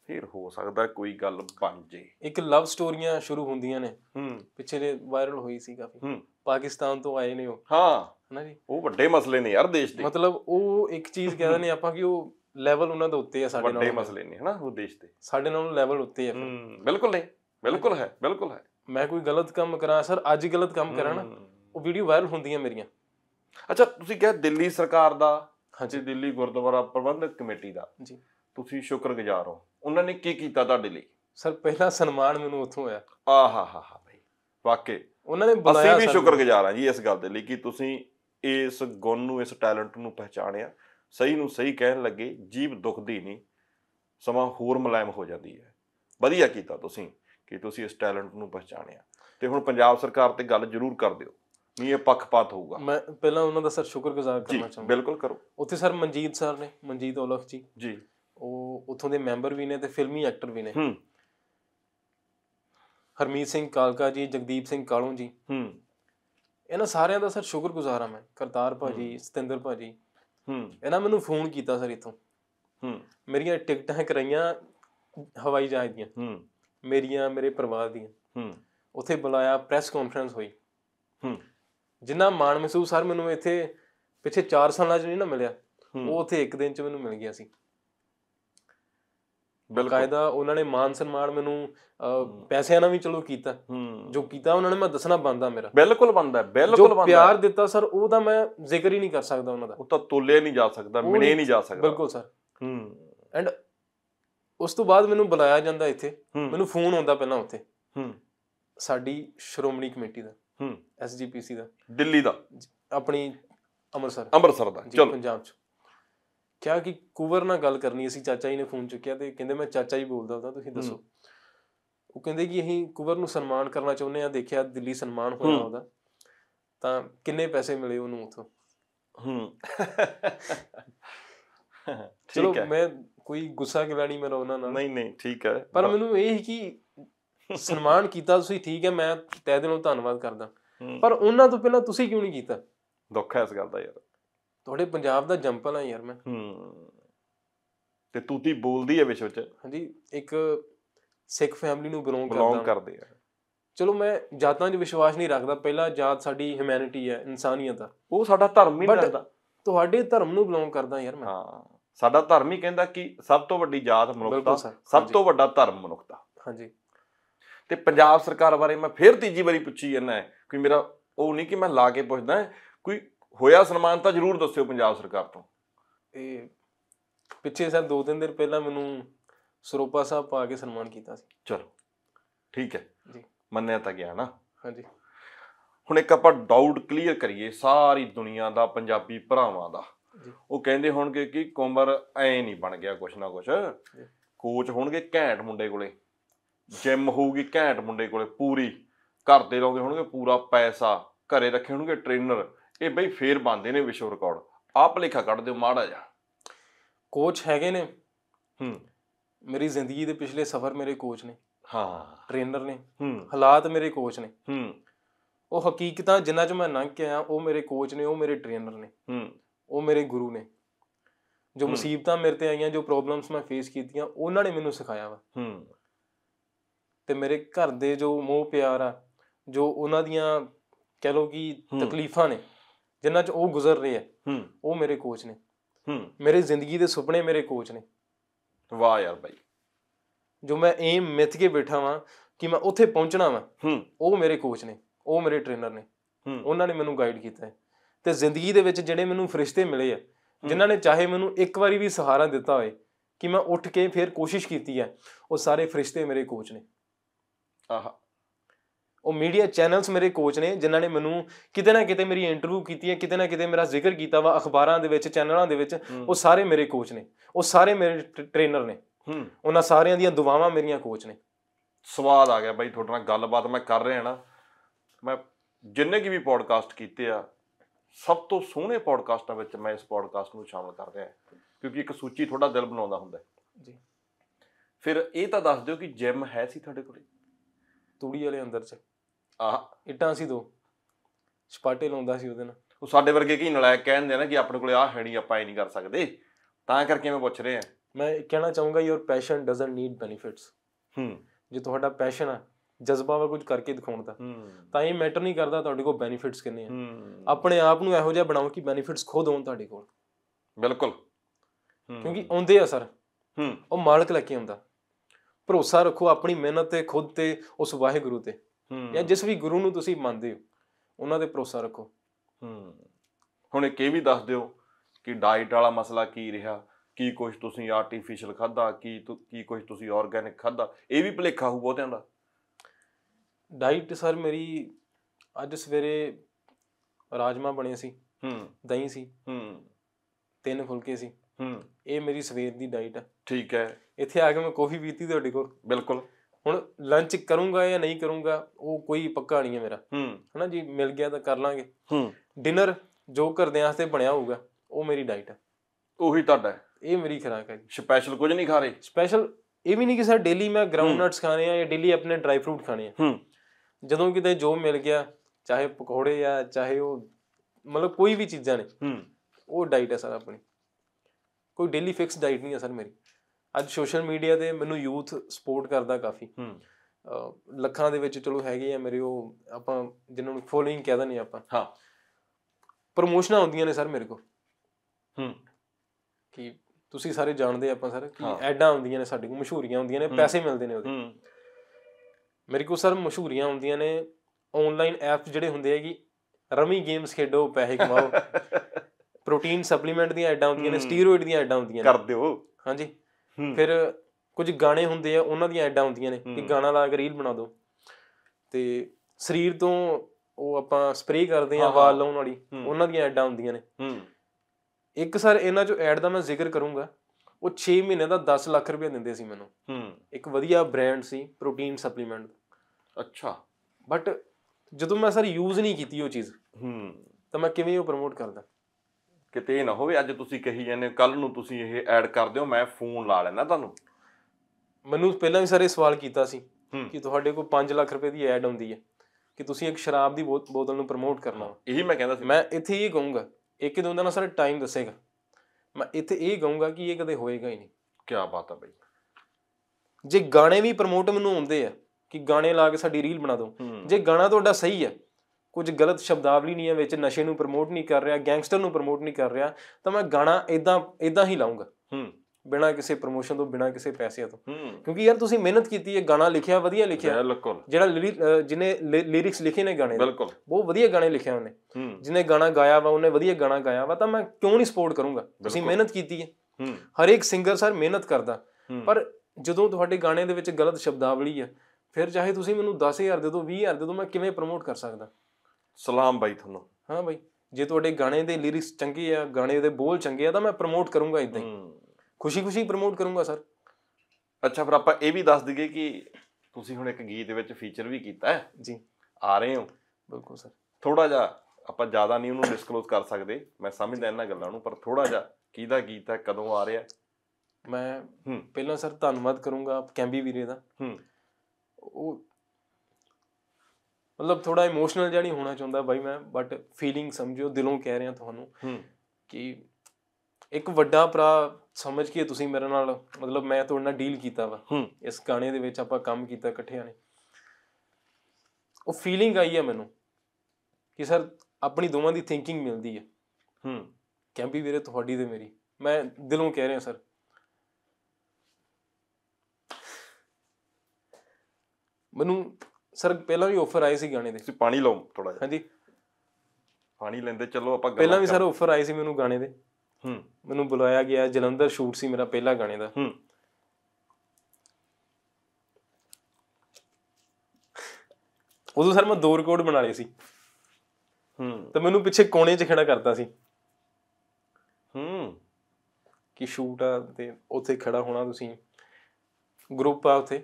ਫਿਰ ਹੋ ਸਕਦਾ ਕੋਈ ਗੱਲ ਬਣ ਜੇ ਇੱਕ ਲਵ ਸਟੋਰੀਆਂ ਸ਼ੁਰੂ ਹੁੰਦੀਆਂ ਨੇ ਹੂੰ ਪਿੱਛੇ ਨੇ ਵਾਇਰਲ ਹੋਈ ਸੀ ਕਾਫੀ ਹੂੰ ਪਾਕਿਸਤਾਨ ਤੋਂ ਆਏ ਨੇ ਉਹ ਹਾਂ ਹਨਾ ਜੀ ਉਹ ਵੱਡੇ ਮਸਲੇ ਨੇ ਯਾਰ ਦੇਸ਼ ਦੇ ਮਤਲਬ ਉਹ ਇੱਕ ਚੀਜ਼ ਕਹਿੰਦੇ ਨੇ ਆਪਾਂ ਕਿ ਉਹ ਲੈਵਲ ਉਹਨਾਂ ਦੇ ਉੱਤੇ ਆ ਸਾਡੇ ਨਾਲ ਵੱਡੇ ਮਸਲੇ ਨੇ ਹਨਾ ਉਹ ਦੇਸ਼ ਦੇ ਸਾਡੇ ਨਾਲ ਲੈਵਲ ਉੱਤੇ ਆ ਫਿਰ ਬਿਲਕੁਲ ਨਹੀਂ ਬਿਲਕੁਲ ਹੈ ਬਿਲਕੁਲ ਹੈ ਮੈਂ ਕੋਈ ਗਲਤ ਕੰਮ ਕਰਾਂ ਸਰ ਅੱਜ ਗਲਤ ਕੰਮ ਕਰਾਂ ਨਾ ਉਹ ਵੀਡੀਓ ਵਾਇਰਲ ਹੁੰਦੀਆਂ ਮੇਰੀਆਂ ਅੱਛਾ ਤੁਸੀਂ ਕਿਹਾ ਦਿੱਲੀ ਸਰਕਾਰ ਦਾ ਹਾਂਜੀ ਦਿੱਲੀ ਗੁਰਦੁਆਰਾ ਪ੍ਰਬੰਧਕ ਕਮੇਟੀ ਦਾ ਜੀ ਤੁਸੀਂ ਸ਼ੁਕਰਗੁਜ਼ਾਰ ਹੋ ਉਹਨਾਂ ਨੇ ਕੀ ਕੀਤਾ ਤੁਹਾਡੇ ਲਈ ਸਰ ਪਹਿਲਾ ਸਨਮਾਨ ਮੈਨੂੰ ਉੱਥੋਂ ਆਇਆ ਆਹਾ ਹਾ ਹਾ ਭਾਈ ਵਾਕਈ ਉਹਨਾਂ ਨੇ ਬੁਲਾਇਆ ਅਸੀਂ ਵੀ ਸ਼ੁਕਰਗੁਜ਼ਾਰ ਹਾਂ ਜੀ ਇਸ ਗੱਲ ਦੇ ਲਈ ਕਿ ਤੁਸੀਂ ਇਸ ਗੁਣ ਨੂੰ ਇਸ ਟੈਲੈਂਟ ਨੂੰ ਪਹਿਚਾਣਿਆ ਸਹੀ ਨੂੰ ਸਹੀ ਕਹਿਣ ਲੱਗੇ ਜੀਬ ਦੁਖਦੀ ਨਹੀਂ ਸਮਾਂ ਹੋਰ ਮਲਾਇਮ ਹੋ ਜਾਂਦੀ ਹੈ ਵਧੀਆ ਕੀਤਾ ਤੁਸੀਂ ਕਿ ਤੁਸੀਂ ਇਸ ਟੈਲੈਂਟ ਨੂੰ ਪਛਾਣਿਆ ਤੇ ਹੁਣ ਪੰਜਾਬ ਸਰਕਾਰ ਤੇ ਗੱਲ ਜ਼ਰੂਰ ਕਰ ਦਿਓ ਨਹੀਂ ਇਹ ਪੱਖਪਾਤ ਹੋਊਗਾ ਮੈਂ ਪਹਿਲਾਂ ਉਹਨਾਂ ਦਾ ਸਰ ਸ਼ੁਕਰਗੁਜ਼ਾਰ ਕਰਨਾ ਚਾਹੁੰਦਾ ਜੀ ਬਿਲਕੁਲ ਕਰੋ ਉੱਥੇ ਸਰ ਮਨਜੀਤ ਸਰ ਨੇ ਮਨਜੀਤ ਔਲਖ ਜੀ ਜੀ ਉਹ ਉੱਥੋਂ ਦੇ ਮੈਂਬਰ ਵੀ ਨੇ ਤੇ ਫਿਲਮੀ ਐਕਟਰ ਵੀ ਨੇ ਹਮ ਹਰਮੀਤ ਸਿੰਘ ਕਾਲਕਾ ਜੀ ਜਗਦੀਪ ਸਿੰਘ ਕਾਲੂ ਜੀ ਹਮ ਇਹਨਾਂ ਸਾਰਿਆਂ ਦਾ ਸਰ ਸ਼ੁਕਰਗੁਜ਼ਾਰ ਹਾਂ ਮੈਂ ਕਰਤਾਰ ਭਾਜੀ ਸਤਿੰਦਰ ਭਾਜੀ ਹਮ ਇਹਨਾਂ ਮੈਨੂੰ ਫੋਨ ਕੀਤਾ ਸਰ ਇਥੋਂ ਹਮ ਮੇਰੀਆਂ ਟਿਕਟਾਂ ਕਰਾਈਆਂ ਹਵਾਈ ਜਹਾਜ਼ ਦੀਆਂ ਹਮ ਮੇਰੀਆਂ ਮੇਰੇ ਪਰਿਵਾਰ ਦੀਆਂ ਹੂੰ ਉੱਥੇ ਬੁਲਾਇਆ ਪ੍ਰੈਸ ਕਾਨਫਰੰਸ ਹੋਈ ਹੂੰ ਜਿੰਨਾ ਮਾਣ ਮਹਿਸੂਸ ਸਰ ਮੈਨੂੰ ਇੱਥੇ ਪਿਛੇ 4 ਸਾਲਾਂ 'ਚ ਨਹੀਂ ਨਾ ਮਿਲਿਆ ਉਹ ਉੱਥੇ ਇੱਕ ਦਿਨ 'ਚ ਮੈਨੂੰ ਮਿਲ ਗਿਆ ਸੀ ਬਲਕਾਇਦਾ ਉਹਨਾਂ ਨੇ ਮਾਨ ਸਨਮਾਨ ਮੈਨੂੰ ਪੈਸਿਆਂ ਨਾਲ ਵੀ ਚਲੋ ਕੀਤਾ ਜੋ ਕੀਤਾ ਉਹਨਾਂ ਨੇ ਮੈਂ ਦੱਸਣਾ ਬੰਦਾ ਮੇਰਾ ਬਿਲਕੁਲ ਬੰਦਾ ਬਿਲਕੁਲ ਬੰਦਾ ਜੋ ਪਿਆਰ ਦਿੱਤਾ ਸਰ ਉਹਦਾ ਮੈਂ ਜ਼ਿਕਰ ਹੀ ਨਹੀਂ ਕਰ ਸਕਦਾ ਉਹਨਾਂ ਦਾ ਉਹ ਤਾਂ ਤੋਲਿਆ ਨਹੀਂ ਜਾ ਸਕਦਾ ਮਿਣੇ ਨਹੀਂ ਜਾ ਸਕਦਾ ਬਿਲਕੁਲ ਸਰ ਹੂੰ ਐਂਡ ਉਸ ਤੋਂ ਬਾਅਦ ਮੈਨੂੰ ਬੁਲਾਇਆ ਜਾਂਦਾ ਇੱਥੇ ਮੈਨੂੰ ਫੋਨ ਆਉਂਦਾ ਪਹਿਲਾਂ ਉੱਥੇ ਹੂੰ ਸਾਡੀ ਸ਼੍ਰੋਮਣੀ ਕਮੇਟੀ ਦਾ ਹੂੰ ਐਸਜੀਪੀਸੀ ਦਾ ਦਿੱਲੀ ਦਾ ਆਪਣੀ ਅੰਮ੍ਰਿਤਸਰ ਅੰਮ੍ਰਿਤਸਰ ਦਾ ਚਲੋ ਪੰਜਾਬ ਚ ਕਿਹਾ ਕਿ ਕੁਵਰ ਨਾਲ ਗੱਲ ਕਰਨੀ ਅਸੀਂ ਚਾਚਾ ਜੀ ਨੇ ਫੋਨ ਚੁੱਕਿਆ ਤੇ ਕਹਿੰਦੇ ਮੈਂ ਚਾਚਾ ਜੀ ਬੋਲਦਾ ਹਾਂ ਤੁਸੀਂ ਦੱਸੋ ਉਹ ਕਹਿੰਦੇ ਕਿ ਅਸੀਂ ਕੁਵਰ ਨੂੰ ਸਨਮਾਨ ਕਰਨਾ ਚਾਹੁੰਦੇ ਆ ਦੇਖਿਆ ਦਿੱਲੀ ਸਨਮਾਨ ਹੋਇਆ ਉਹਦਾ ਤਾਂ ਕਿੰਨੇ ਪੈਸੇ ਮਿਲੇ ਉਹਨੂੰ ਉਥੋਂ ਹੂੰ (laughs) ਚਲੋ ਮੈਂ ਕੋਈ ਗੁੱਸਾ ਗਿਲਾਣੀ ਮੇਰਾ ਉਹਨਾਂ ਨਾਲ ਨਹੀਂ ਨਹੀਂ ਠੀਕ ਹੈ ਪਰ ਮੈਨੂੰ ਇਹ ਕਿ ਸਨਮਾਨ ਕੀਤਾ ਤੁਸੀਂ ਠੀਕ ਹੈ ਮੈਂ ਤੈ ਨਾਲ ਧੰਨਵਾਦ ਕਰਦਾ ਪਰ ਉਹਨਾਂ ਤੋਂ ਪਹਿਲਾਂ ਤੁਸੀਂ ਕਿਉਂ ਨਹੀਂ ਕੀਤਾ ਦੁੱਖ ਹੈ ਇਸ ਗੱਲ ਦਾ ਯਾਰ ਤੁਹਾਡੇ ਪੰਜਾਬ ਦਾ ਜੰਪਲ ਆ ਯਾਰ ਮੈਂ ਹੂੰ ਤੇ ਤੂਤੀ ਬੋਲਦੀ ਹੈ ਵਿਸ਼ਵ ਚ ਹਾਂਜੀ ਇੱਕ ਸਿੱਖ ਫੈਮਿਲੀ ਨੂੰ ਬਿਲੋਂਗ ਕਰਦਾ ਬਿਲੋਂਗ ਕਰਦੇ ਆ ਚਲੋ ਮੈਂ ਜਾਤਾਂ 'ਚ ਵਿਸ਼ਵਾਸ ਨਹੀਂ ਰੱਖਦਾ ਪਹਿਲਾ ਜਾਤ ਸਾਡੀ ਹਿਊਮੈਨਿਟੀ ਹੈ ਇਨਸਾਨੀਅਤ ਆ ਉਹ ਸਾਡਾ ਧਰਮ ਹੀ ਨਹੀਂ ਲੱਗਦਾ ਤੁਹਾਡੇ ਧਰਮ ਨੂੰ ਬਿਲੋਂਗ ਕਰਦਾ ਯਾਰ ਮੈਂ ਹਾਂ ਸਾਡਾ ਧਰਮ ਹੀ ਕਹਿੰਦਾ ਕਿ ਸਭ ਤੋਂ ਵੱਡੀ ਜਾਤ ਮਨੁੱਖਤਾ ਸਭ ਤੋਂ ਵੱਡਾ ਧਰਮ ਮਨੁੱਖਤਾ ਹਾਂਜੀ ਤੇ ਪੰਜਾਬ ਸਰਕਾਰ ਬਾਰੇ ਮੈਂ ਫੇਰ ਤੀਜੀ ਵਾਰੀ ਪੁੱਛੀ ਜਾਂਦਾ ਕਿ ਮੇਰਾ ਉਹ ਨਹੀਂ ਕਿ ਮੈਂ ਲਾ ਕੇ ਪੁੱਛਦਾ ਕੋਈ ਹੋਇਆ ਸਨਮਾਨ ਤਾਂ ਜ਼ਰੂਰ ਦੱਸਿਓ ਪੰਜਾਬ ਸਰਕਾਰ ਤੋਂ ਇਹ ਪਿੱਛੇ ਸਰ 2-3 ਦਿਨ ਪਹਿਲਾਂ ਮੈਨੂੰ ਸਰੋਪਾ ਸਾਹਿਬ ਪਾ ਕੇ ਸਨਮਾਨ ਕੀਤਾ ਸੀ ਚਲੋ ਠੀਕ ਹੈ ਜੀ ਮੰਨਿਆ ਤਾਂ ਗਿਆ ਨਾ ਹਾਂਜੀ ਹੁਣ ਇੱਕ ਆਪਾਂ ਡਾਊਟ ਕਲੀਅਰ ਕਰੀਏ ਸਾਰੀ ਦੁਨੀਆ ਦਾ ਪੰਜਾਬੀ ਭਰਾਵਾਂ ਦਾ ਉਹ ਕਹਿੰਦੇ ਹੋਣਗੇ ਕਿ ਕੁੰਬਰ ਐ ਨਹੀਂ ਬਣ ਗਿਆ ਕੁਛ ਨਾ ਕੁਛ ਕੋਚ ਹੋਣਗੇ ਘੈਂਟ ਮੁੰਡੇ ਕੋਲੇ ਜਿਮ ਹੋਊਗੀ ਘੈਂਟ ਮੁੰਡੇ ਕੋਲੇ ਪੂਰੀ ਘਰ ਦੇ ਲਾਉਂਦੇ ਹੋਣਗੇ ਪੂਰਾ ਪੈਸਾ ਘਰੇ ਰੱਖੇ ਹੋਣਗੇ ਟ੍ਰੇਨਰ ਇਹ ਬਈ ਫੇਰ ਬੰਦੇ ਨੇ ਵਿਸ਼ਵ ਰਿਕਾਰਡ ਆਪ ਲੇਖਾ ਕੱਢ ਦਿਓ ਮਾੜਾ ਜਾ ਕੋਚ ਹੈਗੇ ਨੇ ਹੂੰ ਮੇਰੀ ਜ਼ਿੰਦਗੀ ਦੇ ਪਿਛਲੇ ਸਫ਼ਰ ਮੇਰੇ ਕੋਚ ਨੇ ਹਾਂ ਟ੍ਰੇਨਰ ਨੇ ਹੂੰ ਹਾਲਾਤ ਮੇਰੇ ਕੋਚ ਨੇ ਹੂੰ ਉਹ ਹਕੀਕਤਾਂ ਜਿੰਨਾ 'ਚ ਮੈਂ ਲੰਘ ਕੇ ਆ ਉਹ ਮੇਰੇ ਕੋਚ ਨੇ ਉਹ ਮੇਰੇ ਟ੍ਰੇਨਰ ਨੇ ਹੂੰ ਉਹ ਮੇਰੇ ਗੁਰੂ ਨੇ ਜੋ ਮੁਸੀਬਤਾਂ ਮੇਰੇ ਤੇ ਆਈਆਂ ਜੋ ਪ੍ਰੋਬਲਮਸ ਮੈਂ ਫੇਸ ਕੀਤੀਆਂ ਉਹਨਾਂ ਨੇ ਮੈਨੂੰ ਸਿਖਾਇਆ ਵਾ ਹੂੰ ਤੇ ਮੇਰੇ ਘਰ ਦੇ ਜੋ ਮੋਹ ਪਿਆਰ ਆ ਜੋ ਉਹਨਾਂ ਦੀਆਂ ਕਹ ਲੋ ਕਿ ਤਕਲੀਫਾਂ ਨੇ ਜਿਨ੍ਹਾਂ 'ਚ ਉਹ ਗੁਜ਼ਰ ਰਹੇ ਆ ਉਹ ਮੇਰੇ ਕੋਚ ਨੇ ਹੂੰ ਮੇਰੇ ਜ਼ਿੰਦਗੀ ਦੇ ਸੁਪਨੇ ਮੇਰੇ ਕੋਚ ਨੇ ਵਾਹ ਯਾਰ ਭਾਈ ਜੋ ਮੈਂ ਏਮ ਮਿੱਥ ਕੇ ਬੈਠਾ ਵਾਂ ਕਿ ਮੈਂ ਉੱਥੇ ਪਹੁੰਚਣਾ ਵਾਂ ਹੂੰ ਉਹ ਮੇਰੇ ਕੋਚ ਨੇ ਉਹ ਮੇਰੇ ਟ੍ਰੇਨਰ ਨੇ ਉਹਨਾਂ ਨੇ ਮੈਨੂੰ ਗਾਈਡ ਕੀਤਾ ਹੈ ਤੇ ਜ਼ਿੰਦਗੀ ਦੇ ਵਿੱਚ ਜਿਹੜੇ ਮੈਨੂੰ ਫਰਿਸ਼ਤੇ ਮਿਲੇ ਆ ਜਿਨ੍ਹਾਂ ਨੇ ਚਾਹੇ ਮੈਨੂੰ ਇੱਕ ਵਾਰੀ ਵੀ ਸਹਾਰਾ ਦਿੱਤਾ ਹੋਵੇ ਕਿ ਮੈਂ ਉੱਠ ਕੇ ਫਿਰ ਕੋਸ਼ਿਸ਼ ਕੀਤੀ ਹੈ ਉਹ ਸਾਰੇ ਫਰਿਸ਼ਤੇ ਮੇਰੇ ਕੋਚ ਨੇ ਆਹਾ ਉਹ ਮੀਡੀਆ ਚੈਨਲਸ ਮੇਰੇ ਕੋਚ ਨੇ ਜਿਨ੍ਹਾਂ ਨੇ ਮੈਨੂੰ ਕਿਤੇ ਨਾ ਕਿਤੇ ਮੇਰੀ ਇੰਟਰਵਿਊ ਕੀਤੀ ਹੈ ਕਿਤੇ ਨਾ ਕਿਤੇ ਮੇਰਾ ਜ਼ਿਕਰ ਕੀਤਾ ਵਾ ਅਖਬਾਰਾਂ ਦੇ ਵਿੱਚ ਚੈਨਲਾਂ ਦੇ ਵਿੱਚ ਉਹ ਸਾਰੇ ਮੇਰੇ ਕੋਚ ਨੇ ਉਹ ਸਾਰੇ ਮੇਰੇ ਟ੍ਰੇਨਰ ਨੇ ਉਹਨਾਂ ਸਾਰਿਆਂ ਦੀਆਂ ਦੁਆਵਾਂ ਮੇਰੀਆਂ ਕੋਚ ਨੇ ਸਵਾਦ ਆ ਗਿਆ ਬਾਈ ਤੁਹਾਡੇ ਨਾਲ ਗੱਲਬਾਤ ਮੈਂ ਕਰ ਰਿਹਾ ਨਾ ਮੈਂ ਜਿੰਨੇ ਕੀ ਵੀ ਪੋਡਕਾਸਟ ਕੀਤੇ ਆ ਸਭ ਤੋਂ ਸੋਹਣੇ ਪੋਡਕਾਸਟਾਂ ਵਿੱਚ ਮੈਂ ਇਸ ਪੋਡਕਾਸਟ ਨੂੰ ਸ਼ਾਮਲ ਕਰ ਰਿਹਾ ਕਿਉਂਕਿ ਇੱਕ ਸੂਚੀ ਤੁਹਾਡਾ ਦਿਲ ਬਣਾਉਂਦਾ ਹੁੰਦਾ ਜੀ ਫਿਰ ਇਹ ਤਾਂ ਦੱਸ ਦਿਓ ਕਿ ਜਿਮ ਹੈ ਸੀ ਤੁਹਾਡੇ ਕੋਲੇ ਤੂੜੀ ਵਾਲੇ ਅੰਦਰ ਚ ਆਹ ਇੱਟਾਂ ਸੀ ਦੋ ਸਪਾਟੇ ਲਾਉਂਦਾ ਸੀ ਉਹਦੇ ਨਾਲ ਉਹ ਸਾਡੇ ਵਰਗੇ ਕੀ ਨਲਾਇਕ ਕਹਿੰਦੇ ਨਾ ਕਿ ਆਪਣੇ ਕੋਲੇ ਆਹ ਹੈ ਨਹੀਂ ਆਪਾਂ ਇਹ ਨਹੀਂ ਕਰ ਸਕਦੇ ਤਾਂ ਕਰਕੇ ਮੈਂ ਪੁੱਛ ਰਿਹਾ ਮੈਂ ਕਹਿਣਾ ਚਾਹੂੰਗਾ your passion doesn't need benefits ਹੂੰ ਜੇ ਤੁਹਾਡਾ ਪੈਸ਼ਨ ਆ ਜਜ਼ਬਾ ਵਾ ਕੁਝ ਕਰਕੇ ਦਿਖਾਉਣ ਦਾ ਤਾਂ ਇਹ ਮੈਟਰ ਨਹੀਂ ਕਰਦਾ ਤੁਹਾਡੇ ਕੋਲ ਬੈਨੀਫਿਟਸ ਕਿੰਨੇ ਆ ਆਪਣੇ ਆਪ ਨੂੰ ਇਹੋ ਜਿਹਾ ਬਣਾਓ ਕਿ ਬੈਨੀਫਿਟਸ ਖੁਦ ਹੋਣ ਤੁਹਾਡੇ ਕੋਲ ਬਿਲਕੁਲ ਕਿਉਂਕਿ ਆਉਂਦੇ ਆ ਸਰ ਉਹ ਮਾਲਕ ਲੈ ਕੇ ਆਉਂਦਾ ਭਰੋਸਾ ਰੱਖੋ ਆਪਣੀ ਮਿਹਨਤ ਤੇ ਖੁਦ ਤੇ ਉਸ ਵਾਹਿਗੁਰੂ ਤੇ ਜਾਂ ਜਿਸ ਵੀ ਗੁਰੂ ਨੂੰ ਤੁਸੀਂ ਮੰਨਦੇ ਹੋ ਉਹਨਾਂ ਤੇ ਭਰੋਸਾ ਰੱਖੋ ਹੁਣ ਇੱਕ ਇਹ ਵੀ ਦੱਸ ਦਿਓ ਕਿ ਡਾਈਟ ਵਾਲਾ ਮਸਲਾ ਕੀ ਰਿਹਾ ਕੀ ਕੁਝ ਤੁਸੀਂ ਆਰਟੀਫੀਸ਼ੀਅਲ ਖਾਦਾ ਕੀ ਕੀ ਕੁਝ ਤੁਸੀਂ ਆਰਗੈਨਿਕ ਖਾਦਾ ਇਹ ਵੀ ਭਲੇਖਾ ਹੋਊ ਬਹੁਤਿਆਂ ਦਾ ਡਾਈਟ ਸਰ ਮੇਰੀ ਅੱਜ ਸਵੇਰੇ ਰਾਜਮਾ ਬਣੇ ਸੀ ਹੂੰ ਦਹੀਂ ਸੀ ਹੂੰ ਤਿੰਨ ਫੁਲਕੇ ਸੀ ਹੂੰ ਇਹ ਮੇਰੀ ਸਵੇਰ ਦੀ ਡਾਈਟ ਹੈ ਠੀਕ ਹੈ ਇੱਥੇ ਆ ਕੇ ਮੈਂ ਕਾਫੀ ਪੀਤੀ ਤੁਹਾਡੇ ਕੋਲ ਬਿਲਕੁਲ ਹੁਣ ਲੰਚ ਕਰੂੰਗਾ ਜਾਂ ਨਹੀਂ ਕਰੂੰਗਾ ਉਹ ਕੋਈ ਪੱਕਾ ਨਹੀਂ ਹੈ ਮੇਰਾ ਹੂੰ ਹਨਾ ਜੀ ਮਿਲ ਗਿਆ ਤਾਂ ਕਰ ਲਾਂਗੇ ਹੂੰ ਡਿਨਰ ਜੋ ਕਰਦੇ ਆਂ ਵਾਸਤੇ ਬਣਿਆ ਹੋਊਗਾ ਉਹ ਮੇਰੀ ਡਾਈਟ ਹੈ ਉਹੀ ਤੁਹਾਡਾ ਇਹ ਮੇਰੀ ਖਰਾਕ ਹੈ ਸਪੈਸ਼ਲ ਕੁਝ ਨਹੀਂ ਖਾ ਰਹੇ ਸਪੈਸ਼ਲ ਇਹ ਵੀ ਨਹੀਂ ਕਿ ਸਰ ਡੇਲੀ ਮੈਂ ਗਰਾਊਂਡ ਨਟਸ ਖਾਣੇ ਆ ਜਾਂ ਡੇਲੀ ਆਪਣੇ ਡਰਾਈ ਫਰੂਟ ਖਾਣੇ ਆ ਹੂੰ ਜਦੋਂ ਕਿਤੇ ਜੋ ਮਿਲ ਗਿਆ ਚਾਹੇ ਪਕੌੜੇ ਆ ਚਾਹੇ ਉਹ ਮਤਲਬ ਕੋਈ ਵੀ ਚੀਜ਼ਾਂ ਨੇ ਹੂੰ ਉਹ ਡਾਈਟ ਹੈ ਸਰ ਆਪਣੀ ਕੋਈ ਡੇਲੀ ਫਿਕਸ ਡਾਈਟ ਨਹੀਂ ਹੈ ਸਰ ਮੇਰੀ ਅੱਜ ਸੋਸ਼ਲ ਮੀਡੀਆ ਤੇ ਮੈਨੂੰ ਯੂਥ ਸਪੋਰਟ ਕਰਦਾ ਕਾਫੀ ਹੂੰ ਲੱਖਾਂ ਦੇ ਵਿੱਚ ਚਲੋ ਹੈਗੇ ਆ ਮੇਰੇ ਉਹ ਆਪਾਂ ਜਿਨ੍ਹਾਂ ਨੂੰ ਫੋਲੋਇੰਗ ਕਹਿੰਦੇ ਨੇ ਆਪਾਂ ਹਾਂ ਪ੍ਰੋਮੋਸ਼ਨਾਂ ਹੁੰਦੀਆਂ ਨੇ ਸਰ ਮੇਰੇ ਕੋ ਹੂੰ ਕਿ ਤੁਸੀਂ ਸਾਰੇ ਜਾਣਦੇ ਆਪਾਂ ਸਰ ਕਿ ਐਡਾਂ ਹੁੰਦੀਆਂ ਨੇ ਸਾਡੇ ਕੋ ਮਸ਼ਹੂਰੀਆਂ ਹੁੰਦੀਆਂ ਨੇ ਪੈਸੇ ਮਿਲਦੇ ਨੇ ਉਹਦੇ ਹੂੰ ਮੇਰੇ ਕੋਲ ਸਰ ਮਸ਼ਹੂਰੀਆਂ ਹੁੰਦੀਆਂ ਨੇ ਆਨਲਾਈਨ ਐਪਸ ਜਿਹੜੇ ਹੁੰਦੇ ਆ ਕਿ ਰਮੀ ਗੇਮਸ ਖੇਡੋ ਪੈਸੇ ਕਮਾਓ ਪ੍ਰੋਟੀਨ (laughs) ਸਪਲੀਮੈਂਟ ਦੀਆਂ ਐਡਾਂ ਹੁੰਦੀਆਂ ਨੇ ਸਟੀਰੋਇਡ ਦੀਆਂ ਐਡਾਂ ਹੁੰਦੀਆਂ ਨੇ ਕਰ ਦਿਓ ਹਾਂਜੀ ਫਿਰ ਕੁਝ ਗਾਣੇ ਹੁੰਦੇ ਆ ਉਹਨਾਂ ਦੀਆਂ ਐਡਾਂ ਹੁੰਦੀਆਂ ਨੇ ਕਿ ਗਾਣਾ ਲਾ ਕੇ ਰੀਲ ਬਣਾ ਦਿਓ ਤੇ ਸਰੀਰ ਤੋਂ ਉਹ ਆਪਾਂ ਸਪਰੇਅ ਕਰਦੇ ਆ ਵਾਲ ਲਾਉਣ ਵਾਲੀ ਉਹਨਾਂ ਦੀਆਂ ਐਡਾਂ ਹੁੰਦੀਆਂ ਨੇ ਇੱਕ ਸਰ ਇਹਨਾਂ ਚੋਂ ਐਡ ਦਾ ਮੈਂ ਜ਼ਿਕਰ ਕਰੂੰਗਾ ਉਹ 6 ਮਹੀਨੇ ਦਾ 10 ਲੱਖ ਰੁਪਏ ਦਿੰਦੇ ਸੀ ਮੈਨੂੰ ਹੂੰ ਇੱਕ ਵਧੀਆ ਬ੍ਰਾਂਡ ਸੀ ਪ੍ਰੋਟੀਨ ਸਪਲੀਮੈਂਟ ਅੱਛਾ ਬਟ ਜਦੋਂ ਮੈਂ ਸਰ ਯੂਜ਼ ਨਹੀਂ ਕੀਤੀ ਉਹ ਚੀਜ਼ ਹੂੰ ਤਾਂ ਮੈਂ ਕਿਵੇਂ ਉਹ ਪ੍ਰਮੋਟ ਕਰਦਾ ਕਿਤੇ ਨਾ ਹੋਵੇ ਅੱਜ ਤੁਸੀਂ ਕਹੀ ਜਾਂਦੇ ਕੱਲ ਨੂੰ ਤੁਸੀਂ ਇਹ ਐਡ ਕਰ ਦਿਓ ਮੈਂ ਫੋਨ ਲਾ ਲੈਣਾ ਤੁਹਾਨੂੰ ਮੈਨੂੰ ਪਹਿਲਾਂ ਵੀ ਸਰ ਇਹ ਸਵਾਲ ਕੀਤਾ ਸੀ ਕਿ ਤੁਹਾਡੇ ਕੋਲ 5 ਲੱਖ ਰੁਪਏ ਦੀ ਐਡ ਆਉਂਦੀ ਹੈ ਕਿ ਤੁਸੀਂ ਇੱਕ ਸ਼ਰਾਬ ਦੀ ਬੋਤਲ ਨੂੰ ਪ੍ਰਮੋਟ ਕਰਨਾ ਇਹੀ ਮੈਂ ਕਹਿੰਦਾ ਸੀ ਮੈਂ ਇੱਥੇ ਹੀ ਕਹੂੰਗਾ ਇੱਕ ਦਿਨ ਦਾ ਨਾ ਸਰ ਟਾਈਮ ਦੱਸੇਗਾ ਮੈਂ ਇੱਥੇ ਇਹ ਕਹੂੰਗਾ ਕਿ ਇਹ ਕਦੇ ਹੋਏਗਾ ਹੀ ਨਹੀਂ ਕੀ ਬਾਤ ਆ ਬਈ ਜੇ ਗਾਣੇ ਵੀ ਪ੍ਰਮੋਟ ਮੈਨੂੰ ਆਉਂਦੇ ਆ ਕਿ ਗਾਣੇ ਲਾ ਕੇ ਸਾਡੀ ਰੀਲ ਬਣਾ ਦੋ ਜੇ ਗਾਣਾ ਤੁਹਾਡਾ ਸਹੀ ਹੈ ਕੁਝ ਗਲਤ ਸ਼ਬਦਾਵਲੀ ਨਹੀਂ ਹੈ ਵਿੱਚ ਨਸ਼ੇ ਨੂੰ ਪ੍ਰਮੋਟ ਨਹੀਂ ਕਰ ਰਿਹਾ ਗੈਂਗਸਟਰ ਨੂੰ ਪ੍ਰਮੋਟ ਨਹੀਂ ਕਰ ਰਿਹਾ ਤਾਂ ਮੈਂ ਗਾਣਾ ਇਦਾਂ ਇਦਾਂ ਹੀ ਲਾਉਂਗਾ ਹੂੰ ਬਿਨਾ ਕਿਸੇ ਪ੍ਰੋਮੋਸ਼ਨ ਤੋਂ ਬਿਨਾ ਕਿਸੇ ਪੈਸੇ ਤੋਂ ਕਿਉਂਕਿ ਯਾਰ ਤੁਸੀਂ ਮਿਹਨਤ ਕੀਤੀ ਹੈ ਗਾਣਾ ਲਿਖਿਆ ਵਧੀਆ ਲਿਖਿਆ ਜਿਹੜਾ ਜਿਨੇ ਲਿਰਿਕਸ ਲਿਖੇ ਨੇ ਗਾਣੇ ਦੇ ਬਹੁਤ ਵਧੀਆ ਗਾਣੇ ਲਿਖਿਆ ਉਹਨੇ ਜਿਨੇ ਗਾਣਾ ਗਾਇਆ ਵਾ ਉਹਨੇ ਵਧੀਆ ਗਾਣਾ ਗਾਇਆ ਵਾ ਤਾਂ ਮੈਂ ਕਿਉਂ ਨਹੀਂ ਸਪੋਰਟ ਕਰੂੰਗਾ ਤੁਸੀਂ ਮਿਹਨਤ ਕੀਤੀ ਹੈ ਹਰ ਇੱਕ ਸਿੰਗਰ ਸਰ ਮਿਹਨਤ ਕਰਦਾ ਪਰ ਜਦੋਂ ਤੁਹਾਡੇ ਗਾਣੇ ਦੇ ਵਿੱਚ ਗਲਤ ਸ਼ਬਦਾਵਲੀ ਹੈ ਫਿਰ ਚਾਹੇ ਤੁਸੀਂ ਮੈਨੂੰ 10000 ਦੇ ਦਿਓ 20000 ਦੇ ਦਿਓ ਮੈਂ ਕਿਵੇਂ ਪ੍ਰਮੋਟ ਕਰ ਸਕਦਾ ਸਲਾਮ ਬਾਈ ਤੁਹਾਨੂੰ ਹਾਂ ਬਾਈ ਜੇ ਤੁਹਾਡੇ ਗਾਣੇ ਦੇ ਲਿਰਿਕਸ ਚੰਗੇ ਆ ਗਾਣੇ ਦੇ ਬੋਲ ਚੰਗੇ ਆ ਤਾਂ ਮੈਂ ਪ੍ਰਮੋਟ ਕਰੂੰਗਾ ਇਦਾਂ ਹੀ ਖੁਸ਼ੀ-ਖੁਸ਼ੀ ਪ੍ਰਮੋਟ ਕਰੂੰਗਾ ਸਰ ਅੱਛਾ ਫਿਰ ਆਪਾਂ ਇਹ ਵੀ ਦੱਸ ਦਈਏ ਕਿ ਤੁਸੀਂ ਹੁਣ ਇੱਕ ਗੀਤ ਦੇ ਵਿੱਚ ਫੀਚਰ ਵੀ ਕੀਤਾ ਹੈ ਜੀ ਆ ਰਹੇ ਹੋ ਬਿਲਕੁਲ ਸਰ ਥੋੜਾ ਜਿਹਾ ਆਪਾਂ ਜ਼ਿਆਦਾ ਨਹੀਂ ਉਹਨੂੰ ਡਿਸਕਲੋਜ਼ ਕਰ ਸਕਦੇ ਮੈਂ ਸਮਝਦਾ ਇਹਨਾਂ ਗੱਲਾਂ ਨੂੰ ਪਰ ਥੋੜਾ ਜਿਹਾ ਕਿਹਦਾ ਗੀਤ ਹੈ ਕਦੋਂ ਆ ਰਿਹਾ ਮੈਂ ਪਹਿਲਾਂ ਸਰ ਧੰਨਵਾਦ ਕਰੂੰਗਾ ਕੈਂਬੀ ਵੀਰੇ ਦਾ ਹੂੰ ਉਹ ਮਤਲਬ ਥੋੜਾ ਇਮੋਸ਼ਨਲ ਜਿਹਾ ਨਹੀਂ ਹੋਣਾ ਚਾਹੁੰਦਾ ਬਾਈ ਮੈਂ ਬਟ ਫੀਲਿੰਗ ਸਮਝਿਓ ਦਿਲੋਂ ਕਹਿ ਰਿਹਾ ਤੁਹਾਨੂੰ ਹੂੰ ਕਿ ਇੱਕ ਵੱਡਾ ਭਰਾ ਸਮਝ ਕੇ ਤੁਸੀਂ ਮੇਰੇ ਨਾਲ ਮਤਲਬ ਮੈਂ ਤੁਹਾਡੇ ਨਾਲ ਡੀਲ ਕੀਤਾ ਵਾ ਇਸ ਗਾਣੇ ਦੇ ਵਿੱਚ ਆਪਾਂ ਕੰਮ ਕੀਤਾ ਇਕੱਠਿਆਂ ਨੇ ਉਹ ਫੀਲਿੰਗ ਆਈ ਹੈ ਮੈਨੂੰ ਕਿ ਸਰ ਆਪਣੀ ਦੋਵਾਂ ਦੀ ਥਿੰਕਿੰਗ ਮਿਲਦੀ ਹੈ ਹੂੰ ਕੈਂਪੀ ਵੀਰੇ ਤੁਹਾਡੀ ਤੇ ਮੇਰੀ ਮੈਂ ਦਿਲੋਂ ਕਹਿ ਰਿਹਾ ਸਰ ਮੈਨੂੰ ਸਰ ਪਹਿਲਾਂ ਵੀ ਆਫਰ ਆਈ ਸੀ ਗਾਣੇ ਦੇ ਤੁਸੀਂ ਪਾਣੀ ਲਓ ਥੋੜਾ ਜਿਹਾ ਹਾਂਜੀ ਪਾਣੀ ਲੈਂਦੇ ਚਲੋ ਆਪਾਂ ਪਹਿਲਾਂ ਵੀ ਸਰ ਆਫਰ ਆਈ ਸੀ ਮੈਨੂੰ ਗਾਣੇ ਦੇ ਹੂੰ ਮੈਨੂੰ ਬੁਲਾਇਆ ਗਿਆ ਜਲੰਧਰ ਸ਼ੂਟ ਸੀ ਮੇਰਾ ਪਹਿਲਾ ਗਾਣੇ ਦਾ ਹੂੰ ਉਦੋਂ ਸਰ ਮੈਂ ਦੋ ਰਿਕਾਰਡ ਬਣਾ ਲਏ ਸੀ ਹੂੰ ਤੇ ਮੈਨੂੰ ਪਿੱਛੇ ਕੋਨੇ 'ਚ ਖੜਾ ਕਰਤਾ ਸੀ ਹੂੰ ਕਿ ਸ਼ੂਟ ਆ ਤੇ ਉੱਥੇ ਖੜਾ ਹੋਣਾ ਤੁਸੀਂ ਗਰੁੱਪ ਆ ਉੱਥੇ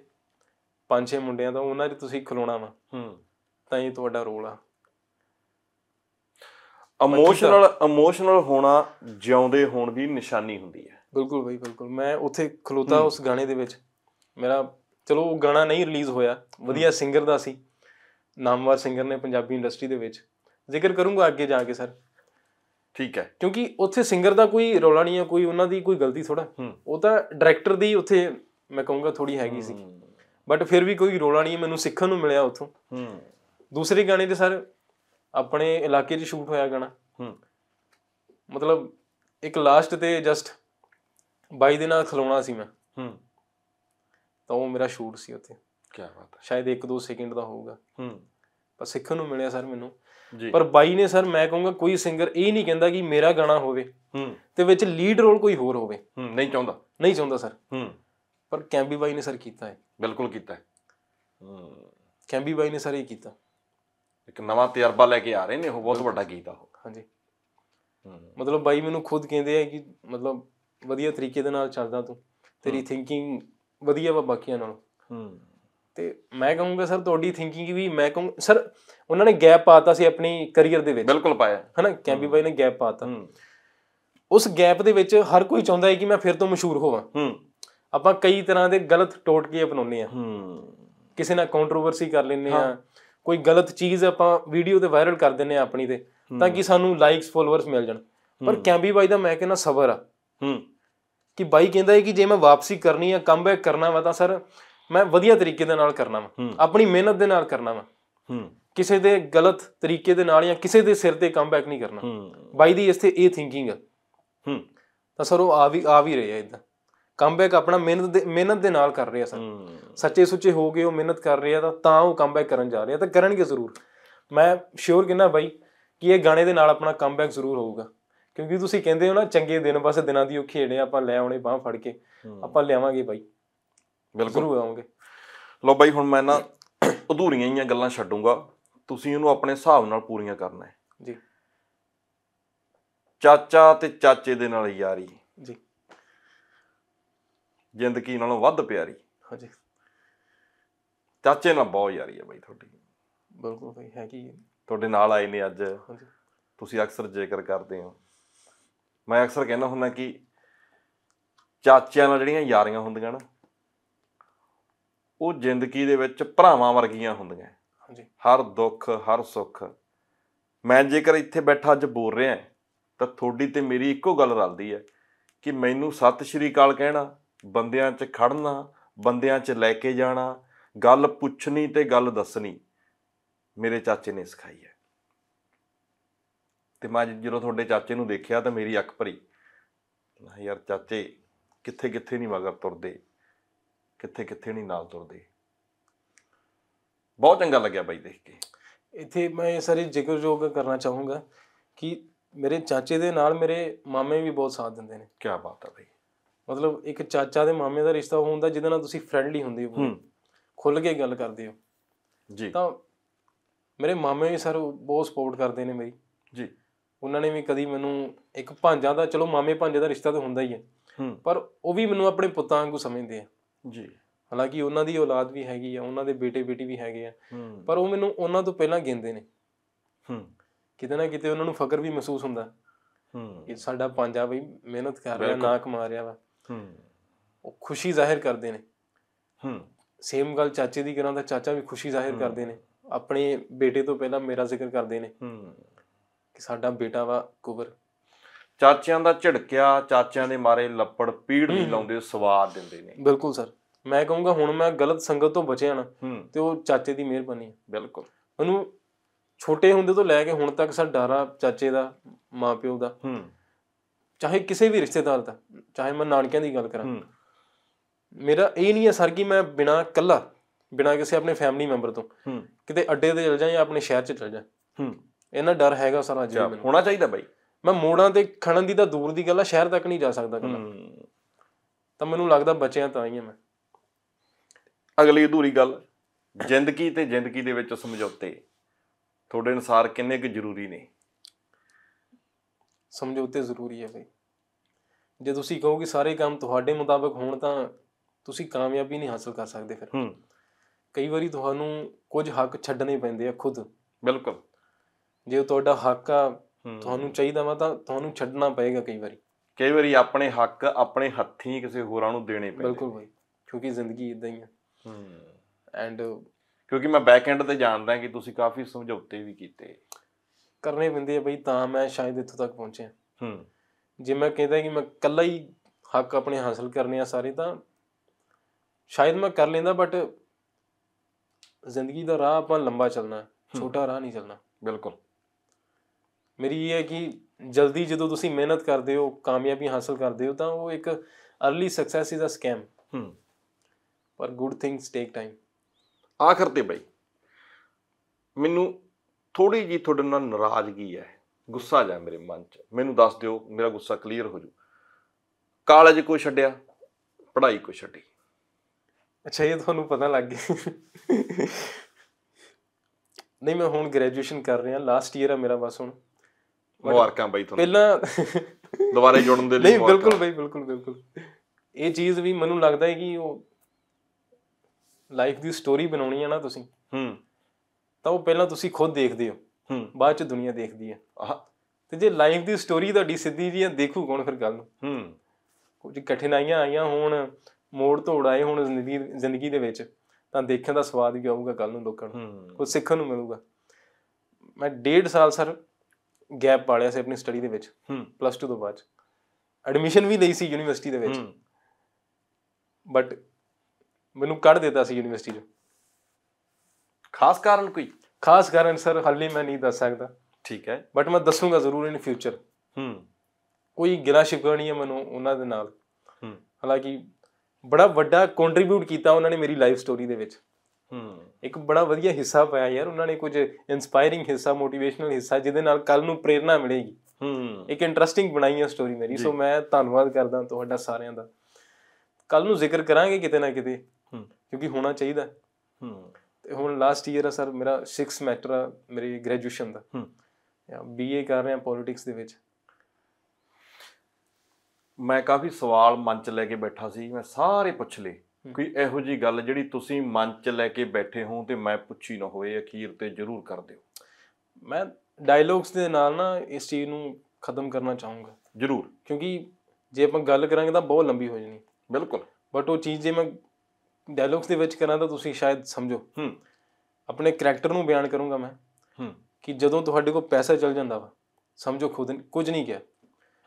ਪੰਜ ਛੇ ਮੁੰਡਿਆਂ ਦਾ ਉਹਨਾਂ 'ਚ ਤੁਸੀਂ ਖਲੋਣਾ ਵਾ ਹੂੰ ਤਾਂ ਇਹ ਤੁਹਾਡਾ ਰੋਲ ਆ ਇਮੋਸ਼ਨਲ ਇਮੋਸ਼ਨਲ ਹੋਣਾ ਜਿਉਂਦੇ ਹੋਣ ਦੀ ਨਿਸ਼ਾਨੀ ਹੁੰਦੀ ਹੈ ਬਿਲਕੁਲ ਬਈ ਬਿਲਕੁਲ ਮੈਂ ਉੱਥੇ ਖਲੋਤਾ ਉਸ ਗਾਣੇ ਦੇ ਵਿੱਚ ਮੇਰਾ ਚਲੋ ਉਹ ਗਾਣਾ ਨਹੀਂ ਰਿਲੀਜ਼ ਹੋਇਆ ਵਧੀਆ ਸਿੰਗਰ ਦਾ ਸੀ ਨਾਮਵਰ ਸਿੰਗਰ ਨੇ ਪੰਜਾਬੀ ਇੰਡਸਟਰੀ ਦੇ ਵਿੱਚ ਜ਼ਿਕਰ ਕਰੂੰਗਾ ਅੱਗੇ ਜਾ ਕੇ ਸਰ ਠੀਕ ਹੈ ਕਿਉਂਕਿ ਉੱਥੇ ਸਿੰਗਰ ਦਾ ਕੋਈ ਰੋਲਾ ਨਹੀਂ ਹੈ ਕੋਈ ਉਹਨਾਂ ਦੀ ਕੋਈ ਗਲਤੀ ਥੋੜਾ ਉਹ ਤਾਂ ਡਾਇਰੈਕਟਰ ਦੀ ਉੱਥੇ ਮੈਂ ਕਹੂੰਗਾ ਥੋੜੀ ਹੈਗੀ ਸੀ ਬਟ ਫਿਰ ਵੀ ਕੋਈ ਰੋਲਾ ਨਹੀਂ ਮੈਨੂੰ ਸਿੱਖਣ ਨੂੰ ਮਿਲਿਆ ਉੱਥੋਂ ਹੂੰ ਦੂਸਰੇ ਗਾਣੇ ਦੇ ਸਰ ਆਪਣੇ ਇਲਾਕੇ 'ਚ ਸ਼ੂਟ ਹੋਇਆ ਗਾਣਾ ਹੂੰ ਮਤਲਬ ਇੱਕ ਲਾਸਟ ਤੇ ਜਸਟ 22 ਦੇ ਨਾਲ ਖਲੋਣਾ ਸੀ ਮੈਂ ਹੂੰ ਤਾਂ ਉਹ ਮੇਰਾ ਸ਼ੂਟ ਸੀ ਉੱਥੇ ਕੀ ਬਾਤ ਹੈ ਸ਼ਾਇਦ 1-2 ਸੈਕਿੰਡ ਦਾ ਹੋਊਗਾ ਹੂੰ ਪਰ ਸਿੱਖਣ ਨੂੰ ਮਿਲਿਆ ਸਰ ਮੈਨੂੰ ਜੀ ਪਰ ਬਾਈ ਨੇ ਸਰ ਮੈਂ ਕਹੂੰਗਾ ਕੋਈ ਸਿੰਗਰ ਇਹ ਨਹੀਂ ਕਹਿੰਦਾ ਕਿ ਮੇਰਾ ਗਾਣਾ ਹੋਵੇ ਹੂੰ ਤੇ ਵਿੱਚ ਲੀਡ ਰੋਲ ਕੋਈ ਹੋਰ ਹੋਵੇ ਹੂੰ ਨਹੀਂ ਚਾਹੁੰਦਾ ਨਹੀਂ ਚਾਹੁੰਦਾ ਸਰ ਹੂੰ ਪਰ ਕੈਂਬੀ ਬਾਈ ਨੇ ਸਰ ਕੀਤਾ ਹੈ ਬਿਲਕੁਲ ਕੀਤਾ ਹੈ ਹੂੰ ਕੈਂਬੀ ਬਾਈ ਨੇ ਸਰ ਇਹ ਕੀਤਾ ਇੱਕ ਨਵਾਂ ਤਜਰਬਾ ਲੈ ਕੇ ਆ ਰਹੇ ਨੇ ਉਹ ਬਹੁਤ ਵੱਡਾ ਗੀਤ ਆ ਉਹ ਹਾਂਜੀ ਮਤਲਬ ਬਾਈ ਮੈਨੂੰ ਖੁਦ ਕਹਿੰਦੇ ਆ ਕਿ ਮਤਲਬ ਵਧੀਆ ਤਰੀਕੇ ਦੇ ਨਾਲ ਚੱਲਦਾ ਤੂੰ ਤੇਰੀ ਥਿੰਕਿੰਗ ਵਧੀਆ ਵਾ ਬਾਕੀਆਂ ਨਾਲੋਂ ਹੂੰ ਤੇ ਮੈਂ ਕਹੂੰਗਾ ਸਰ ਤੁਹਾਡੀ ਥਿੰਕਿੰਗ ਵੀ ਮੈਂ ਕਹੂੰ ਸਰ ਉਹਨਾਂ ਨੇ ਗੈਪ ਪਾਤਾ ਸੀ ਆਪਣੀ ਕੈਰੀਅਰ ਦੇ ਵਿੱਚ ਬਿਲਕੁਲ ਪਾਇਆ ਹਨਾ ਕੈਂਬੀ ਬਾਈ ਨੇ ਗੈਪ ਪਾਤਾ ਹੂੰ ਉਸ ਗੈਪ ਦੇ ਵਿੱਚ ਹਰ ਕੋਈ ਚਾਹੁੰਦਾ ਹੈ ਕਿ ਮੈਂ ਫਿਰ ਤੋਂ ਮਸ਼ਹੂਰ ਹੋਵਾਂ ਹੂੰ ਆਪਾਂ ਕਈ ਤਰ੍ਹਾਂ ਦੇ ਗਲਤ ਟੋਟਕੇ ਬਣਾਉਂਦੇ ਆ ਹੂੰ ਕਿਸੇ ਨਾਲ ਕੰਟਰੋਵਰਸੀ ਕਰ ਲੈਂਦੇ ਆ ਕੋਈ ਗਲਤ ਚੀਜ਼ ਆਪਾਂ ਵੀਡੀਓ ਤੇ ਵਾਇਰਲ ਕਰ ਦਿੰਨੇ ਆ ਆਪਣੀ ਤੇ ਤਾਂ ਕਿ ਸਾਨੂੰ ਲਾਈਕਸ ਫੋਲੋਅਰਸ ਮਿਲ ਜਾਣ ਪਰ ਕੈਂਬੀ ਬਾਈ ਦਾ ਮੈਂ ਕਹਿੰਦਾ ਸਬਰ ਆ ਹੂੰ ਕਿ ਬਾਈ ਕਹਿੰਦਾ ਹੈ ਕਿ ਜੇ ਮੈਂ ਵਾਪਸੀ ਕਰਨੀ ਆ ਕਮਬੈਕ ਕਰਨਾ ਵਾ ਤਾਂ ਸਰ ਮੈਂ ਵਧੀਆ ਤਰੀਕੇ ਦੇ ਨਾਲ ਕਰਨਾ ਵਾ ਆਪਣੀ ਮਿਹਨਤ ਦੇ ਨਾਲ ਕਰਨਾ ਵਾ ਹੂੰ ਕਿਸੇ ਦੇ ਗਲਤ ਤਰੀਕੇ ਦੇ ਨਾਲ ਜਾਂ ਕਿਸੇ ਦੇ ਸਿਰ ਤੇ ਕਮਬੈਕ ਨਹੀਂ ਕਰਨਾ ਬਾਈ ਦੀ ਇਸ ਤੇ ਇਹ ਥਿੰਕਿੰਗ ਆ ਹੂੰ ਤਾਂ ਸਰ ਉਹ ਆ ਵੀ ਆ ਵੀ ਰਿਹਾ ਇਦਾਂ ਕਮਬੈਕ ਆਪਣਾ ਮਿਹਨਤ ਦੇ ਮਿਹਨਤ ਦੇ ਨਾਲ ਕਰ ਰਿਹਾ ਸਰ ਸੱਚੇ ਸੁੱਚੇ ਹੋ ਗਏ ਉਹ ਮਿਹਨਤ ਕਰ ਰਿਹਾ ਤਾਂ ਤਾਂ ਉਹ ਕਮਬੈਕ ਕਰਨ ਜਾ ਰਿਹਾ ਤਾਂ ਕਰਨਗੇ ਜ਼ਰੂਰ ਮੈਂ ਸ਼ੋਰ ਕਿੰਨਾ ਬਾਈ ਕਿ ਇਹ ਗਾਣੇ ਦੇ ਨਾਲ ਆਪਣਾ ਕਮਬੈਕ ਜ਼ਰੂਰ ਹੋਊਗਾ ਕਿਉਂਕਿ ਤੁਸੀਂ ਕਹਿੰਦੇ ਹੋ ਨਾ ਚੰਗੇ ਦਿਨ ਬਸ ਦਿਨਾਂ ਦੀ ਔਖੇ ਨੇ ਆਪਾਂ ਲੈ ਆਉਣੇ ਬਾਹ ਫੜ ਕੇ ਆਪਾਂ ਲਿਆਵਾਂਗੇ ਬਾਈ ਬਿਲਕੁਲ ਆਉਂਗੇ ਲੋ ਬਾਈ ਹੁਣ ਮੈਂ ਨਾ ਅਧੂਰੀਆਂ ਹੀਆਂ ਗੱਲਾਂ ਛੱਡੂੰਗਾ ਤੁਸੀਂ ਉਹਨੂੰ ਆਪਣੇ ਹਿਸਾਬ ਨਾਲ ਪੂਰੀਆਂ ਕਰਨਾ ਹੈ ਜੀ ਚਾਚਾ ਤੇ ਚਾਚੇ ਦੇ ਨਾਲ ਯਾਰੀ ਜ਼ਿੰਦਗੀ ਨਾਲੋਂ ਵੱਧ ਪਿਆਰੀ ਹਾਂਜੀ ਚਾਚੇ ਨਾਲ ਬਹੁਤ ਯਾਰੀ ਹੈ ਬਾਈ ਤੁਹਾਡੀ ਬਿਲਕੁਲ ਬਾਈ ਹੈ ਕੀ ਤੁਹਾਡੇ ਨਾਲ ਆਏ ਨੇ ਅੱਜ ਹਾਂਜੀ ਤੁਸੀਂ ਅਕਸਰ ਜ਼ਿਕਰ ਕਰਦੇ ਹੋ ਮੈਂ ਅਕਸਰ ਕਹਿੰਦਾ ਹੁੰਦਾ ਕਿ ਚਾਚਿਆਂ ਨਾਲ ਜਿਹੜੀਆਂ ਯਾਰੀਆਂ ਹੁੰਦੀਆਂ ਨਾ ਉਹ ਜ਼ਿੰਦਗੀ ਦੇ ਵਿੱਚ ਭਰਾਵਾਂ ਵਰਗੀਆਂ ਹੁੰਦੀਆਂ ਹਾਂਜੀ ਹਰ ਦੁੱਖ ਹਰ ਸੁੱਖ ਮੈਂ ਜੇਕਰ ਇੱਥੇ ਬੈਠਾ ਅੱਜ ਬੋਲ ਰਿਹਾ ਤਾਂ ਤੁਹਾਡੀ ਤੇ ਮੇਰੀ ਇੱਕੋ ਗੱਲ ਰਲਦੀ ਹੈ ਕਿ ਮੈਨੂੰ ਸਤਿ ਸ਼੍ਰੀ ਅਕਾਲ ਕਹਿਣਾ ਬੰਦਿਆਂ 'ਚ ਖੜਨਾ ਬੰਦਿਆਂ 'ਚ ਲੈ ਕੇ ਜਾਣਾ ਗੱਲ ਪੁੱਛਣੀ ਤੇ ਗੱਲ ਦੱਸਣੀ ਮੇਰੇ ਚਾਚੇ ਨੇ ਸਿਖਾਈ ਹੈ ਤੇ ਮੈਂ ਜਦੋਂ ਤੁਹਾਡੇ ਚਾਚੇ ਨੂੰ ਦੇਖਿਆ ਤਾਂ ਮੇਰੀ ਅੱਖ ਭਰੀ ਯਾਰ ਚਾਚੇ ਕਿੱਥੇ ਕਿੱਥੇ ਨਹੀਂ ਮਗਰ ਤੁਰਦੇ ਕਿੱਥੇ ਕਿੱਥੇ ਨਹੀਂ ਨਾਲ ਤੁਰਦੇ ਬਹੁਤ ਚੰਗਾ ਲੱਗਿਆ ਬਾਈ ਦੇਖ ਕੇ ਇੱਥੇ ਮੈਂ ਇਹ ਜ਼ਿਕਰ ਜੋਗ ਕਰਨਾ ਚਾਹੂੰਗਾ ਕਿ ਮੇਰੇ ਚਾਚੇ ਦੇ ਨਾਲ ਮੇਰੇ ਮਾਮੇ ਵੀ ਬਹੁਤ ਸਾਥ ਦਿੰਦੇ ਨੇ ਕੀ ਬਾਤ ਆ ਬਾਈ ਮਤਲਬ ਇੱਕ ਚਾਚਾ ਦੇ ਮਾਮੇ ਦਾ ਰਿਸ਼ਤਾ ਹੁੰਦਾ ਜਿਹਦੇ ਨਾਲ ਤੁਸੀਂ ਫ੍ਰੈਂਡਲੀ ਹੁੰਦੇ ਹੋ ਖੁੱਲ ਕੇ ਗੱਲ ਕਰਦੇ ਹੋ ਜੀ ਤਾਂ ਮੇਰੇ ਮਾਮੇ ਵੀ ਸਰ ਬਹੁਤ ਸਪੋਰਟ ਕਰਦੇ ਨੇ ਮੇਰੀ ਜੀ ਉਹਨਾਂ ਨੇ ਵੀ ਕਦੀ ਮੈਨੂੰ ਇੱਕ ਭਾਂਜਾ ਦਾ ਚਲੋ ਮਾਮੇ ਭਾਂਜੇ ਦਾ ਰਿਸ਼ਤਾ ਤਾਂ ਹੁੰਦਾ ਹੀ ਹੈ ਪਰ ਉਹ ਵੀ ਮੈਨੂੰ ਆਪਣੇ ਪੁੱਤਾਂ ਵਾਂਗੂ ਸਮਝਦੇ ਆ ਜੀ ਹਾਲਾਂਕਿ ਉਹਨਾਂ ਦੀ ਔਲਾਦ ਵੀ ਹੈਗੀ ਆ ਉਹਨਾਂ ਦੇ ਬੇਟੇ ਬੇਟੀ ਵੀ ਹੈਗੇ ਆ ਪਰ ਉਹ ਮੈਨੂੰ ਉਹਨਾਂ ਤੋਂ ਪਹਿਲਾਂ ਗਿੰਦੇ ਨੇ ਹੂੰ ਕਿਤੇ ਨਾ ਕਿਤੇ ਉਹਨਾਂ ਨੂੰ ਫਕਰ ਵੀ ਮਹਿਸੂਸ ਹੁੰਦਾ ਹੂੰ ਕਿ ਸਾਡਾ ਪੰਜਾ ਬਈ ਮਿਹਨਤ ਕਰ ਰਿਹਾ ਨਾ ਕਮਾ ਰਿਹਾ ਵਾ ਹੂੰ ਉਹ ਖੁਸ਼ੀ ਜ਼ਾਹਿਰ ਕਰਦੇ ਨੇ ਹੂੰ ਸੇਮ ਗੱਲ ਚਾਚੇ ਦੀ ਕਰਾਂ ਤਾਂ ਚਾਚਾ ਵੀ ਖੁਸ਼ੀ ਜ਼ਾਹਿਰ ਕਰਦੇ ਨੇ ਆਪਣੇ ਬੇਟੇ ਤੋਂ ਪਹਿਲਾਂ ਮੇਰਾ ਜ਼ਿਕਰ ਕਰਦੇ ਨੇ ਹੂੰ ਕਿ ਸਾਡਾ ਬੇਟਾ ਵਾ ਕੁਬਰ ਚਾਚਿਆਂ ਦਾ ਝਿੜਕਿਆ ਚਾਚਿਆਂ ਦੇ ਮਾਰੇ ਲੱਪੜ ਪੀੜ ਨਹੀਂ ਲਾਉਂਦੇ ਸਵਾਦ ਦਿੰਦੇ ਨੇ ਬਿਲਕੁਲ ਸਰ ਮੈਂ ਕਹੂੰਗਾ ਹੁਣ ਮੈਂ ਗਲਤ ਸੰਗਤ ਤੋਂ ਬਚਿਆ ਨਾ ਤੇ ਉਹ ਚਾਚੇ ਦੀ ਮਿਹਰਬਾਨੀ ਹੈ ਬਿਲਕੁਲ ਉਹਨੂੰ ਛੋਟੇ ਹੁੰਦੇ ਤੋਂ ਲੈ ਕੇ ਹੁਣ ਤੱਕ ਸਾਡਾ ਡਾਰਾ ਚਾਚੇ ਦਾ ਮਾਪਿਓ ਦਾ ਚਾਹੇ ਕਿਸੇ ਵੀ ਰਿਸ਼ਤੇਦਾਰ ਦਾ ਚਾਹੇ ਮੈਂ ਨਾਨਕਿਆਂ ਦੀ ਗੱਲ ਕਰਾਂ ਮੇਰਾ ਇਹ ਨਹੀਂ ਹੈ ਸਰ ਕਿ ਮੈਂ ਬਿਨਾ ਕੱਲਾ ਬਿਨਾ ਕਿਸੇ ਆਪਣੇ ਫੈਮਿਲੀ ਮੈਂਬਰ ਤੋਂ ਕਿਤੇ ਅੱਡੇ ਤੇ ਚਲ ਜਾਂ ਜਾਂ ਆਪਣੇ ਸ਼ਹਿਰ 'ਚ ਚਲ ਜਾਂ ਇਹਨਾਂ ਡਰ ਹੈਗਾ ਸਾਰਾ ਜੀ ਹੋਣਾ ਚਾਹੀਦਾ ਬਾਈ ਮੈਂ ਮੋੜਾਂ ਤੇ ਖੜਨ ਦੀ ਤਾਂ ਦੂਰ ਦੀ ਗੱਲ ਆ ਸ਼ਹਿਰ ਤੱਕ ਨਹੀਂ ਜਾ ਸਕਦਾ ਕੱਲਾ ਤਾਂ ਮੈਨੂੰ ਲੱਗਦਾ ਬਚਿਆ ਤਾਂ ਹੀ ਆ ਮੈਂ ਅਗਲੀ ਅਧੂਰੀ ਗੱਲ ਜ਼ਿੰਦਗੀ ਤੇ ਜ਼ਿੰਦਗੀ ਦੇ ਵਿੱਚ ਸਮਝੌਤੇ ਤੁਹਾਡੇ ਅਨਸਾਰ ਕਿੰਨੇ ਕੁ ਜ਼ਰੂਰੀ ਨੇ ਸਮਝੌਤੇ ਜ਼ਰੂਰੀ ਹੈ ਬਈ ਜੇ ਤੁਸੀਂ ਕਹੋ ਕਿ ਸਾਰੇ ਕੰਮ ਤੁਹਾਡੇ ਮੁਤਾਬਕ ਹੋਣ ਤਾਂ ਤੁਸੀਂ ਕਾਮਯਾਬੀ ਨਹੀਂ ਹਾਸਲ ਕਰ ਸਕਦੇ ਫਿਰ ਹੂੰ ਕਈ ਵਾਰੀ ਤੁਹਾਨੂੰ ਕੁਝ ਹੱਕ ਛੱਡਣੇ ਪੈਂਦੇ ਆ ਖੁਦ ਬਿਲਕੁਲ ਜੇ ਤੁਹਾਡਾ ਹੱਕ ਆ ਤੁਹਾਨੂੰ ਚਾਹੀਦਾ ਵਾ ਤਾਂ ਤੁਹਾਨੂੰ ਛੱਡਣਾ ਪਏਗਾ ਕਈ ਵਾਰੀ ਕਈ ਵਾਰੀ ਆਪਣੇ ਹੱਕ ਆਪਣੇ ਹੱਥੀਂ ਕਿਸੇ ਹੋਰਾਂ ਨੂੰ ਦੇਣੇ ਪੈਂਦੇ ਬਿਲਕੁਲ ਬਈ ਕਿਉਂਕਿ ਜ਼ਿੰਦਗੀ ਇਦਾਂ ਹੀ ਆ ਹੂੰ ਐਂਡ ਕਿਉਂਕਿ ਮੈਂ ਬੈਕ ਐਂਡ ਤੇ ਜਾਣਦਾ ਕਿ ਤੁਸੀਂ ਕਾਫੀ ਸਮਝੌਤੇ ਵੀ ਕੀਤੇ ਕਰਨੇ ਪੈਂਦੇ ਆ ਬਈ ਤਾਂ ਮੈਂ ਸ਼ਾਇਦ ਇੱਥੋਂ ਤੱਕ ਪਹੁੰਚਿਆ ਹੂੰ ਜੇ ਮੈਂ ਕਹਿੰਦਾ ਕਿ ਮੈਂ ਇਕੱਲਾ ਹੀ ਹੱਕ ਆਪਣੇ ਹਾਸਲ ਕਰਨੇ ਆ ਸਾਰੇ ਤਾਂ ਸ਼ਾਇਦ ਮੈਂ ਕਰ ਲੈਂਦਾ ਬਟ ਜ਼ਿੰਦਗੀ ਦਾ ਰਾਹ ਆਪਾਂ ਲੰਬਾ ਚੱਲਣਾ ਛੋਟਾ ਰਾਹ ਨਹੀਂ ਚੱਲਣਾ ਬਿਲਕੁਲ ਮੇਰੀ ਇਹ ਹੈ ਕਿ ਜਲਦੀ ਜਦੋਂ ਤੁਸੀਂ ਮਿਹਨਤ ਕਰਦੇ ਹੋ ਕਾਮਯਾਬੀ ਹਾਸਲ ਕਰਦੇ ਹੋ ਤਾਂ ਉਹ ਇੱਕ early success is a scam ਹੂੰ ਪਰ ਗੁੱਡ ਥਿੰਗਸ ਟੇਕ ਟਾਈਮ ਆਖਰ ਤੇ ਬਈ ਮੈਨੂੰ ਥੋੜੀ ਜੀ ਤੁਹਾਡੇ ਨਾਲ ਨਾਰਾਜ਼ਗੀ ਹੈ ਗੁੱਸਾ ਜਾ ਮੇਰੇ ਮਨ 'ਚ ਮੈਨੂੰ ਦੱਸ ਦਿਓ ਮੇਰਾ ਗੁੱਸਾ ਕਲੀਅਰ ਹੋ ਜੂ ਕਾਲਜ ਕੋ ਛੱਡਿਆ ਪੜ੍ਹਾਈ ਕੋ ਛੱਡੀ ਅੱਛਾ ਇਹ ਤੁਹਾਨੂੰ ਪਤਾ ਲੱਗ ਗਿਆ ਨਹੀਂ ਮੈਂ ਹੁਣ ਗ੍ਰੈਜੂਏਸ਼ਨ ਕਰ ਰਿਹਾ ਲਾਸਟ ਈਅਰ ਆ ਮੇਰਾ ਬਸ ਹੁਣ ਮੁਬਾਰਕਾਂ ਬਾਈ ਤੁਹਾਨੂੰ ਪਹਿਲਾਂ ਦੁਬਾਰਾ ਜੁੜਨ ਦੇ ਲਈ ਨਹੀਂ ਬਿਲਕੁਲ ਬਾਈ ਬਿਲਕੁਲ ਬਿਲਕੁਲ ਇਹ ਚੀਜ਼ ਵੀ ਮੈਨੂੰ ਲੱਗਦਾ ਹੈ ਕਿ ਉਹ ਲਾਈਫ ਦੀ ਸਟੋਰੀ ਬਣਾਉਣੀ ਹੈ ਨਾ ਤੁਸੀਂ ਹੂੰ ਤਾਂ ਉਹ ਪਹਿਲਾਂ ਤੁਸੀਂ ਖੁਦ ਦੇਖਦੇ ਹੋ ਹੂੰ ਬਾਅਦ ਚ ਦੁਨੀਆ ਦੇਖਦੀ ਹੈ ਆਹ ਤੇ ਜੇ ਲਾਈਫ ਦੀ ਸਟੋਰੀ ਤੁਹਾਡੀ ਸਿੱਧੀ ਜੀ ਆ ਦੇਖੂ ਕੌਣ ਫਿਰ ਗੱਲ ਨੂੰ ਹੂੰ ਕੁਝ ਕਠਿਨਾਈਆਂ ਆਈਆਂ ਹੋਣ ਮੋੜ ਤੋੜ ਆਏ ਹੋਣ ਜ਼ਿੰਦਗੀ ਜ਼ਿੰਦਗੀ ਦੇ ਵਿੱਚ ਤਾਂ ਦੇਖਣ ਦਾ ਸਵਾਦ ਵੀ ਆਊਗਾ ਕੱਲ ਨੂੰ ਲੋਕਾਂ ਨੂੰ ਕੁਝ ਸਿੱਖਣ ਨੂੰ ਮਿਲੂਗਾ ਮੈਂ ਡੇਢ ਸਾਲ ਸਰ ਗੈਪ ਪਾਲਿਆ ਸੀ ਆਪਣੀ ਸਟੱਡੀ ਦੇ ਵਿੱਚ ਹੂੰ ਪਲੱਸ 2 ਤੋਂ ਬਾਅਦ ਐਡਮਿਸ਼ਨ ਵੀ ਲਈ ਸੀ ਯੂਨੀਵਰਸਿਟੀ ਦੇ ਵਿੱਚ ਬਟ ਮੈਨੂੰ ਕੱਢ ਦਿੱਤਾ ਸੀ ਯੂਨੀਵਰਸਿਟੀ ਚੋਂ ਖਾਸ ਕਾਰਨ ਕੋਈ ਖਾਸ ਕਾਰਨ ਸਰ ਹਾਲੇ ਮੈਂ ਨਹੀਂ ਦੱਸ ਸਕਦਾ ਠੀਕ ਹੈ ਬਟ ਮੈਂ ਦੱਸੂਗਾ ਜ਼ਰੂਰ ਇਨ ਫਿਊਚਰ ਹੂੰ ਕੋਈ ਗਿਲਾ ਸ਼ਿਕਵਾ ਨਹੀਂ ਹੈ ਮੈਨੂੰ ਉਹਨਾਂ ਦੇ ਨਾਲ ਹੂੰ ਹਾਲਾਂਕਿ ਬੜਾ ਵੱਡਾ ਕੰਟਰੀਬਿਊਟ ਕੀਤਾ ਉਹਨਾਂ ਨੇ ਮੇਰੀ ਲਾਈਫ ਸਟੋਰੀ ਦੇ ਵਿੱਚ ਹੂੰ ਇੱਕ ਬੜਾ ਵਧੀਆ ਹਿੱਸਾ ਪਾਇਆ ਯਾਰ ਉਹਨਾਂ ਨੇ ਕੁਝ ਇਨਸਪਾਇਰਿੰਗ ਹਿੱਸਾ ਮੋਟੀਵੇਸ਼ਨਲ ਹਿੱਸਾ ਜਿਹਦੇ ਨਾਲ ਕੱਲ ਨੂੰ ਪ੍ਰੇਰਣਾ ਮਿਲੇਗੀ ਹੂੰ ਇੱਕ ਇੰਟਰਸਟਿੰਗ ਬਣਾਈ ਹੈ ਸਟੋਰੀ ਮੇਰੀ ਸੋ ਮੈਂ ਧੰਨਵਾਦ ਕਰਦਾ ਤੁਹਾਡਾ ਸਾਰਿਆਂ ਦਾ ਕੱਲ ਨੂੰ ਜ਼ਿਕਰ ਕਰਾਂਗੇ ਕਿਤੇ ਨਾ ਕਿਤੇ ਹੂੰ ਕਿਉਂਕਿ ਹੋਣਾ ਚਾਹੀਦਾ ਹੁਣ ਲਾਸਟ ਈਅਰ ਆ ਸਰ ਮੇਰਾ 6 ਮੈਟਰ ਆ ਮੇਰੀ ਗ੍ਰੈਜੂਏਸ਼ਨ ਦਾ ਹੂੰ ਬੀਏ ਕਰ ਰਿਹਾ ਪੋਲਿਟਿਕਸ ਦੇ ਵਿੱਚ ਮੈਂ ਕਾਫੀ ਸਵਾਲ ਮਨ ਚ ਲੈ ਕੇ ਬੈਠਾ ਸੀ ਮੈਂ ਸਾਰੇ ਪੁੱਛ ਲਏ ਕੋਈ ਇਹੋ ਜੀ ਗੱਲ ਜਿਹੜੀ ਤੁਸੀਂ ਮਨ ਚ ਲੈ ਕੇ ਬੈਠੇ ਹੋ ਤੇ ਮੈਂ ਪੁੱਛੀ ਨਾ ਹੋਵੇ ਅਖੀਰ ਤੇ ਜ਼ਰੂਰ ਕਰ ਦਿਓ ਮੈਂ ਡਾਇਲੌਗਸ ਦੇ ਨਾਲ ਨਾ ਇਸ ਚੀਜ਼ ਨੂੰ ਖਤਮ ਕਰਨਾ ਚਾਹੂੰਗਾ ਜ਼ਰੂਰ ਕਿਉਂਕਿ ਜੇ ਆਪਾਂ ਗੱਲ ਕਰਾਂਗੇ ਤਾਂ ਬਹੁਤ ਲੰਬੀ ਹੋ ਜਾਣੀ ਬਿਲਕੁਲ ਬਟ ਉਹ ਚੀਜ਼ ਜੇ ਮੈਂ ਡਾਇਲੌਗਸ ਦੇ ਵਿੱਚ ਕਰਾਂ ਤਾਂ ਤੁਸੀਂ ਸ਼ਾਇਦ ਸਮਝੋ ਹੂੰ ਆਪਣੇ ਕੈਰੈਕਟਰ ਨੂੰ ਬਿਆਨ ਕਰੂੰਗਾ ਮੈਂ ਹੂੰ ਕਿ ਜਦੋਂ ਤੁਹਾਡੇ ਕੋਲ ਪੈਸਾ ਚਲ ਜਾਂਦਾ ਵਾ ਸਮਝੋ ਖੁਦ ਕੁਝ ਨਹੀਂ ਗਿਆ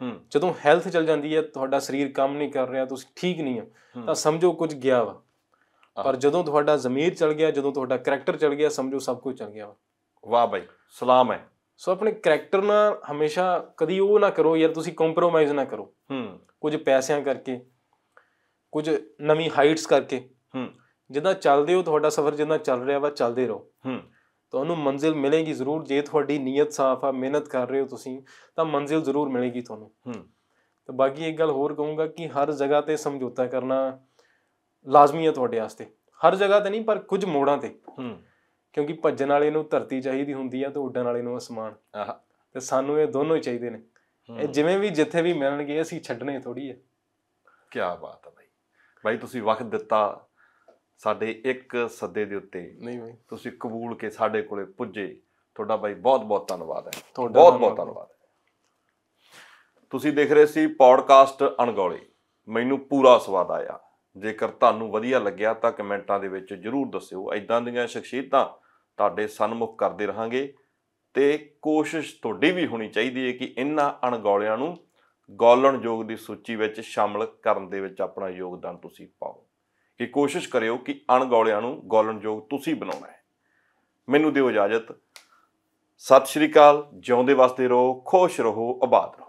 ਹੂੰ ਜਦੋਂ ਹੈਲਥ ਚਲ ਜਾਂਦੀ ਹੈ ਤੁਹਾਡਾ ਸਰੀਰ ਕੰਮ ਨਹੀਂ ਕਰ ਰਿਹਾ ਤੁਸੀਂ ਠੀਕ ਨਹੀਂ ਹੋ ਤਾਂ ਸਮਝੋ ਕੁਝ ਗਿਆ ਵਾ ਪਰ ਜਦੋਂ ਤੁਹਾਡਾ ਜ਼ਮੀਰ ਚਲ ਗਿਆ ਜਦੋਂ ਤੁਹਾਡਾ ਕੈਰੈਕਟਰ ਚਲ ਗਿਆ ਸਮਝੋ ਸਭ ਕੁਝ ਚਲ ਗਿਆ ਵਾ ਵਾਹ ਬਾਈ ਸਲਾਮ ਹੈ ਸੋ ਆਪਣੇ ਕੈਰੈਕਟਰ ਨਾਲ ਹਮੇਸ਼ਾ ਕਦੀ ਉਹ ਨਾ ਕਰੋ ਯਾਰ ਤੁਸੀਂ ਕੰਪਰੋਮਾਈਜ਼ ਨਾ ਕਰੋ ਹੂੰ ਕੁਝ ਪੈਸਿਆਂ ਕਰਕੇ ਕੁਝ ਨਵੀਂ ਹਾਈਟਸ ਕਰਕੇ ਹੂੰ ਜਿੱਦਾਂ ਚੱਲਦੇ ਹੋ ਤੁਹਾਡਾ ਸਫ਼ਰ ਜਿੰਨਾ ਚੱਲ ਰਿਹਾ ਵਾ ਚੱਲਦੇ ਰਹੋ ਹੂੰ ਤੁਹਾਨੂੰ ਮੰਜ਼ਿਲ ਮਿਲੇਗੀ ਜ਼ਰੂਰ ਜੇ ਤੁਹਾਡੀ ਨੀਅਤ ਸਾਫ਼ ਆ ਮਿਹਨਤ ਕਰ ਰਹੇ ਹੋ ਤੁਸੀਂ ਤਾਂ ਮੰਜ਼ਿਲ ਜ਼ਰੂਰ ਮਿਲੇਗੀ ਤੁਹਾਨੂੰ ਹੂੰ ਤੇ ਬਾਕੀ ਇੱਕ ਗੱਲ ਹੋਰ ਕਹੂੰਗਾ ਕਿ ਹਰ ਜਗ੍ਹਾ ਤੇ ਸਮਝੌਤਾ ਕਰਨਾ ਲਾਜ਼ਮੀ ਹੈ ਤੁਹਾਡੇ ਵਾਸਤੇ ਹਰ ਜਗ੍ਹਾ ਤੇ ਨਹੀਂ ਪਰ ਕੁਝ ਮੋੜਾਂ ਤੇ ਹੂੰ ਕਿਉਂਕਿ ਭੱਜਣ ਵਾਲੇ ਨੂੰ ਧਰਤੀ ਚਾਹੀਦੀ ਹੁੰਦੀ ਆ ਤੇ ਉੱਡਣ ਵਾਲੇ ਨੂੰ ਅਸਮਾਨ ਆਹ ਤੇ ਸਾਨੂੰ ਇਹ ਦੋਨੋਂ ਹੀ ਚਾਹੀਦੇ ਨੇ ਇਹ ਜਿਵੇਂ ਵੀ ਜਿੱਥੇ ਵੀ ਮਿਲਣਗੇ ਅਸੀਂ ਛੱਡਣੇ ਥੋੜੀ ਆ ਕੀ ਬਾਤ ਆ ਬਾਈ ਬਾਈ ਤੁਸੀਂ ਵਕਤ ਦਿੱਤਾ ਸਾਡੇ ਇੱਕ ਸੱਦੇ ਦੇ ਉੱਤੇ ਨਹੀਂ ਬਾਈ ਤੁਸੀਂ ਕਬੂਲ ਕੇ ਸਾਡੇ ਕੋਲੇ ਪੁੱਜੇ ਤੁਹਾਡਾ ਬਾਈ ਬਹੁਤ ਬਹੁਤ ਧੰਨਵਾਦ ਹੈ ਬਹੁਤ ਬਹੁਤ ਧੰਨਵਾਦ ਤੁਸੀਂ ਦੇਖ ਰਹੇ ਸੀ ਪੌਡਕਾਸਟ ਅਣਗੌਲੇ ਮੈਨੂੰ ਪੂਰਾ ਸਵਾਦ ਆਇਆ ਜੇਕਰ ਤੁਹਾਨੂੰ ਵਧੀਆ ਲੱਗਿਆ ਤਾਂ ਕਮੈਂਟਾਂ ਦੇ ਵਿੱਚ ਜਰੂਰ ਦੱਸਿਓ ਐਦਾਂ ਦੀਆਂ ਸ਼ਖਸੀਅਤਾਂ ਤੁਹਾਡੇ ਸਨਮੁਖ ਕਰਦੇ ਰਹਾਂਗੇ ਤੇ ਕੋਸ਼ਿਸ਼ ਤੁਹਾਡੀ ਵੀ ਹੋਣੀ ਚਾਹੀਦੀ ਹੈ ਕਿ ਇਹਨਾਂ ਅਣਗੌਲਿਆਂ ਨੂੰ ਗੌਲਣ ਯੋਗ ਦੀ ਸੂਚੀ ਵਿੱਚ ਸ਼ਾਮਲ ਕਰਨ ਦੇ ਵਿੱਚ ਆਪਣਾ ਯੋਗਦਾਨ ਤੁਸੀਂ ਪਾਓ ਕਿ ਕੋਸ਼ਿਸ਼ ਕਰਿਓ ਕਿ ਅਣਗੌਲਿਆਂ ਨੂੰ ਗੌਲਣਯੋਗ ਤੁਸੀਂ ਬਣਾਉਣਾ ਹੈ ਮੈਨੂੰ ਦਿਓ ਇਜਾਜ਼ਤ ਸਤਿ ਸ਼੍ਰੀ ਅਕਾਲ ਜਿਉਂਦੇ ਵਸਦੇ ਰਹੋ ਖੁਸ਼ ਰਹੋ ਆਬਾਦ